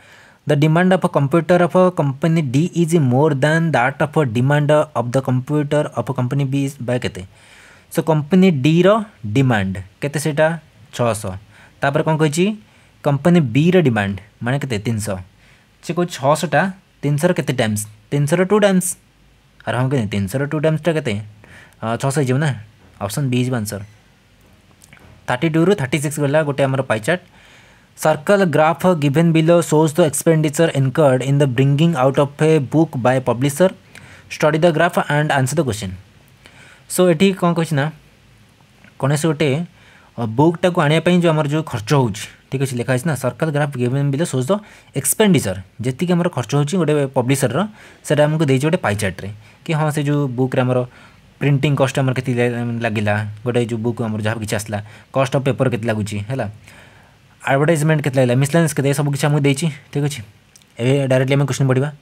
the demand of a computer of a company D is more than that of a demand of the computer of a company B is by केते सो कंपनी D रो demand केते सेटा 600 तापर कोन कहि company B रो demand माने केते 300 से को 600 टा तीन सौ केते टाइम्स तीन सौ टू डैम्स अरे हम कहते तीन सौ टू डैम्स टा कहते छः सौ जीवन ना ऑप्शन बी जीवन आंसर थर्टी टू रु थर्टी सिक्स गला गोटे आम pie circle graph given below shows the expenditure incurred in the bringing out of a book by publisher study the graph and answer the question so ये कौन कहना कौन से गोटे बुकटा को आने जो आम जो खर्च हो ठीक अच्छे लिखा है ना सरकार graph given below shows the expenditure जितकी आम खर्च हो गए पब्लीसर रहा आमको देखिए गोटे पाइचार्ट्रे कि हाँ से जो बुक प्रिंट प्रिंटिंग कस्ट आम कैसे लगेगा गोटे जो बुक आम जहाँ कि आसला कस्ट अफ पेपर के लगुच्छा आडभटाइजमेंट के लगेगा मिसलेनियस के सब किसी आमको ठीक अच्छे ए डायरेक्टली आम क्वेश्चन पढ़ा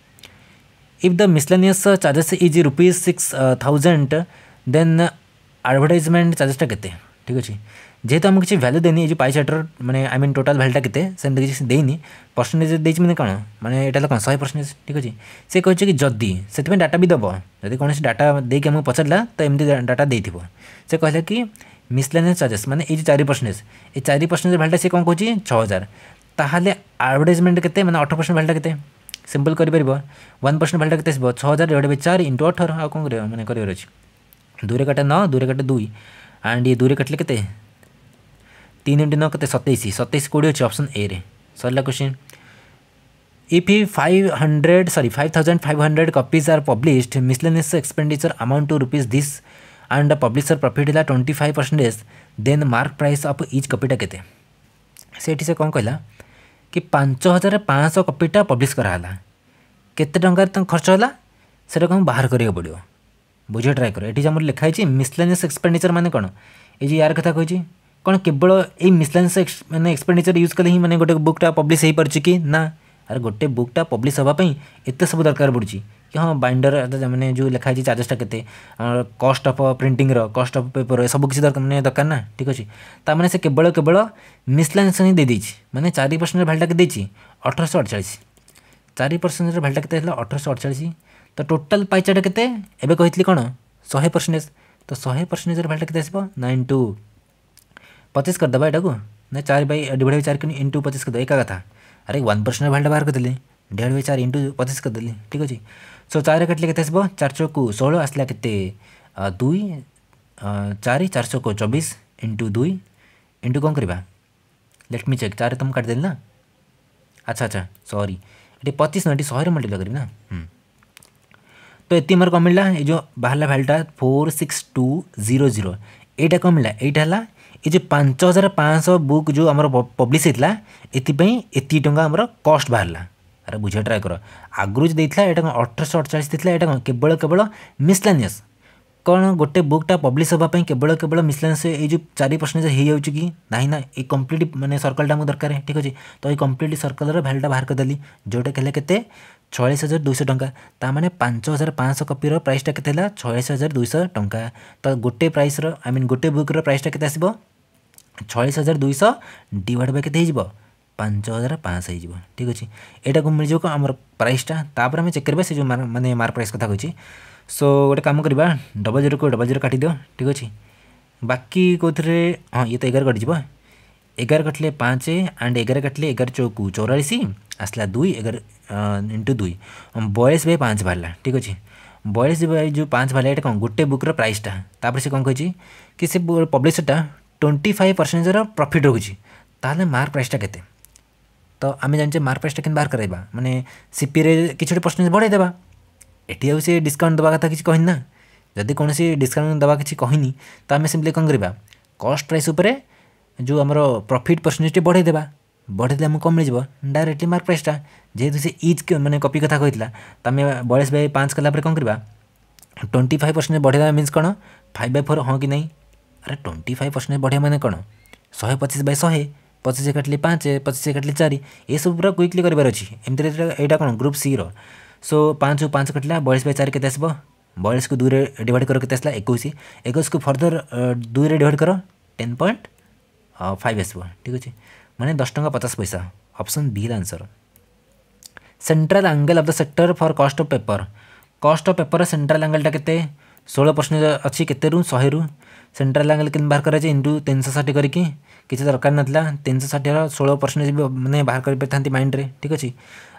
if the miscellaneous charges is rupees six thousand then advertisement चार्जेसटा के ठीक अच्छे যেহেতু আমি কিছু ভ্যালু দেইনি এই যে পাই চার্টর মানে আই মিন টোটাল ভ্যালুটা কেতে সেমতি কিছু দেইনি পরসেন্টেজ দেইছি মানে কোণ মানে এটা কোণ শহে পরসেন্টেজ ঠিক আছে সে কইছে কি যদি সেপাই ডাটা বি দেব যদি কোণী ডাটা দিয়ে আমি পচারা তো এমনি ডাটা দিয়ে সে কহিলা কি মিসলেনিয়াস চার্জেস মানে এই যে চারি পরসেন্টেজ এই চারি পরসেন্টেজ ভ্যালুটা সে কম কৌছি ছ হাজার তাহলে আডভার্টাইজমেন্ট কেতে মানে অঠর পরসেন্ট ভ্যালুটা কেতে সিম্পল করে ওয়ান পরসেন্ট ভ্যালুটা কেতে আসব ছ হাজার ডিভাইড বাই চার ইন্টু অঠর আউ কম করিব মানে করিবার অছি দুই কাটে ন দুই কাটে দুই আন্ড ইয়ে দুই কাটলে কেতে तीन इंटू नौ कितने सत्ताईस सतैश कोड़ी अच्छे अप्सन ए रे सरला question if five hundred sorry five thousand five hundred copies are publish miscellaneous expenditure amount to rupees this and publisher profit है twenty five percentage then mark price of each कपिटा के से कौन कहला कि पांच हजार पाँच कपिटा पब्लीश कराला केत खर्च होगा সেটাকে আমি বাহার করা পড়ব বুঝে ট্রাই কর এটি আমার লেখা হয়েছে মিসলেনিয়াস এক্সপেন্ডিচর মানে কোণ এই যে କ'ଣ କେବଳ ଏଇ ମିସଲାନ୍ସ ମାନେ ଏକ୍ସପେଣ୍ଡିଚର୍ ୟୁଜ୍ କଲେ ହିଁ ମାନେ ଗୋଟେ ବୁକ୍ଟା ପବ୍ଲିସ୍ ହେଇପାରୁଛି କି ନା ଆରେ ଗୋଟେ ବୁକ୍ଟା ପବ୍ଲିସ୍ ହେବା ପାଇଁ ଏତେ ସବୁ ଦରକାର ପଡ଼ୁଛି କି ହଁ ବାଇଣ୍ଡର ମାନେ ଯେଉଁ ଲେଖା ହେଇଛି ଚାର୍ଜେସଟା କେତେ ଆମର କଷ୍ଟ ଅଫ୍ ପ୍ରିଣ୍ଟିଂର କଷ୍ଟ ଅଫ୍ ପେପର୍ ଏସବୁ କିଛି ଦରକାର ମାନେ ଦରକାର ନା ଠିକ୍ ଅଛି ତା'ମାନେ ସେ କେବଳ କେବଳ ମିସଲାନ୍ସ ହିଁ ଦେଇଦେଇଛି ମାନେ ଚାରି ପରସେଣ୍ଟ ଭ୍ୟାଲ୍ୟୁଟା କେତେ ଦେଇଛି ଅଠରଶହ ଅଡ଼ଚାଳିଶ ଚାରି ପରସେଣ୍ଟର ଭ୍ୟାଲ୍ୟୁଟା କେତେ ହେଲା ଅଠରଶହ ଅଡ଼ଚାଳିଶ ତ ଟୋଟାଲ୍ ପାଇଚାଟା କେତେ ଏବେ କହିଥିଲି କ'ଣ ଶହେ ପରସେଣ୍ଟେଜ୍ ତ ଶହେ ପରସେଣ୍ଟେଜର ଭ୍ୟାଲ୍ୟୁଟା କେତେ ଆସିବ ନାଇନ୍ ଟୁ पच्चिस करदेवा यू ना चार बै डेढ़ बाई चार कि इंटू पचीस करदे एका कथा अरे वन परसेंट भाई बाहर करदे डेढ़ बाई चार इंटू पचीस करदे ठीक अच्छे सो चार काटले के चार चौक षोह आसला के दुई चार चार चौक चौबीस इंटु दुई इंटू कौन करवा लेट मी चेक चार तुम काट ना अच्छा अच्छा सॉरी ये पचीस ना ये शहे मल्टीप्लाई करी ना तो ये मोर कम मिलला ये जो बाहर भैलटा four six two zero zero यहाँ कम मिलला यहाँ ଏ ଯେଉଁ ପାଞ୍ଚ ହଜାର ପାଞ୍ଚଶହ ବୁକ୍ ଯେଉଁ ଆମର ପବ୍ଲିଶ ହେଇଥିଲା ଏଥିପାଇଁ ଏତିକି ଟଙ୍କା ଆମର କଷ୍ଟ ବାହାରିଲା ଆରେ ବୁଝିବା ଟ୍ରାଏ କର ଆଗରୁ ଯେଉଁ ଦେଇଥିଲା ଏଇଟା କ'ଣ ଅଠରଶହ ଅଠଚାଳିଶ ଦେଇଥିଲା ଏଇଟା କ'ଣ କେବଳ କେବଳ ମିସଲାନିୟସ୍ କ'ଣ ଗୋଟେ ବୁକ୍ଟା ପବ୍ଲିଶ ହେବା ପାଇଁ କେବଳ କେବଳ ମିସଲାନିୟସ୍ ଏଇ ଯେଉଁ ଚାରି ପରସେଣ୍ଟ ହେଇଯାଉଛି କି ନାହିଁ ନା ଏଇ କମ୍ପ୍ଲିଟ୍ ମାନେ ସର୍କଲ୍ଟା ଆମକୁ ଦରକାର ଠିକ୍ ଅଛି ତ ଏଇ କମ୍ପ୍ଲିଟ୍ ସର୍କଲ୍ର ଭ୍ୟାଲୁଟା ବାହାର କରିଦେଲି ଯେଉଁଟାକି ହେଲା କେତେ ছয়াল্লিশ হাজার দুইশো টঙ্কা তার মানে পাঁচ হাজার পাঁচশো কপির প্রাইসটা কেতে হল ছয়াল্লিশ হাজার দুইশো টঙ্কা তো গোটে প্রাইসর আই মিন গোটে বুক্র প্রাইসটা কেতে আসবে ছয়াশ হাজার দুইশহ ডিভাইড বাই কেতে হয়ে পাঁচ হাজার পাঁচশহ হয়ে ঠিক আছে এটা মিলিযোগ আমার প্রাইসটা তাপরে আমি চেক করবা সে যে মানে মার প্রাইস কথা কইছি সো গোটে কাম করা ডবল জিরো কু ডবল জিরো কাটি দিও ঠিক আছে বাকি কোথায় হ্যাঁ ইয়ে তো এগার কটিযোগ এগার কাটলে পাঁচ আন্ড এগার কাটলে এগার চৌকু চৌরাশ আসলা দুই এগার ইন্টু দুই বয়াশ বাই পাঁচ বাহারা ঠিক আছে বয়াশ বাই যে পাঁচ বাহারা এটা কম গোটে বুক্র প্রাইসটা তাপরে সে কম কী সে পব্লিশরটা টোয়েন্টি ফাইভ পরসেন্টেজর প্রফিট রহুছি তাহলে মার্ক প্রাইসটা কেতে তো আমি জানিছে মার্ক প্রাইসটা কেন বাহার করাইবা মানে সিপিরে কিছুটা পরসেন্টেজ বড়াই দেবা এটি আউ সে ডিসকাউন্ট দেওয়া কথা কিছু কহিনি না যদি কোণী ডিসকাউন্ট দেওয়া কিছু কহিনি তো আমি সিম্পলি কম করা কস্ট প্রাইস উপরে ଯେଉଁ ଆମର ପ୍ରଫିଟ୍ ପରସେଣ୍ଟେଜଟି ବଢ଼େଇଦେବା ବଢ଼େଇଲେ ଆମକୁ କମ୍ ମିଳିଯିବ ଡାଇରେକ୍ଟଲି ମାର୍କ ପ୍ରାଇସ୍ଟା ଯେହେତୁ ସେ ଇଜ୍ ମାନେ କପି କଥା କହିଥିଲା ତ ଆମେ ବୟାଳିଶ ବାଇ ପାଞ୍ଚ କଲା ପରେ କ'ଣ କରିବା ଟ୍ୱେଣ୍ଟି ଫାଇଭ୍ ପରସେଣ୍ଟ ବଢ଼େଇବା ମିନ୍ସ କ'ଣ ଫାଇଭ୍ ବାଇ ଫୋର୍ ହଁ କି ନାହିଁ ଆରେ ଟ୍ୱେଣ୍ଟି ଫାଇଭ୍ ପରସେଣ୍ଟ ବଢ଼ିଆ ମାନେ କ'ଣ ଶହେ ପଚିଶ ବାଇ ଶହେ ପଚିଶ କାଟିଲେ ପାଞ୍ଚ ପଚିଶ କାଟିଲେ ଚାରି ଏସବୁ ପୁରା କ୍ୱିକଲି କରିବାର ଅଛି ଏମିତିରେ ଏଇଟା କ'ଣ ଗ୍ରୁପ୍ ସି'ର ସୋ ପାଞ୍ଚକୁ ପାଞ୍ଚ କାଟିଲା ବୟାଳିଶ ବାଇ ଚାରି କେତେ ଆସିବ ବୟାଳିଶକୁ ଦୁଇରେ ଡିଭାଇଡ଼ କର କେତେ ଆସିଲା ଏକୋଇଶ ଏକୋଇଶକୁ ଫର୍ଦର ଦୁଇରେ ଡିଭାଇଡ଼ କର ଟେନ୍ ପଏଣ୍ଟ ଫାଇଭ୍ ଆସିବ ଠିକ୍ ଅଛି ମାନେ ଦଶ ଟଙ୍କା ପଚାଶ ପଇସା option B answer central angle of the sector for cost of paper cost of paper central ଆଙ୍ଗେଲ୍ଟା କେତେ ଷୋହଳ ପରସେଣ୍ଟ ଅଛି କେତେରୁ ଶହେରୁ ସେଣ୍ଟ୍ରାଲ୍ ଆଙ୍ଗେଲ୍ କେମିତି ବାହାର କରାଯାଇଛି ଇଣ୍ଟୁ ତିନିଶହ ଷାଠିଏ କରିକି କିଛି ଦରକାର ନଥିଲା ତିନିଶହ ଷାଠିଏର ଷୋହଳ ପରସେଣ୍ଟେଜ୍ ବି ମାନେ ବାହାର କରିପାରିଥାନ୍ତି ମାଇଣ୍ଡରେ ଠିକ୍ ଅଛି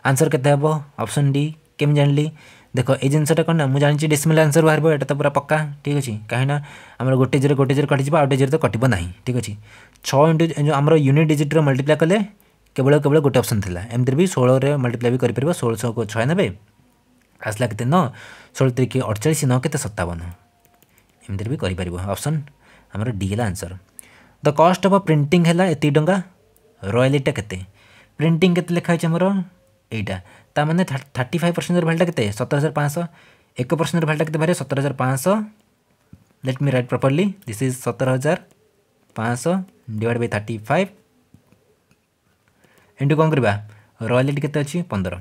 ଆନ୍ସର୍ କେତେ ହେବ ଅପସନ୍ ଡି କେମିତି ଜାଣିଲି ଦେଖ ଏଇ ଜିନିଷଟା କ'ଣ ନା ମୁଁ ଜାଣିଛି ଡେସିମିଲ୍ ଆନ୍ସର୍ ବାହାରିବ ଏଇଟା ତ ପୁରା ପକ୍କା ଠିକ୍ ଅଛି କାହିଁକିନା ଆମର ଗୋଟେ ଜିରୋ ଗୋଟେ ଜିରୋ କଟିଯିବ ଆଉ ଗୋଟେ ଜିରୋ ତ କଟିବ ନାହିଁ ଠିକ୍ ଅଛି ଛଅ ଇଣ୍ଟୁ ଯେଉଁ ଆମର ୟୁନିଟ୍ ଡିଜିଟ୍ର ମଲ୍ଟିପ୍ଲାଏ କଲେ କେବଳ କେବଳ ଗୋଟେ ଅପସନ୍ ଥିଲା ଏମିତିରେ ବି ଷୋହଳରେ ମଲ୍ଟିପ୍ଲାଏ ବି କରିପାରିବ ଷୋହଳ ଛଅକୁ ଛୟାନବେ ଆସିଲା କେତେ ନଅ ଷୋହଳ ତିରିକି ଅଠଚାଳିଶ ନଅ କେତେ ସତାବନ ଏମିତିରେ ବି କରିପାରିବ ଅପସନ୍ ଆମର ଡି ହେଲା ଆନ୍ସର୍ ଦ କଷ୍ଟ ଅଫ୍ ପ୍ରିଣ୍ଟିଂ ହେଲା ଏତିକି ଟଙ୍କା ରୟାଲିଟା କେତେ ପ୍ରିଣ୍ଟିଂ କେତେ ଲେଖା ହେଇଛି ଆମର ଏଇଟା ତା ମାନେ ଥାର୍ଟି ଫାଇଭ୍ ପରସେଣ୍ଟର ଭ୍ୟାଲ୍ୟୁଟା କେତେ ସତର ହଜାର ପାଞ୍ଚଶହ ଏକ ପରସେଣ୍ଟର ଭ୍ୟାଲ୍ୟୁଟା କେତେ ବାହାରିବ ସତର ହଜାର ପାଞ୍ଚଶହ ଲେଟ୍ ମି ରାଇଟ୍ ପ୍ରପର୍ଲି ଦିସ୍ ଇଜ୍ ସତର ହଜାର ପାଞ୍ଚଶହ ଡିଭାଇଡ଼ ବାଇ ଥାର୍ଟି ଫାଇଭ୍ ଏମିତି କ'ଣ କରିବା ରୟାଲିଟି କେତେ ଅଛି ପନ୍ଦର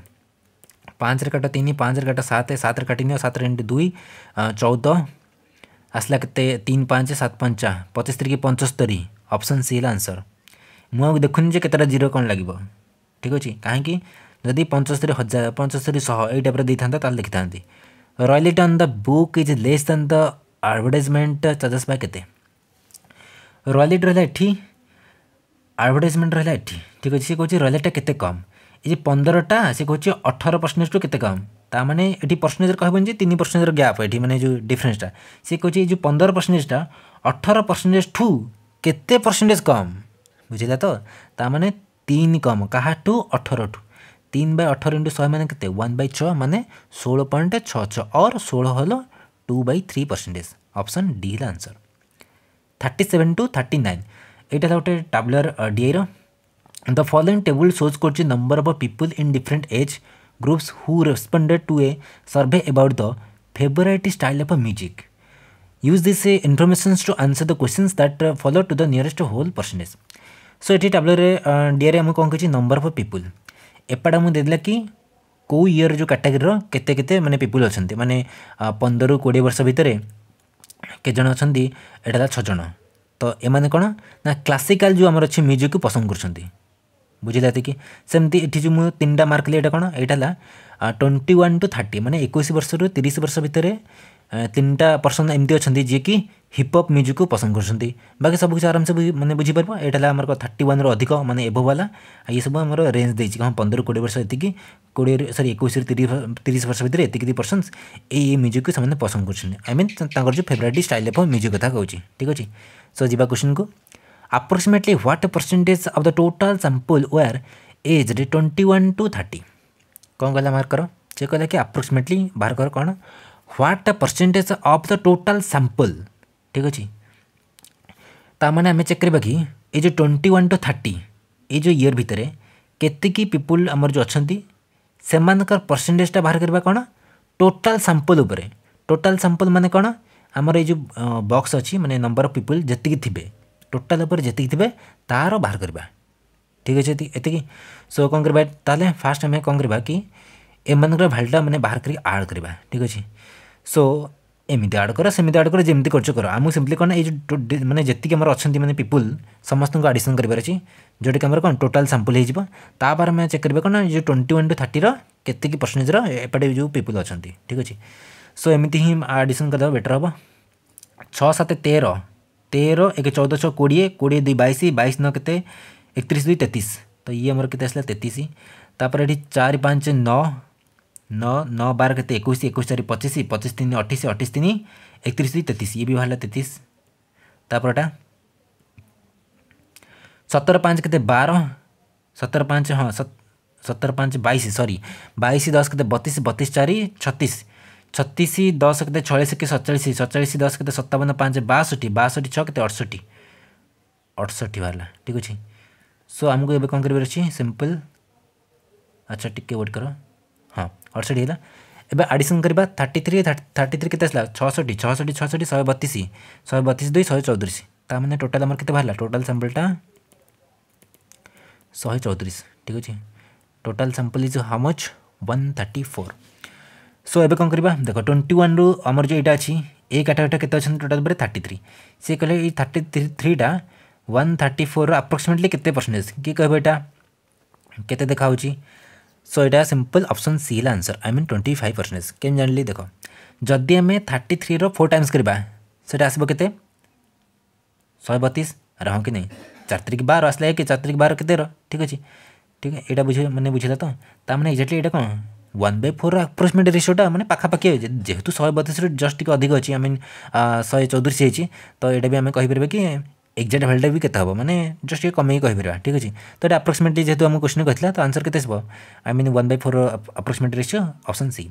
ପାଞ୍ଚରେ କାଟ ତିନି ପାଞ୍ଚରେ କାଟ ସାତ ସାତରେ କାଟିନିଅ ସାତରେ ଏମିତି ଦୁଇ ଚଉଦ आसला के तीन पाँच सात पंच पचस्त पंचस्तरी अपसन सी आंसर मुझे देखुनी कतटा जीरो कौन लगे ठीक अच्छे कहीं पंचस्तरी हजार पंचस्तरी शह यही टाइप दे था लिखी था royalty on the book is less than the advertisement charges by के रयालीट रहा इटी आडभटाइजमेंट रहा इटी ठीक अच्छे से कहे रयालीटा के कम ये पंद्रह से कहे अठर परसेंट रू के कम ତାମାନେ ଏଠି ପରସେଣ୍ଟେଜ୍ କହିବନି ଯେ ତିନି ପରସେଣ୍ଟେଜର ଗ୍ୟାପ୍ ଏଠି ମାନେ ଯେଉଁ ଡିଫରେନ୍ସଟା ସେ କହୁଛି ଏ ଯେଉଁ ପନ୍ଦର ପରସେଣ୍ଟେଜଟା ଅଠର ପରସେଣ୍ଟେଜ୍ ଠୁ କେତେ ପରସେଣ୍ଟେଜ୍ କମ୍ ବୁଝିଲା ତ ତାମାନେ ତିନି କମ୍ କାହାଠୁ ଅଠରଠୁ তিন বাই অঠর ইন্টু শহে মানে কেতে ওয়ান বাই ছ মানে ষোলো পয়েন্ট ছ ছ অর ষোলো হল two by three percentage option D হল answer thirty seven to thirty nine এইটা হল গোটে টাবলার ডিআইর দ ফলোইং টেবুল সোজ করছে number of people in different age groups who responded to a survey about the favorite style of music. Use this information to answer the questions that follow to the nearest whole percentage. So so, ये table डीएर आम कौन number of people. People एपटा मुझे देदेला कि कौ year जो कैटेगरी केते केते मैंने पीपुल अच्छा मैंने पंदर रू कोड़े वर्ष भितर केजन अच्छा यहाँ छजन तो एम कौन ना क्लासिकाल जो आमर अच्छे म्यूजिक पसंद कर ବୁଝିଲା ଏତିକି ସେମିତି ଏଠି ଯେଉଁ ମୁଁ ତିନିଟା ମାର୍କ କଲି ଏଇଟା କ'ଣ ଏଇଟା ହେଲା ଟ୍ୱେଣ୍ଟି ୱାନ୍ ଟୁ ଥାର୍ଟି ମାନେ ଏକୋଇଶ ବର୍ଷରୁ ତିରିଶ ବର୍ଷ ଭିତରେ ତିନିଟା ପର୍ସନ୍ ଏମିତି ଅଛନ୍ତି ଯିଏକି ହିପ୍ଅପ୍ ମ୍ୟୁଜିକ୍କୁ ପସନ୍ଦ କରୁଛନ୍ତି ବାକି ସବୁ କିଛି ଆରାମସେ ମାନେ ବୁଝିପାରିବ ଏଇଟା ହେଲା ଆମର ଥାର୍ଟି ୱାନ୍ରୁ ଅଧିକ ମାନେ ଏଭବ୍ ହେଲା ଏସବୁ ଆମର ରେଞ୍ଜ ଦେଇଛି କ'ଣ ପନ୍ଦରରୁ କୋଡ଼ିଏ ବର୍ଷ ଏତିକି କୋଡ଼ିଏରୁ ସରି ଏକୋଇଶରୁ ତିରିଶ ବର୍ଷ ଭିତରେ ଏତିକି ଦୁଇ ପର୍ସନ୍ସ ଏଇ ଏଇ ମ୍ୟୁଜିକ୍କୁ ସେମାନେ ପସନ୍ଦ କରୁଛନ୍ତି ଆଇ ମିନ୍ ତାଙ୍କର ଯେଉଁ ଫେଭରାଇଟ୍ ଷ୍ଟାଇଲ୍ ଅଫ୍ ମ୍ୟୁଜିକ୍ କଥା କହୁଛି ଠିକ୍ ଅଛି ସୋ ଯିବା କ୍ୱେଶ୍ଚନ୍କୁ approximately what percentage of the total sample were aged 21 to 30 कौन कहला मार्क करो से कहला कि आप्रोक्सीमेटली बाहर कर कौन what percentage of the total sample ठीक अच्छे ताने आम चेक करवा कि ये जो ट्वेंटी वन टू थर्टी ये जो इयर भितर के पीपुल आमर जो अच्छा से परसेंटेजटा बाहर करवा कौन टोटाल सांपल टोटाल सांपल मान कौन आमर ये जो बक्स अच्छी मानने नंबर अफ पीपुल जी थे टोटाल उपर जी थे तार बाहर करवा ठीक अच्छे एतिक सो कौन करवा फास्ट आम कौन करवा कि एम भाल्यूटा मैंने बाहर करके आड करवा ठीक अच्छे सो एमती आड कर सेमती आड कर जमी कर आम सिंपली कौन ये मैंने जितकी आम अच्छा मैंने पीपुल समस्त को आडिशन कर जोटा कि कौन टोटाल सांपल होपर आम चेक करेंगे कौन जो ट्वेंटी वन टू थर्टर के पर्सेंटेजर एपटे जो पीपुल अच्छा ठीक अच्छे सो एमती ही आडिशन कर बेटर हम छः सत तेर तेर एक चौदह छः कोड़े कोड़े दुई बैश बैश न के एक दुई तेतीस तो ये आमर के आसला तेतीस तापर ये चार पाँच नौ नौ नौ बार के एक एक चार पचिश पचिश तीन अठी अठाईस तीन एक दुई तेतीस ये भी बाहर तेतीस तापरटा सतर पाँच के बार सतर पाँच हाँ सतर पाँच बैश सरी बैश दस के बतीस बतीस चार छत्तीस छत्तीस दस के छयास कि सतचाश सतचाश दस कत सत्तावन पाँच बासठ बासठ छः कत अठष्टि अठष्टि बाहर ठीक अच्छे सो आमको ये कौन करार अच्छे अच्छा टी वेट कर हाँ अठष्टि है आडिशन करवा थर्टी थ्री थर्टी थ्री के छठी छठी छठी शहे बतीस शहे बतीस दुई शहे चौतरीश ताने टोटाल मैं बाहर टोटाल सांपलटा शहे चौतरीश ठीक अच्छे total sample is how much one thirty four so ए कौन करवा देख ट्वेंटी वन रु आमर जो यहाँ अच्छी ए कैटागोरीटा के टोटाल बोले थर्टी थ्री सी कहे ये थर्टी थ्री थ्रीटा वन थर्टी फोर आप्रोक्सीमेटली के परसेंटेज किए कह यहाँ के देखा सो यहाँ सिंपल ऑप्शन सी है answer I mean twenty five percentage केम जानी देख जदि आम थर्टी थ्री रोर टाइम्स करवा से आसब के शहे बतीस रहा कि नहीं चार तारिख बार आसला एक चार तारिख बार के ठीक अच्छे ठीक है यहाँ बुझे मैंने बुझेगा तो मैंने एक्जाक्टली यहाँ कौन ওয়ান বাই ফোর আপ্রক্সিমেট রেসিওটা মানে পাখাপাখি যেহেতু শহে বতিশରୁ জଷ୍ଟ ଟିକେ ଅଧିକ ଅଛି ଆଇ ମିନ୍ ଶହେ ଚଉତିରିଶ ହେଇଛି ତ ଏଇଟା ବି ଆମେ କହିପାରିବା କି ଏକ୍ଜାକ୍ଟ ଭ୍ୟାଲ୍ୟୁଟା ବି କେତେ ହେବ ମାନେ ଜଷ୍ଟ ଟିକେ କମେଇକି କହିପାରିବା ଠିକ୍ ଅଛି ତ ଏଇଟା ଆପ୍ରୋକ୍ସିମେଟଲି ଯେହେତୁ ଆମକୁ କ୍ୱେଶ୍ଚନ୍ କହିଥିଲା ତ ଆନ୍ସର୍ କେତେ ଆସିବ I mean one by four approximate ratio option C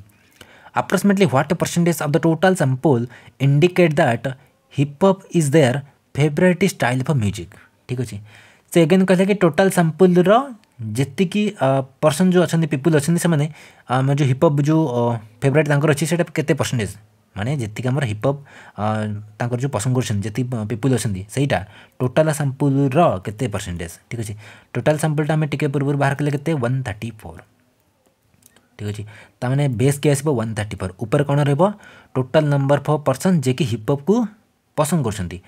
approximately what percentage of the total sample indicate that hip hop is their favorite style for music ठीक अच्छे से अगेन कहला कि टोटाल सैंपल रो ଯେତିକି ପର୍ସନ୍ ଯେଉଁ ଅଛନ୍ତି ପିପୁଲ୍ ଅଛନ୍ତି ସେମାନେ ଆମ ଯେଉଁ ହିପ୍ଅପ୍ ଯେଉଁ ଫେଭରାଇଟ୍ ତାଙ୍କର ଅଛି ସେଇଟା କେତେ ପରସେଣ୍ଟେଜ୍ ମାନେ ଯେତିକି ଆମର ହିପ୍ଅପ୍ ତାଙ୍କର ଯେଉଁ ପସନ୍ଦ କରୁଛନ୍ତି ଯେତିକି ପିପୁଲ୍ ଅଛନ୍ତି ସେଇଟା ଟୋଟାଲ୍ ସାମ୍ପୁଲ୍ର କେତେ ପରସେଣ୍ଟେଜ୍ ଠିକ୍ ଅଛି ଟୋଟାଲ୍ ସାମ୍ପୁଲ୍ଟା ଆମେ ଟିକେ ପୂର୍ବରୁ ବାହାର କଲେ କେତେ ୱାନ୍ ଥାର୍ଟି ଫୋର୍ ଠିକ୍ ଅଛି ତାମାନେ ବେସ୍ କିଏ ଆସିବ ୱାନ୍ ଥାର୍ଟି ଫୋର୍ ଉପରେ କ'ଣ ରହିବ ଟୋଟାଲ୍ ନମ୍ବର ଫର୍ ପର୍ସନ୍ ଯିଏକି ହିପ୍ଅପ୍କୁ ପସନ୍ଦ କରୁଛନ୍ତି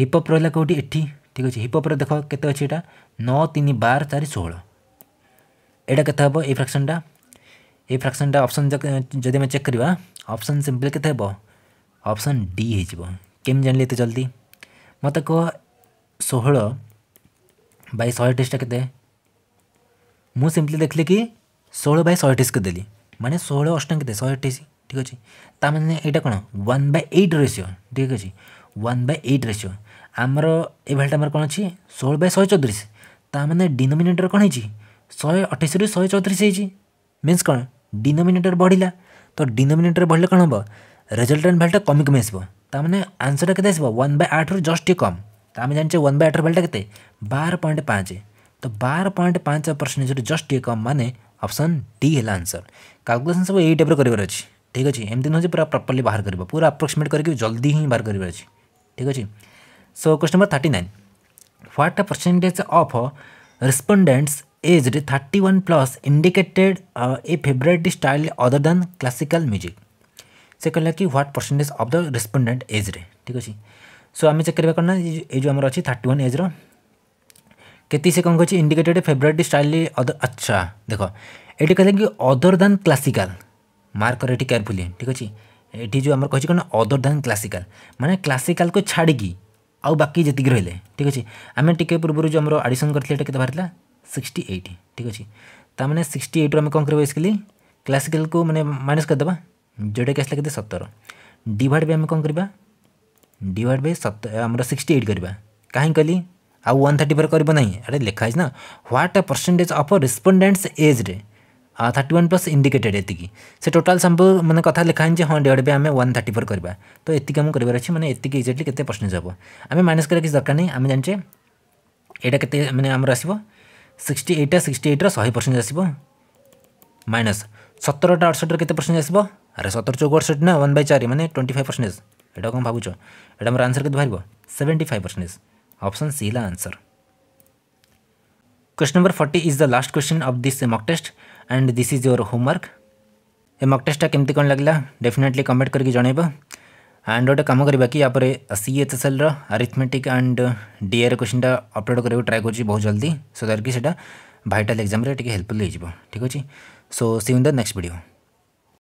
ହିପ୍ଅପ୍ ରହିଲା କେଉଁଠି ଏଠି ଠିକ୍ ଅଛି ହିପ୍ଅପ୍ର ଦେଖ କେତେ ଅଛି ଏଇଟା ନଅ ତିନି ବାର ଚାରି ଷୋହଳ ଏଇଟା କେତେ ହେବ ଏଇ ଫ୍ରାକ୍ସନଟା ଏଇ ଫ୍ରାକ୍ସନଟା ଅପସନ୍ ଯଦି ଆମେ ଚେକ୍ କରିବା ଅପସନ୍ ସିମ୍ପଲି କେତେ ହେବ ଅପସନ୍ ଡି ହେଇଯିବ କେମିତି ଜାଣିଲି ଏତେ ଜଲ୍ଦି ମୋତେ କୁହ ଷୋହଳ ବାଇ ଶହେ ଅଠେଇଶଟା କେତେ ମୁଁ ସିମ୍ପଲି ଦେଖିଲି କି ଷୋହଳ ବାଇ ଶହେ ଅଠେଇଶକୁ ଦେଲି ମାନେ ଷୋହଳ ଅଷ୍ଟମ କେତେ ଶହେ ଅଠେଇଶ ଠିକ୍ ଅଛି ତା ମାନେ ଏଇଟା କ'ଣ ୱାନ୍ ବାଇ ଏଇଟ୍ ରେସିଓ ଠିକ୍ ଅଛି ୱାନ୍ ବାଇ ଏଇଟ୍ ରେସିଓ ଆମର ଏ ଭାଲ୍ୟୁଟା ଆମର କ'ଣ ଅଛି ଷୋହଳ ବାଇ ଶହେ ଚଉତିରିଶ ତା ମାନେ ଡିନୋମିନେଟର କ'ଣ ହେଇଛି ଶହେ ଅଠେଇଶରୁ ଶହେ ଚଉତିରିଶ ହେଇଛି ମିନ୍ସ କ'ଣ ଡିନୋମିନେଟର୍ ବଢ଼ିଲା ତ ଡିନୋମିନେଟର୍ ବଢ଼ିଲେ କ'ଣ ହେବ ରେଜଲ୍ଟାଣ୍ଟ ଭ୍ୟାଲ୍ୟୁଟା କମି କମି ଆସିବ ତା'ମାନେ ଆନ୍ସର୍ଟା କେତେ ଆସିବ ୱାନ୍ ବାଇ ଆଠରୁ ଜଷ୍ଟ ଟିକେ କମ୍ ତ ଆମେ ଜାଣିଛେ ୱାନ୍ ବାଇ ଆଠର ଭ୍ୟାଲ୍ୟୁଟା କେତେ ବାର ପଏଣ୍ଟ ପାଞ୍ଚ ତ ବାର ପଏଣ୍ଟ ପାଞ୍ଚ ପରସେଣ୍ଟେଜ୍ରୁ ଜଷ୍ଟ ଟିକେ କମ୍ ମାନେ ଅପସନ୍ ଡି ହେଲା ଆନ୍ସର୍ କାଲକୁଲେସନ୍ ସବୁ ଏଇ ଟାଇପ୍ର କରିବାର ଅଛି ଠିକ୍ ଅଛି ଏମିତି ନୁହେଁ ଯେ ପୁରା ପ୍ରପର୍ଲି ବାହାର କରିବ ପୁରା ଆପ୍ରୋକ୍ସିମେଟ୍ କରିକି ଜଲ୍ଦି ହିଁ ବାହାର କରିବାର ଅଛି ଠିକ୍ ଅଛି so question number thirty nine what uh percentage of respondents aged 31 plus indicated uh, a favorite style other than classical music से कहला कि what percentage of the respondent aged ठीक अच्छे सो आम चेक करवा कौन ये जो आमर अच्छी थर्टी वन एज्र केती से कौन अच्छा, कहते इंडिकेटेड फेवरेट स्टाइल अदर अच्छा देख ये कहला कि अदर दैन क्लासिकाल मार्क कर ये केयरफुली ठीक अच्छे ये जो आमर कही कौन अदर दैन क्लासिकल मानने क्लासिकाल को छाड़ी आउ बाकी जी रे ठीक अच्छे आम टी पूर्व जो आम आडिशन करते बाहर सिक्सटी एट ठीक अच्छे ताने सिक्सटी एट्रु आम कौन करवा को मैंने माइनस करदे जोटा कि आसला के सतर डिवाइड बै आम कौन करवा डिवाइड बै सत आम सिक्सटी एट करवा कहीं कली आउ वन थर्टी फोर करना अरे लिखाई ना what percentage of respondents aged thirty one plus indicated एति से टोटाल सब मैंने कथ लिखाई हाँ डिवाइड बैंक आम वन थर्ट फोर करवा तो ये आम कर मैंने ये इजेक्टली के परसेंटेज हम आम माइनस करा कि दरकार नहीं आम जानचे ये मैंने आमर आसो सिक्सटी एट सिक्सटी एट्र शहे परसेंट आस माइनस सतरटा अड़सठ रेत परसेंट आस सतर चौक अड़सठ ना वन बै चार मैंने ट्वेंटी फाइव परसेंटेज एट कौन भाव एट मोर आंसर के बाहर seventy five percentage option C है answer question number forty is the last question of this mock test and this is your homework ए मक टेस्टा केमती कौन लगेगा डेफिनेटली कमेंट करके जनइबा ಆ್ಯಂಡ್ ಒಟ್ಟು କାମ କରିବା କି ୟାପରେ ସି ଏଚ୍ ଏସ୍ ଏଲ୍ର ଆରିଥମେଟିକ୍ ଆଣ୍ଡ ଡିଏରେ କୋଶ୍ଚିନ୍ଟା ଅପଲୋଡ଼ କରିବାକୁ ଟ୍ରାଏ କରୁଛି ବହୁତ ଜଲ୍ଦି ସୋ ଦ୍ୱାରା କି ସେଇଟା ଭାଇଟାଲ୍ ଏକ୍ଜାମ୍ରେ ଟିକେ ହେଲ୍ପଫୁଲ୍ ହେଇଯିବ ଠିକ୍ ଅଛି so see in the next video